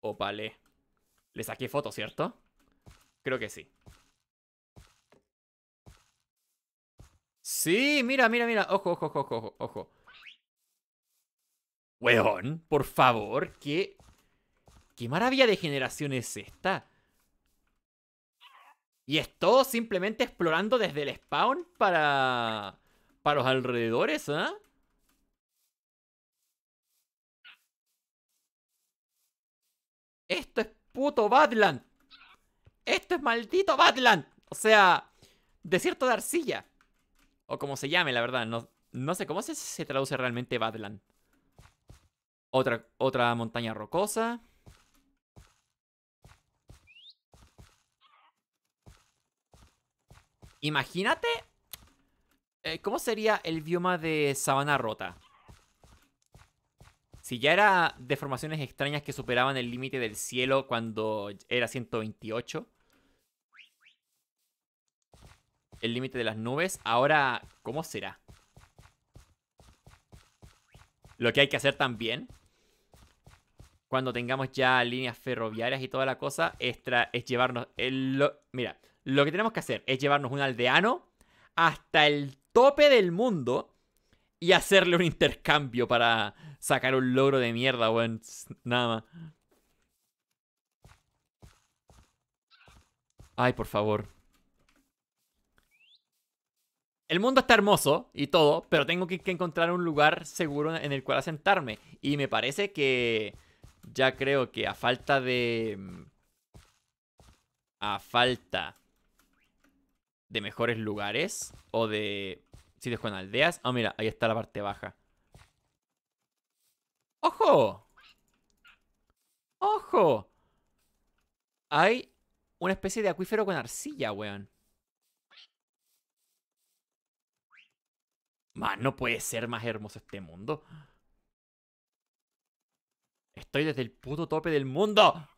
Opale. Le saqué foto, ¿cierto? Creo que sí. Sí, mira, mira, mira. Ojo, ojo, ojo, ojo, ojo. Weón, por favor, qué... ¿Qué maravilla de generación es esta? Y esto simplemente explorando desde el spawn para... Para los alrededores, ¿eh? Esto es puto Badland. Esto es maldito Badland. O sea, desierto de arcilla. O como se llame, la verdad. No, no sé cómo se, traduce realmente Badland. Otra, otra montaña rocosa. Imagínate. Eh, ¿Cómo sería el bioma de sabana rota? Si ya era deformaciones extrañas que superaban el límite del cielo cuando era 128, el límite de las nubes, ahora, ¿cómo será? Lo que hay que hacer también, cuando tengamos ya líneas ferroviarias y toda la cosa, es, es llevarnos. mira, lo que tenemos que hacer es llevarnos un aldeano hasta el tope del mundo y hacerle un intercambio para sacar un logro de mierda, weón. Nada más. Ay, por favor. El mundo está hermoso y todo, pero tengo que, que, encontrar un lugar seguro en el cual asentarme. Y me parece que ya creo que a falta de... Mm, a falta de mejores lugares o de dejo con aldeas. Ah, mira, ahí está la parte baja. ¡Ojo! ¡Ojo! Hay una especie de acuífero con arcilla, weón. más no puede ser más hermoso este mundo. Estoy desde el puto tope del mundo.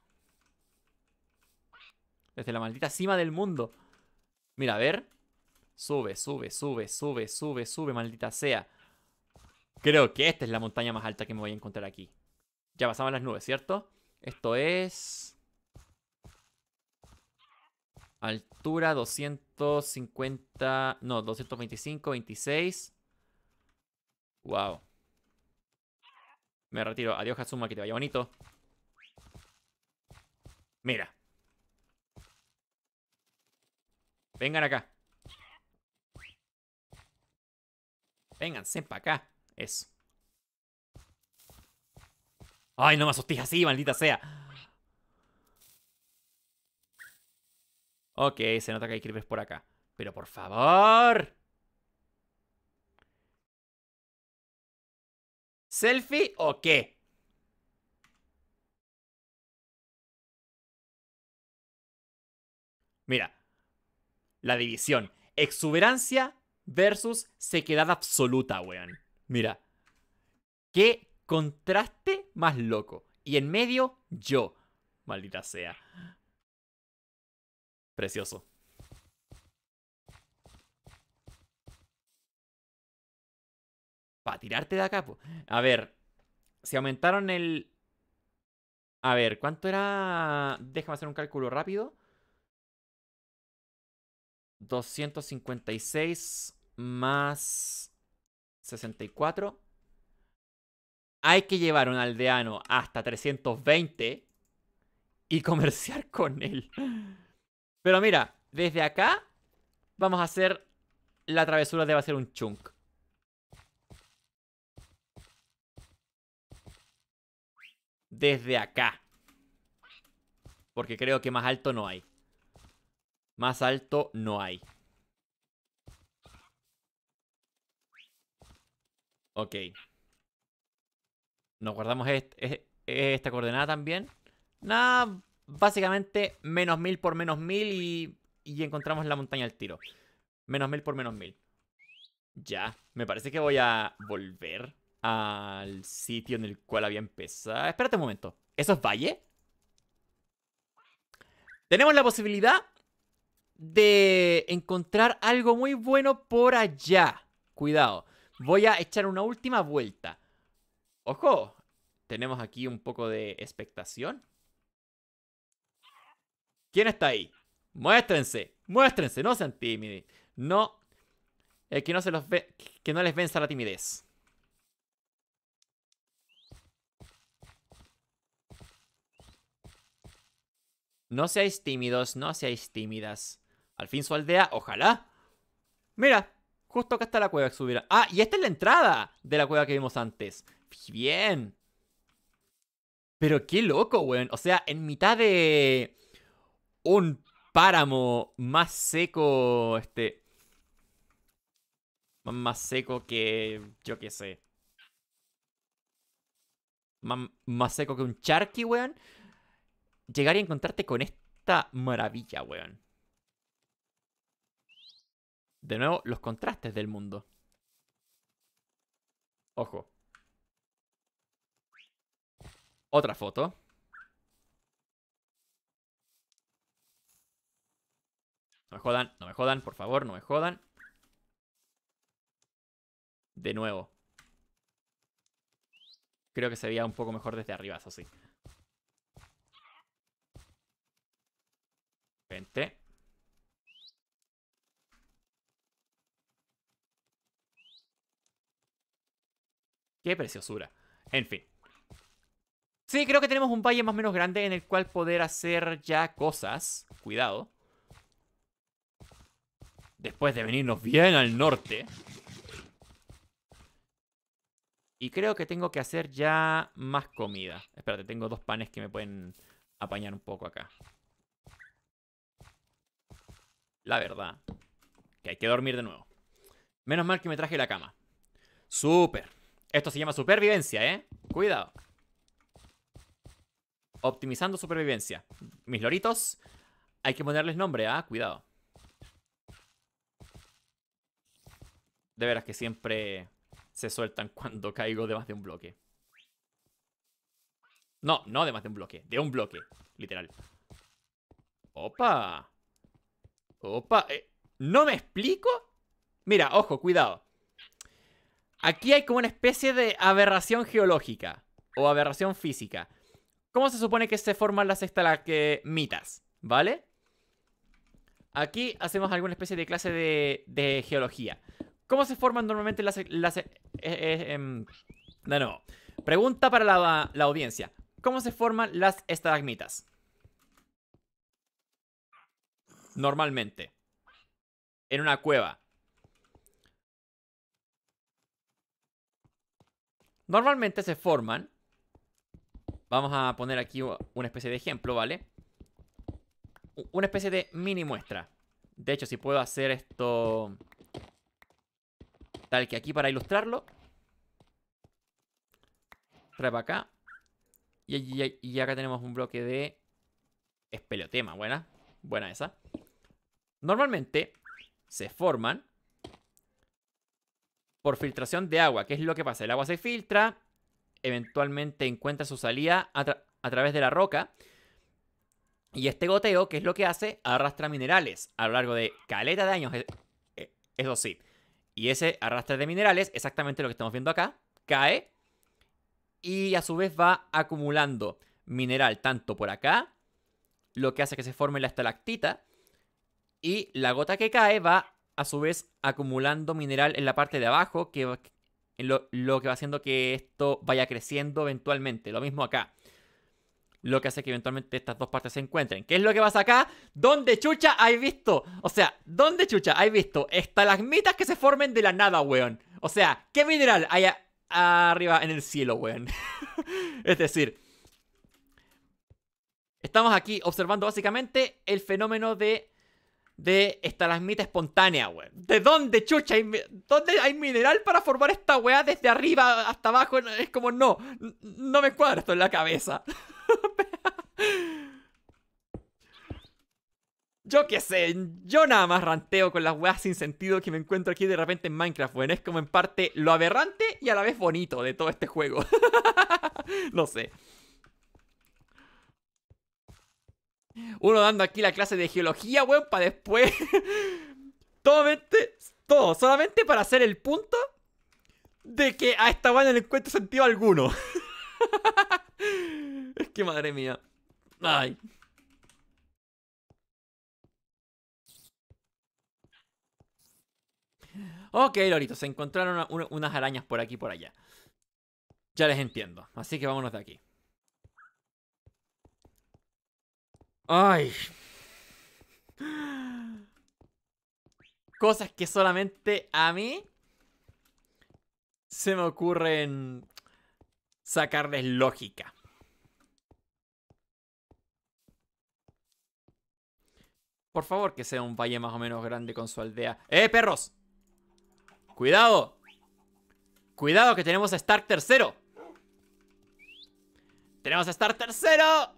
Desde la maldita cima del mundo. Mira, a ver. Sube, sube, sube, sube, sube, sube, maldita sea. Creo que esta es la montaña más alta que me voy a encontrar aquí. Ya pasamos las nubes, ¿cierto? Esto es... Altura 250... No, 225, 26. Wow. Me retiro. Adiós, Hatsuma, que te vaya bonito. Mira. Vengan acá. Vénganse para acá. Eso. Ay, no me asustes así, maldita sea. Ok, se nota que hay creepers por acá. Pero por favor. ¿Selfie o qué? Mira. La división. Exuberancia versus sequedad absoluta, weón. Mira. Qué contraste más loco. Y en medio, yo. Maldita sea. Precioso. Para tirarte de acá, A ver. Si aumentaron el. A ver, ¿cuánto era? Déjame hacer un cálculo rápido. 256 más 64. Hay que llevar un aldeano hasta 320 y comerciar con él. Pero mira, desde acá vamos a hacer la travesura debe ser un chunk. Desde acá. Porque creo que más alto no hay. Más alto no hay. Ok. Nos guardamos esta coordenada también. Nada, básicamente menos mil por menos mil y, y encontramos la montaña al tiro. Menos mil por menos mil. Ya, me parece que voy a volver al sitio en el cual había empezado. Espérate un momento. ¿Eso es valle? Tenemos la posibilidad de encontrar algo muy bueno por allá. Cuidado, voy a echar una última vuelta. Ojo, tenemos aquí un poco de expectación. ¿Quién está ahí? Muéstrense, muéstrense, no sean tímidos. No, eh, que, no se los ve, que no les venza la timidez. No seáis tímidos, no seáis tímidas. Al fin su aldea, ojalá. Mira, justo acá está la cueva que subirá. Ah, y esta es la entrada de la cueva que vimos antes. Bien. Pero qué loco, weón. O sea, en mitad de un páramo más seco, este... Más seco que... yo qué sé. Más, seco que un charqui, weón. Llegar y encontrarte con esta maravilla, weón. De nuevo, los contrastes del mundo. Ojo. Otra foto. No me jodan, no me jodan, por favor, no me jodan. De nuevo. Creo que se veía un poco mejor desde arriba, eso sí. Vente. Qué preciosura. En fin. Sí, creo que tenemos un valle más o menos grande en el cual poder hacer ya cosas. Cuidado. Después de venirnos bien al norte. Y creo que tengo que hacer ya más comida. Espérate, tengo dos panes que me pueden apañar un poco acá. La verdad. Que hay que dormir de nuevo. Menos mal que me traje la cama. Súper. Esto se llama supervivencia, ¿eh? Cuidado. Optimizando supervivencia. Mis loritos. Hay que ponerles nombre, ¿ah? Cuidado. De veras que siempre se sueltan cuando caigo de más de un bloque. No, no de más de un bloque. De un bloque, literal. Opa. Opa. Eh, ¿No me explico? Mira, ojo, cuidado. Aquí hay como una especie de aberración geológica o aberración física. ¿Cómo se supone que se forman las estalagmitas? ¿Vale? Aquí hacemos alguna especie de clase de, geología. ¿Cómo se forman normalmente las... las eh, eh, eh, em, No, Pregunta para la, la audiencia. ¿Cómo se forman las estalagmitas? Normalmente. En una cueva. Normalmente se forman. Vamos a poner aquí una especie de ejemplo, ¿vale? Una especie de mini muestra. De hecho, si puedo hacer esto tal que aquí para ilustrarlo. Trae para acá. Y, acá tenemos un bloque de espeleotema. Buena, buena esa. Normalmente se forman por filtración de agua. ¿Qué es lo que pasa? El agua se filtra, eventualmente encuentra su salida a, través de la roca. Y este goteo, ¿qué es lo que hace? Arrastra minerales a lo largo de caleta de años, e, e, eso sí. Y ese arrastre de minerales, exactamente lo que estamos viendo acá, cae y a su vez va acumulando mineral tanto por acá, lo que hace que se forme la estalactita, y la gota que cae va a su vez acumulando mineral en la parte de abajo, que lo, lo, que va haciendo que esto vaya creciendo eventualmente. Lo mismo acá. Lo que hace que eventualmente estas dos partes se encuentren. ¿Qué es lo que pasa acá? ¿Dónde chucha hay visto? O sea, ¿dónde chucha hay visto mitas que se formen de la nada, weón? O sea, ¿qué mineral hay arriba en el cielo, weón? es decir, estamos aquí observando básicamente el fenómeno de de esta lasmita espontánea, weón. ¿De dónde, chucha? ¿Dónde hay mineral para formar esta weá desde arriba hasta abajo? Es como, no, no me cuadra esto en la cabeza. Yo qué sé, yo nada más ranteo con las weas sin sentido que me encuentro aquí de repente en Minecraft, weón. es como en parte lo aberrante y a la vez bonito de todo este juego. no sé. Uno dando aquí la clase de geología, weón, para después. todo, todo, solamente para hacer el punto de que a esta weón no le encuentro sentido alguno. es que madre mía. Ay. Ok, Lorito, se encontraron unas arañas por aquí y por allá. Ya les entiendo. Así que vámonos de aquí. Ay. Cosas que solamente a mí se me ocurren sacarles lógica. Por favor, que sea un valle más o menos grande con su aldea. ¡Eh, perros! ¡Cuidado! ¡Cuidado que tenemos a Stark tercero! ¡Tenemos a Stark tercero!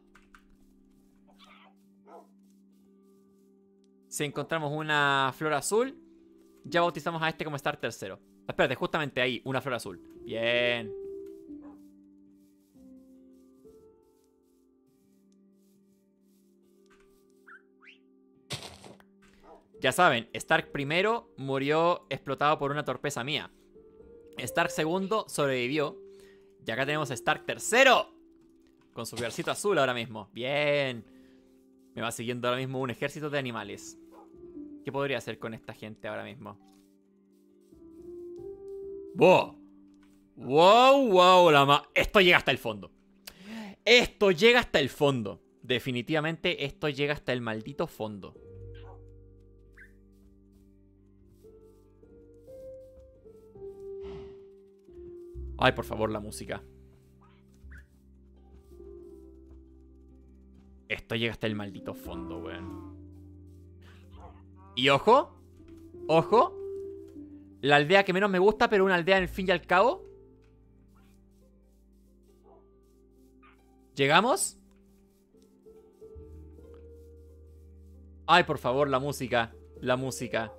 Si encontramos una flor azul, ya bautizamos a este como Stark tercero. Espérate, justamente ahí, una flor azul. Bien. Ya saben, Stark primero murió explotado por una torpeza mía. Stark segundo sobrevivió. Y acá tenemos a Stark tercero. Con su piercito azul ahora mismo. Bien. Me va siguiendo ahora mismo un ejército de animales. ¿Qué podría hacer con esta gente ahora mismo? ¡Wow! ¡Wow, wow! esto llega hasta el fondo. Esto llega hasta el fondo. Definitivamente esto llega hasta el maldito fondo. Ay, por favor, la música. Esto llega hasta el maldito fondo, weón. Y ojo, ojo, la aldea que menos me gusta, pero una aldea en fin y al cabo. ¿Llegamos? Ay, por favor, la música, la música.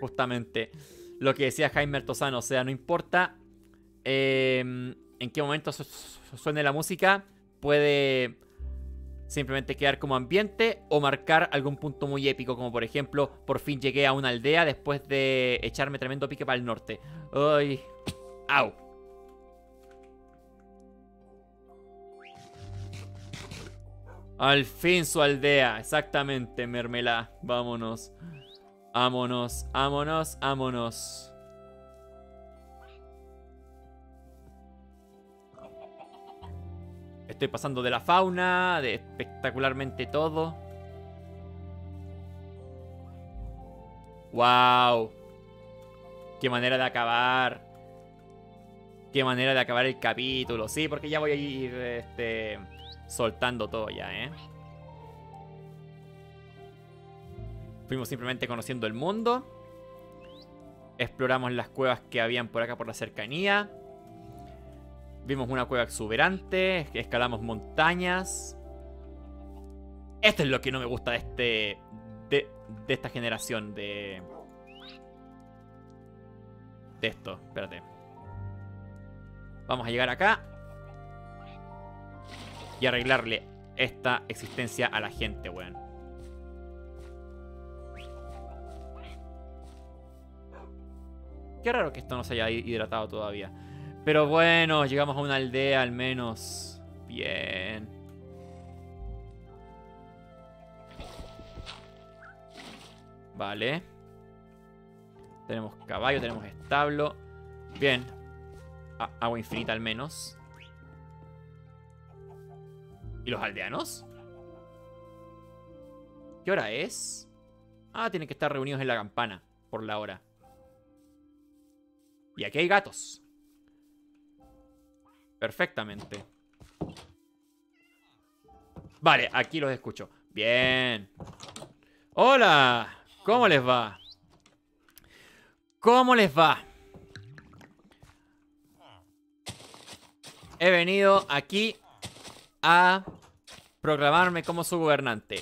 Justamente lo que decía Jaime Tosano. o sea, no importa eh, en qué momento suene la música, puede Simplemente quedar como ambiente o marcar algún punto muy épico, como por ejemplo, por fin llegué a una aldea después de echarme tremendo pique para el norte. Ay, au. Al fin su aldea, exactamente, mermelá. Vámonos. Vámonos, vámonos, vámonos. estoy pasando de la fauna, de espectacularmente todo. ¡Wow! ¡Qué manera de acabar! ¡Qué manera de acabar el capítulo! Sí, porque ya voy a ir este, soltando todo ya, ¿eh? Fuimos simplemente conociendo el mundo. Exploramos las cuevas que habían por acá por la cercanía. Vimos una cueva exuberante, escalamos montañas. Esto es lo que no me gusta de este. de, esta generación de. De esto, espérate. Vamos a llegar acá. Y arreglarle esta existencia a la gente, weón. Qué raro que esto no se haya hidratado todavía. Pero bueno, llegamos a una aldea al menos. Bien. Vale. Tenemos caballo, tenemos establo. Bien. agua infinita al menos. ¿Y los aldeanos? ¿Qué hora es? Ah, tienen que estar reunidos en la campana por la hora. Y aquí hay gatos. Perfectamente. Vale, aquí los escucho. Bien. Hola. ¿Cómo les va? ¿Cómo les va? He venido aquí a proclamarme como su gobernante.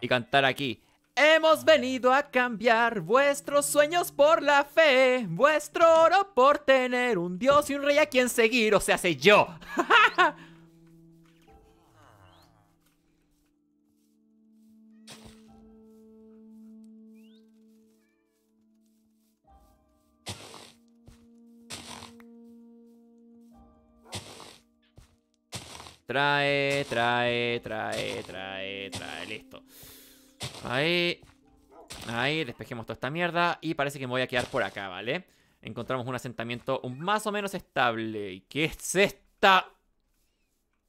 Y cantar aquí. Hemos venido a cambiar vuestros sueños por la fe, vuestro oro por tener un dios y un rey a quien seguir, o sea, sé yo. trae, trae, trae, trae, trae, listo. Ahí. Ahí, despejemos toda esta mierda. Y parece que me voy a quedar por acá, ¿vale? Encontramos un asentamiento más o menos estable. ¿Y qué es esta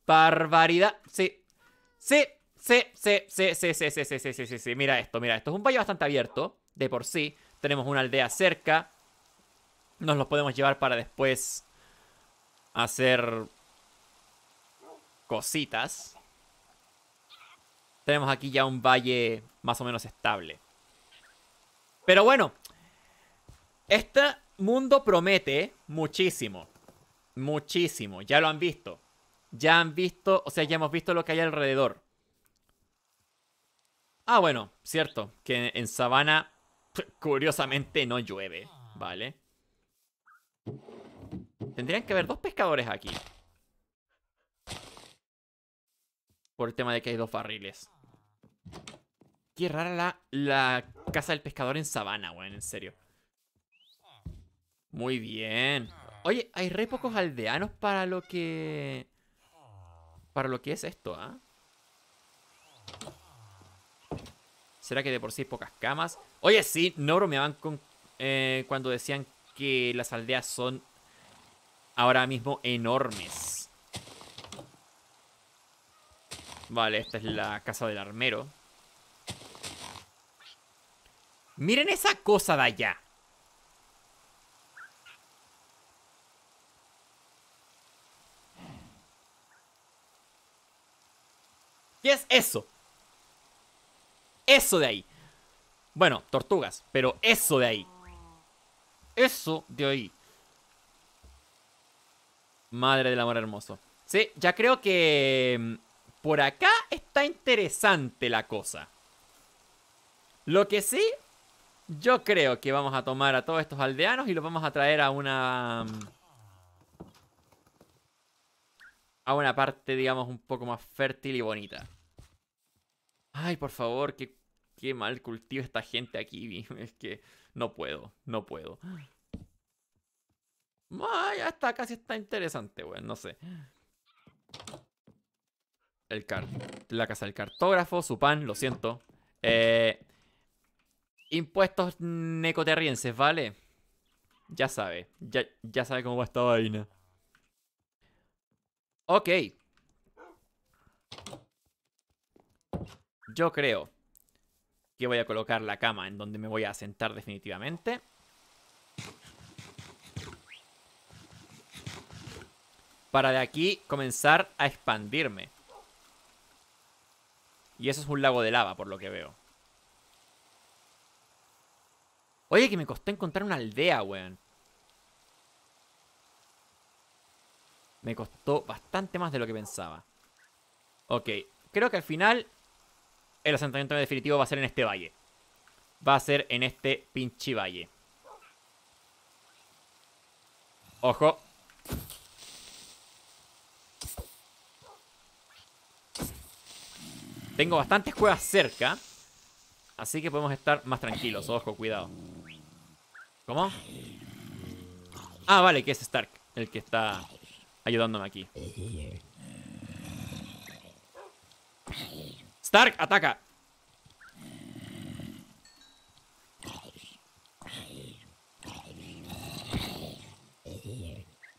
barbaridad? Sí. Sí. Sí, sí, sí, sí, sí, sí, sí, sí, sí, sí, sí. Mira esto, mira esto. Es un valle bastante abierto, de por sí. Tenemos una aldea cerca. Nos los podemos llevar para después hacer cositas tenemos aquí ya un valle más o menos estable. Pero bueno, este mundo promete muchísimo. Muchísimo, ya lo han visto. Ya han visto, o sea, ya hemos visto lo que hay alrededor. Ah, bueno, cierto, que en sabana curiosamente no llueve, ¿vale? Tendrían que haber dos pescadores aquí. Por el tema de que hay dos barriles. Qué rara la, casa del pescador en sabana, weón, en serio. Muy bien. Oye, hay re pocos aldeanos para lo que... Para lo que es esto, ¿ah? ¿Será que de por sí hay pocas camas? Oye, sí, no bromeaban con, eh, cuando decían que las aldeas son ahora mismo enormes. Vale, esta es la casa del armero. Miren esa cosa de allá. ¿Qué es eso? Eso de ahí. Bueno, tortugas, pero eso de ahí. Eso de ahí. Madre del amor hermoso. Sí, ya creo que mm, por acá está interesante la cosa. Lo que sí, yo creo que vamos a tomar a todos estos aldeanos y los vamos a traer a una... A una parte, digamos, un poco más fértil y bonita. Ay, por favor, qué, mal cultiva esta gente aquí. Es que no puedo, no puedo. Ah, ya está, casi está interesante, weón, no sé. El la casa del cartógrafo, su pan, lo siento. Eh, impuestos necoterrienses, ¿vale? Ya sabe, ya, ya sabe cómo va esta vaina. Ok. Yo creo que voy a colocar la cama en donde me voy a sentar definitivamente. Para de aquí comenzar a expandirme. Y eso es un lago de lava, por lo que veo. Oye, que me costó encontrar una aldea, weón. Me costó bastante más de lo que pensaba. Ok, creo que al final el asentamiento definitivo va a ser en este valle. Va a ser en este pinche valle. Ojo. Tengo bastantes cuevas cerca. Así que podemos estar más tranquilos. Ojo, cuidado. ¿Cómo? Ah, vale, que es Stark. El que está ayudándome aquí. Stark, ataca.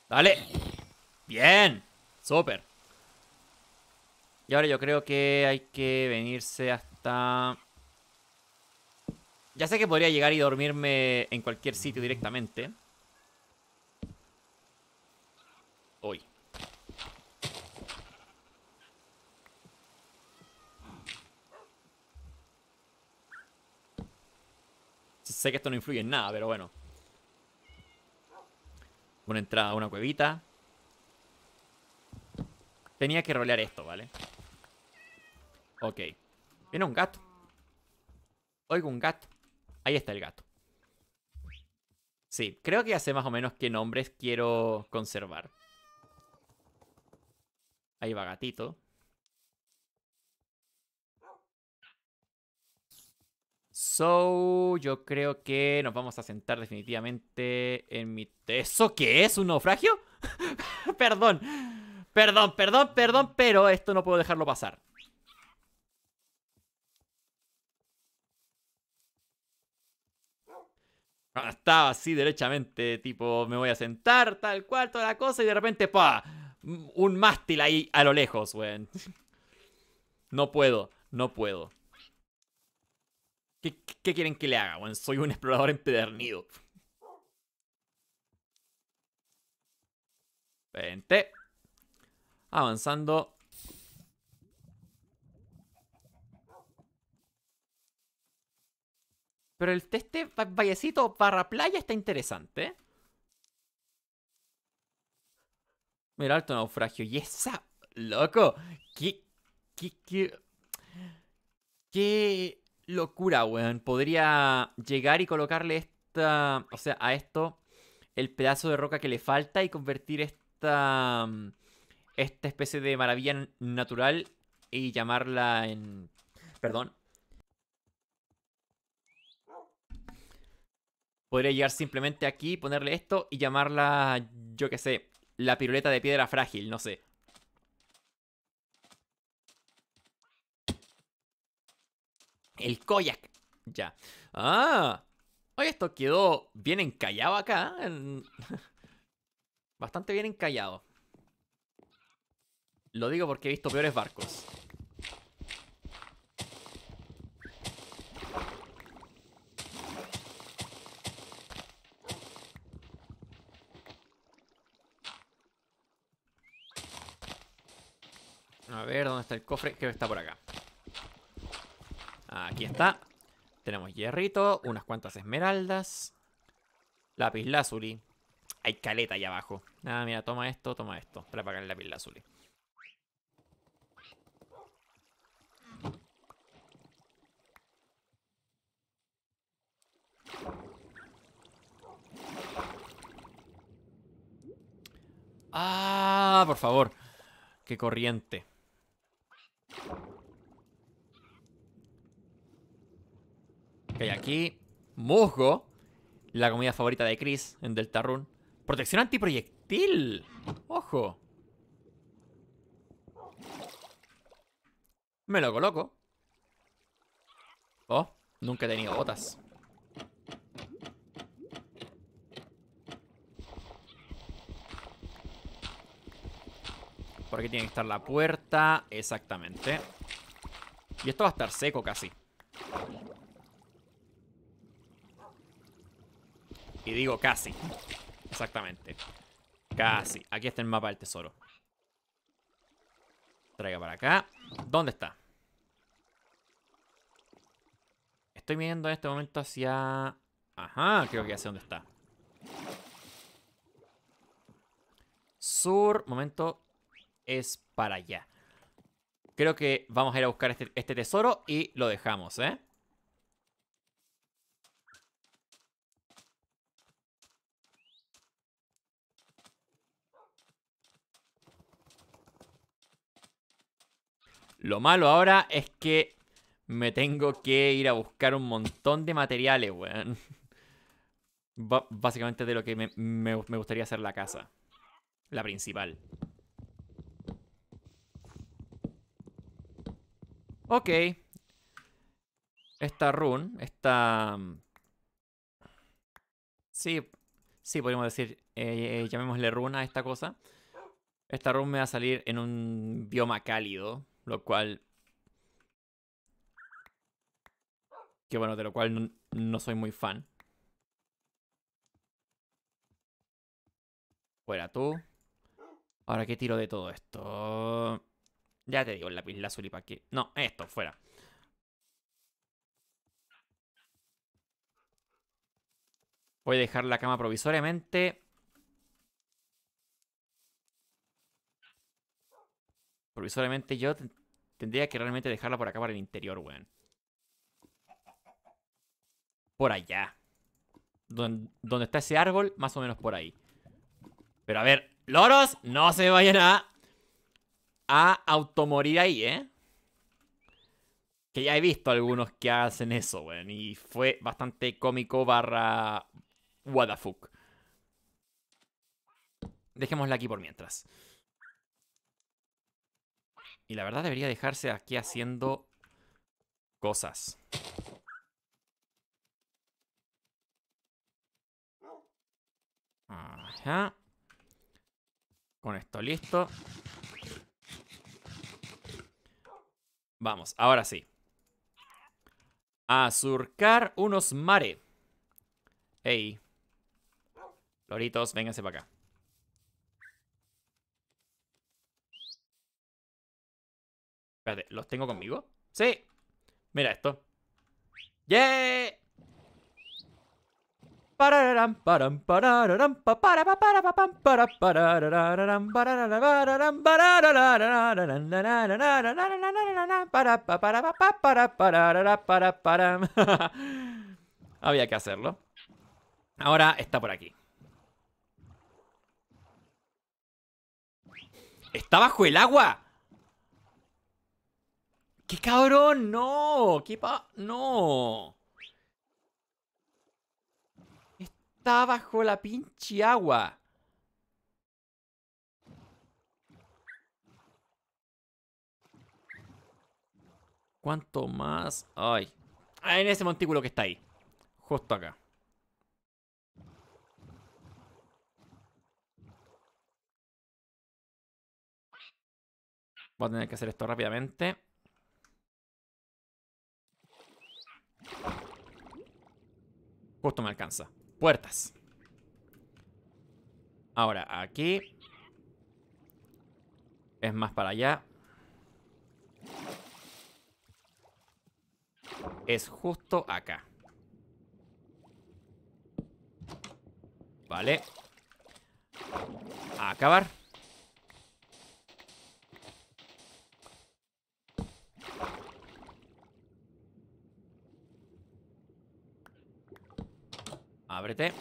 Dale. Bien. Súper y ahora yo creo que hay que venirse hasta... Ya sé que podría llegar y dormirme en cualquier sitio directamente. Hoy. Sé que esto no influye en nada, pero bueno. Una entrada a una cuevita. Tenía que rolear esto, ¿vale? vale Ok. Viene un gato. Oigo un gato. Ahí está el gato. Sí, creo que ya sé más o menos qué nombres quiero conservar. Ahí va gatito. So, yo creo que nos vamos a sentar definitivamente en mi... ¿Eso qué es? ¿Un naufragio? perdón, perdón, perdón, perdón, pero esto no puedo dejarlo pasar. Estaba así derechamente, tipo, me voy a sentar, tal cual, toda la cosa, y de repente, pa, un mástil ahí a lo lejos, weón. No puedo, no puedo. ¿Qué, quieren que le haga, weón? Soy un explorador empedernido. Vente. Avanzando. Pero el, este vallecito barra playa está interesante. Mira, alto naufragio. Y esa. Loco. Qué. Qué. locura, weón. Podría llegar y colocarle esta. O sea, a esto. El pedazo de roca que le falta y convertir esta. Esta especie de maravilla natural y llamarla en. Perdón. podría llegar simplemente aquí, ponerle esto y llamarla, yo qué sé, la piruleta de piedra frágil, no sé. El koyak. Ya. Ah. Oye, esto quedó bien encallado acá. Bastante bien encallado. Lo digo porque he visto peores barcos. A ver, ¿dónde está el cofre? Que está por acá. Aquí está. Tenemos hierrito, unas cuantas esmeraldas. Lápiz lazuli. Hay caleta ahí abajo. Ah, mira, toma esto, toma esto. Para pagar el lápiz lazuli. Ah, por favor. Qué corriente. hay aquí. Musgo. La comida favorita de Chris en Deltarune. Protección antiproyectil. Ojo. Me lo coloco. Oh, nunca he tenido botas. Por aquí tiene que estar la puerta. Exactamente. Y esto va a estar seco casi. Y digo casi. Exactamente. Casi. Aquí está el mapa del tesoro. Traiga para acá. ¿Dónde está? Estoy mirando en este momento hacia... Ajá, creo que hacia dónde está. Sur, momento, es para allá. Creo que vamos a ir a buscar este, este tesoro y lo dejamos, ¿eh? Lo malo ahora es que me tengo que ir a buscar un montón de materiales, weón. básicamente de lo que me, gustaría hacer la casa. La principal. Ok. Esta run... esta... Mm, sí, sí, podríamos decir, eh, eh, llamémosle runa a esta cosa. Esta run me va a salir en un bioma cálido. Lo cual... Que bueno, de lo cual no, soy muy fan. Fuera tú. Ahora, ¿qué tiro de todo esto? Ya te digo, la lápiz y para aquí. No, esto, fuera. Voy a dejar la cama provisoriamente. Provisoriamente yo tendría que realmente dejarla por acá para el interior, weón. Por allá. donde está ese árbol, más o menos por ahí. Pero a ver, loros, no se vayan a... A automorir ahí, ¿eh? Que ya he visto algunos que hacen eso, weón. Y fue bastante cómico barra... What the fuck. Dejémosla aquí por mientras. Y la verdad debería dejarse aquí haciendo cosas. Ajá. Con esto listo. Vamos, ahora sí. A surcar unos mare. Ey. Loritos, vénganse para acá. Espérate, ¿los tengo conmigo? ¡Sí! Mira esto. ¡Yeah! Había que hacerlo. Ahora está por aquí. ¿Está bajo el agua? ¡Qué cabrón! ¡No! ¡Qué pa... ¡No! Está bajo la pinche agua. ¿Cuánto más? Ay. Ah, en ese montículo que está ahí. Justo acá. Voy a tener que hacer esto rápidamente. Justo me alcanza. Puertas. Ahora, aquí. Es más para allá. Es justo acá. Vale. A acabar. Ábrete.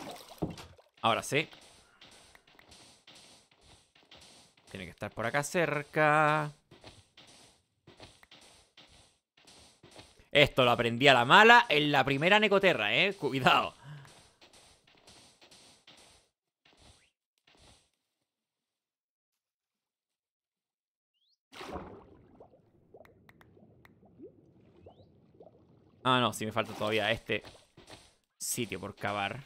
Ahora sí. Tiene que estar por acá cerca. Esto lo aprendí a la mala en la primera Necoterra, ¿eh? Cuidado. Ah, no, si me falta todavía este sitio por cavar.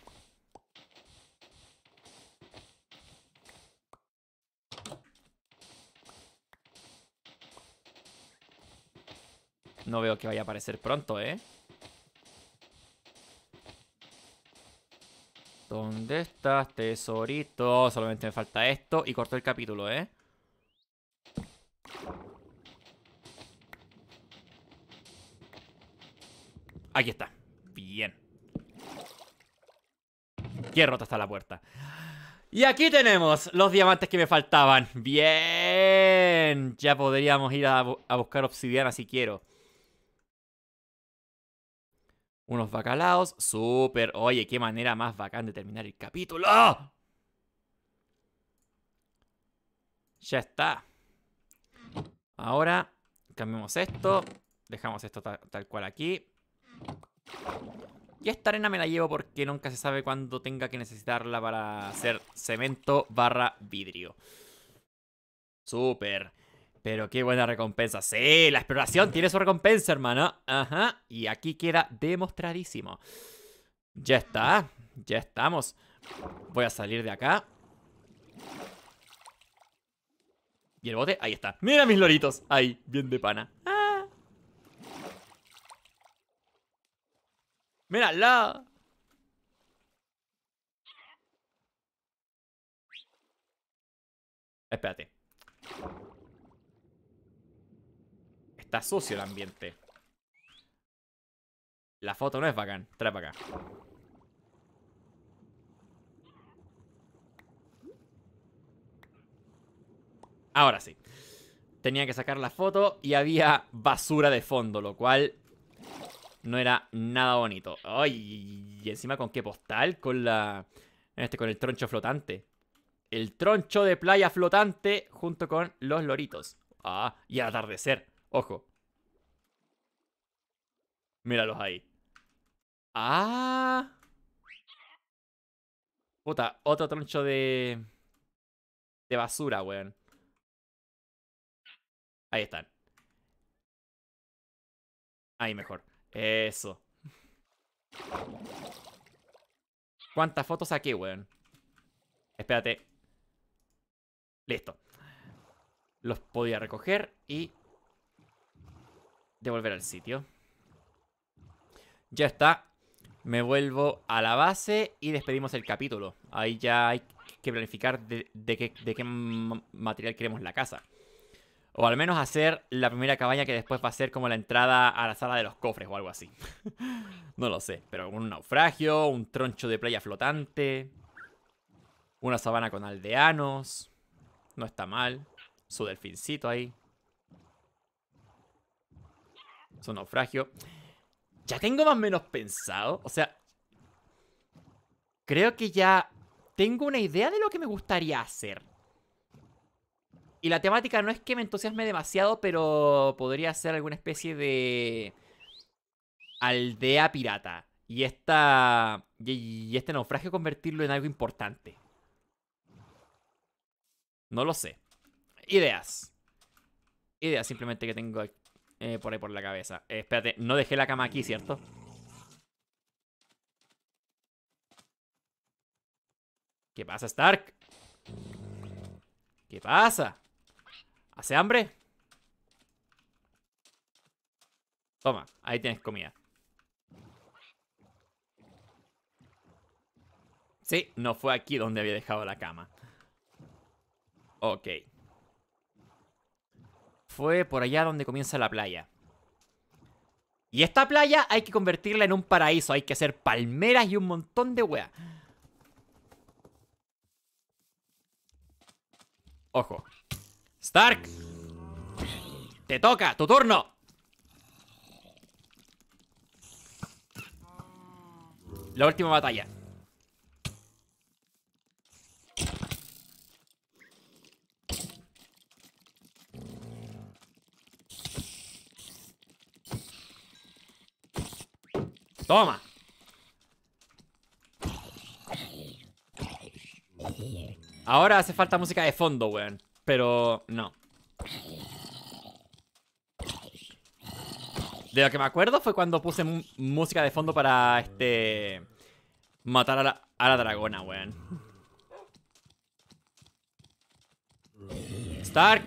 No veo que vaya a aparecer pronto, ¿eh? ¿Dónde estás, tesorito? Solamente me falta esto y corto el capítulo, ¿eh? Aquí está. cualquier rota hasta la puerta. Y aquí tenemos los diamantes que me faltaban. Bien. Ya podríamos ir a, buscar obsidiana si quiero. Unos bacalaos. super Oye, qué manera más bacán de terminar el capítulo. Ya está. Ahora cambiamos esto. Dejamos esto tal cual aquí. Y esta arena me la llevo porque nunca se sabe cuándo tenga que necesitarla para hacer cemento barra vidrio. Súper. Pero qué buena recompensa. Sí, la exploración tiene su recompensa, hermano. Ajá. Y aquí queda demostradísimo. Ya está. Ya estamos. Voy a salir de acá. ¿Y el bote? Ahí está. Mira mis loritos. Ahí, bien de pana. ¡Ah! ¡Mírala! Espérate. Está sucio el ambiente. La foto no es bacán. Trae para acá. Ahora sí. Tenía que sacar la foto y había basura de fondo, lo cual no era nada bonito. Ay, y encima con qué postal, con la. Este, con el troncho flotante. El troncho de playa flotante junto con los loritos. Ah, y al atardecer. Ojo. Míralos ahí. Ah. Puta, otro troncho de. de basura, weón. Ahí están. Ahí mejor. Eso. ¿Cuántas fotos aquí, weón? Espérate. Listo. Los podía recoger y devolver al sitio. Ya está. Me vuelvo a la base y despedimos el capítulo. Ahí ya hay que planificar de, de, qué, de qué material queremos la casa. O al menos hacer la primera cabaña que después va a ser como la entrada a la sala de los cofres o algo así. no lo sé, pero un naufragio, un troncho de playa flotante, una sabana con aldeanos. No está mal. Su delfincito ahí. Su naufragio. Ya tengo más o menos pensado. O sea, creo que ya tengo una idea de lo que me gustaría hacer. Y la temática no es que me entusiasme demasiado, pero podría ser alguna especie de aldea pirata. Y, esta, y este naufragio convertirlo en algo importante. No lo sé. Ideas. Ideas simplemente que tengo eh, por ahí por la cabeza. Eh, espérate, no dejé la cama aquí, ¿cierto? ¿Qué pasa, Stark? ¿Qué pasa? ¿Hace hambre? Toma, ahí tienes comida. Sí, no fue aquí donde había dejado la cama. Ok. Fue por allá donde comienza la playa. Y esta playa hay que convertirla en un paraíso. Hay que hacer palmeras y un montón de weas. Ojo, Stark. Te toca, tu turno. La última batalla. Toma. Ahora hace falta música de fondo, weón. Pero no. De lo que me acuerdo fue cuando puse música de fondo para este. Matar a la, a dragona, weón. Stark.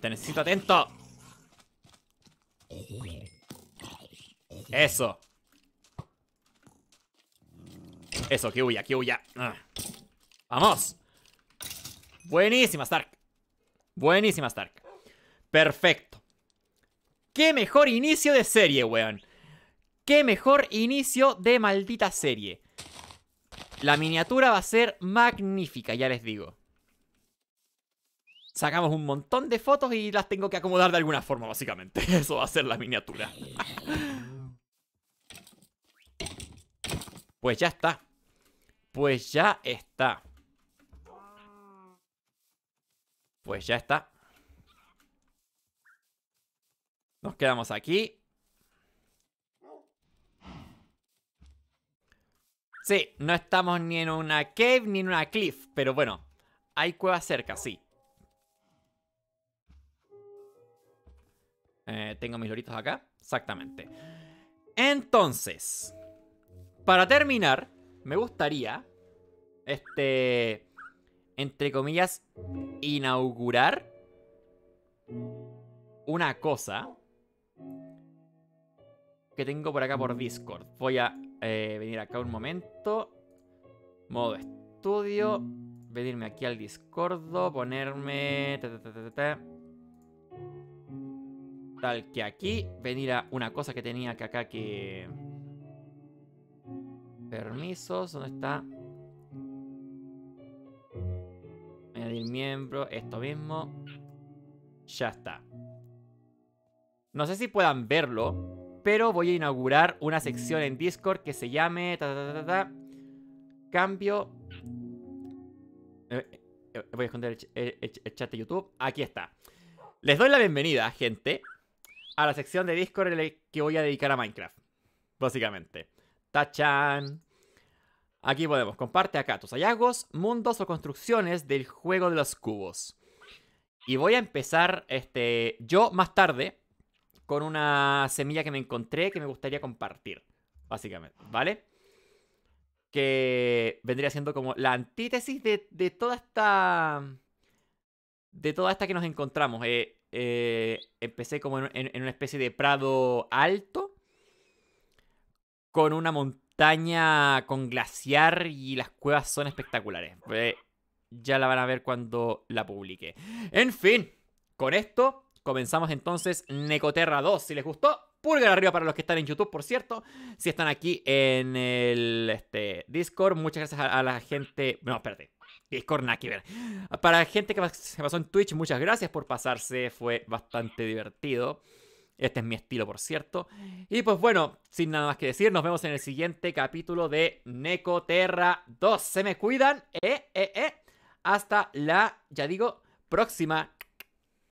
Te necesito atento. Eso. Eso, que huya, que huya. Ah. Vamos. Buenísima, Stark. Buenísima, Stark. Perfecto. Qué mejor inicio de serie, weón. Qué mejor inicio de maldita serie. La miniatura va a ser magnífica, ya les digo. Sacamos un montón de fotos y las tengo que acomodar de alguna forma, básicamente. Eso va a ser la miniatura. Pues ya está. Pues ya está. Pues ya está. Nos quedamos aquí. Sí, no estamos ni en una cave ni en una cliff, pero bueno, hay cuevas cerca, sí. Eh, tengo mis loritos acá, exactamente. Entonces, para terminar, me gustaría este entre comillas, inaugurar una cosa que tengo por acá por Discord. Voy a eh, venir acá un momento. Modo estudio. Venirme aquí al Discord. Ponerme. Tal que aquí. Venir a una cosa que tenía que acá que. Permisos. ¿Dónde está? el miembro, esto mismo. Ya está. No sé si puedan verlo, pero voy a inaugurar una sección en Discord que se llame... Ta, ta, ta, cambio... Eh, eh, voy a esconder el, chat de YouTube. Aquí está. Les doy la bienvenida, gente, a la sección de Discord que voy a dedicar a Minecraft. Básicamente. Tachan. Aquí podemos, comparte acá tus hallazgos, mundos o construcciones del juego de los cubos. Y voy a empezar este, yo más tarde con una semilla que me encontré que me gustaría compartir, básicamente, ¿vale? Que vendría siendo como la antítesis de, toda esta... De toda esta que nos encontramos. Eh, eh, empecé como en, en, una especie de prado alto con una montaña con glaciar y las cuevas son espectaculares. Eh, ya la van a ver cuando la publique. En fin, con esto comenzamos entonces Necoterra 2. Si les gustó, pulgar arriba para los que están en YouTube, por cierto. Si están aquí en el este, Discord, muchas gracias a, la gente. No, espérate. Discord, Nakiver. Para la gente que pasó en Twitch, muchas gracias por pasarse. Fue bastante divertido. Este es mi estilo, por cierto. Y pues bueno, sin nada más que decir, nos vemos en el siguiente capítulo de Necoterra 2. Se me cuidan. Eh, eh, eh. Hasta la, ya digo, próxima.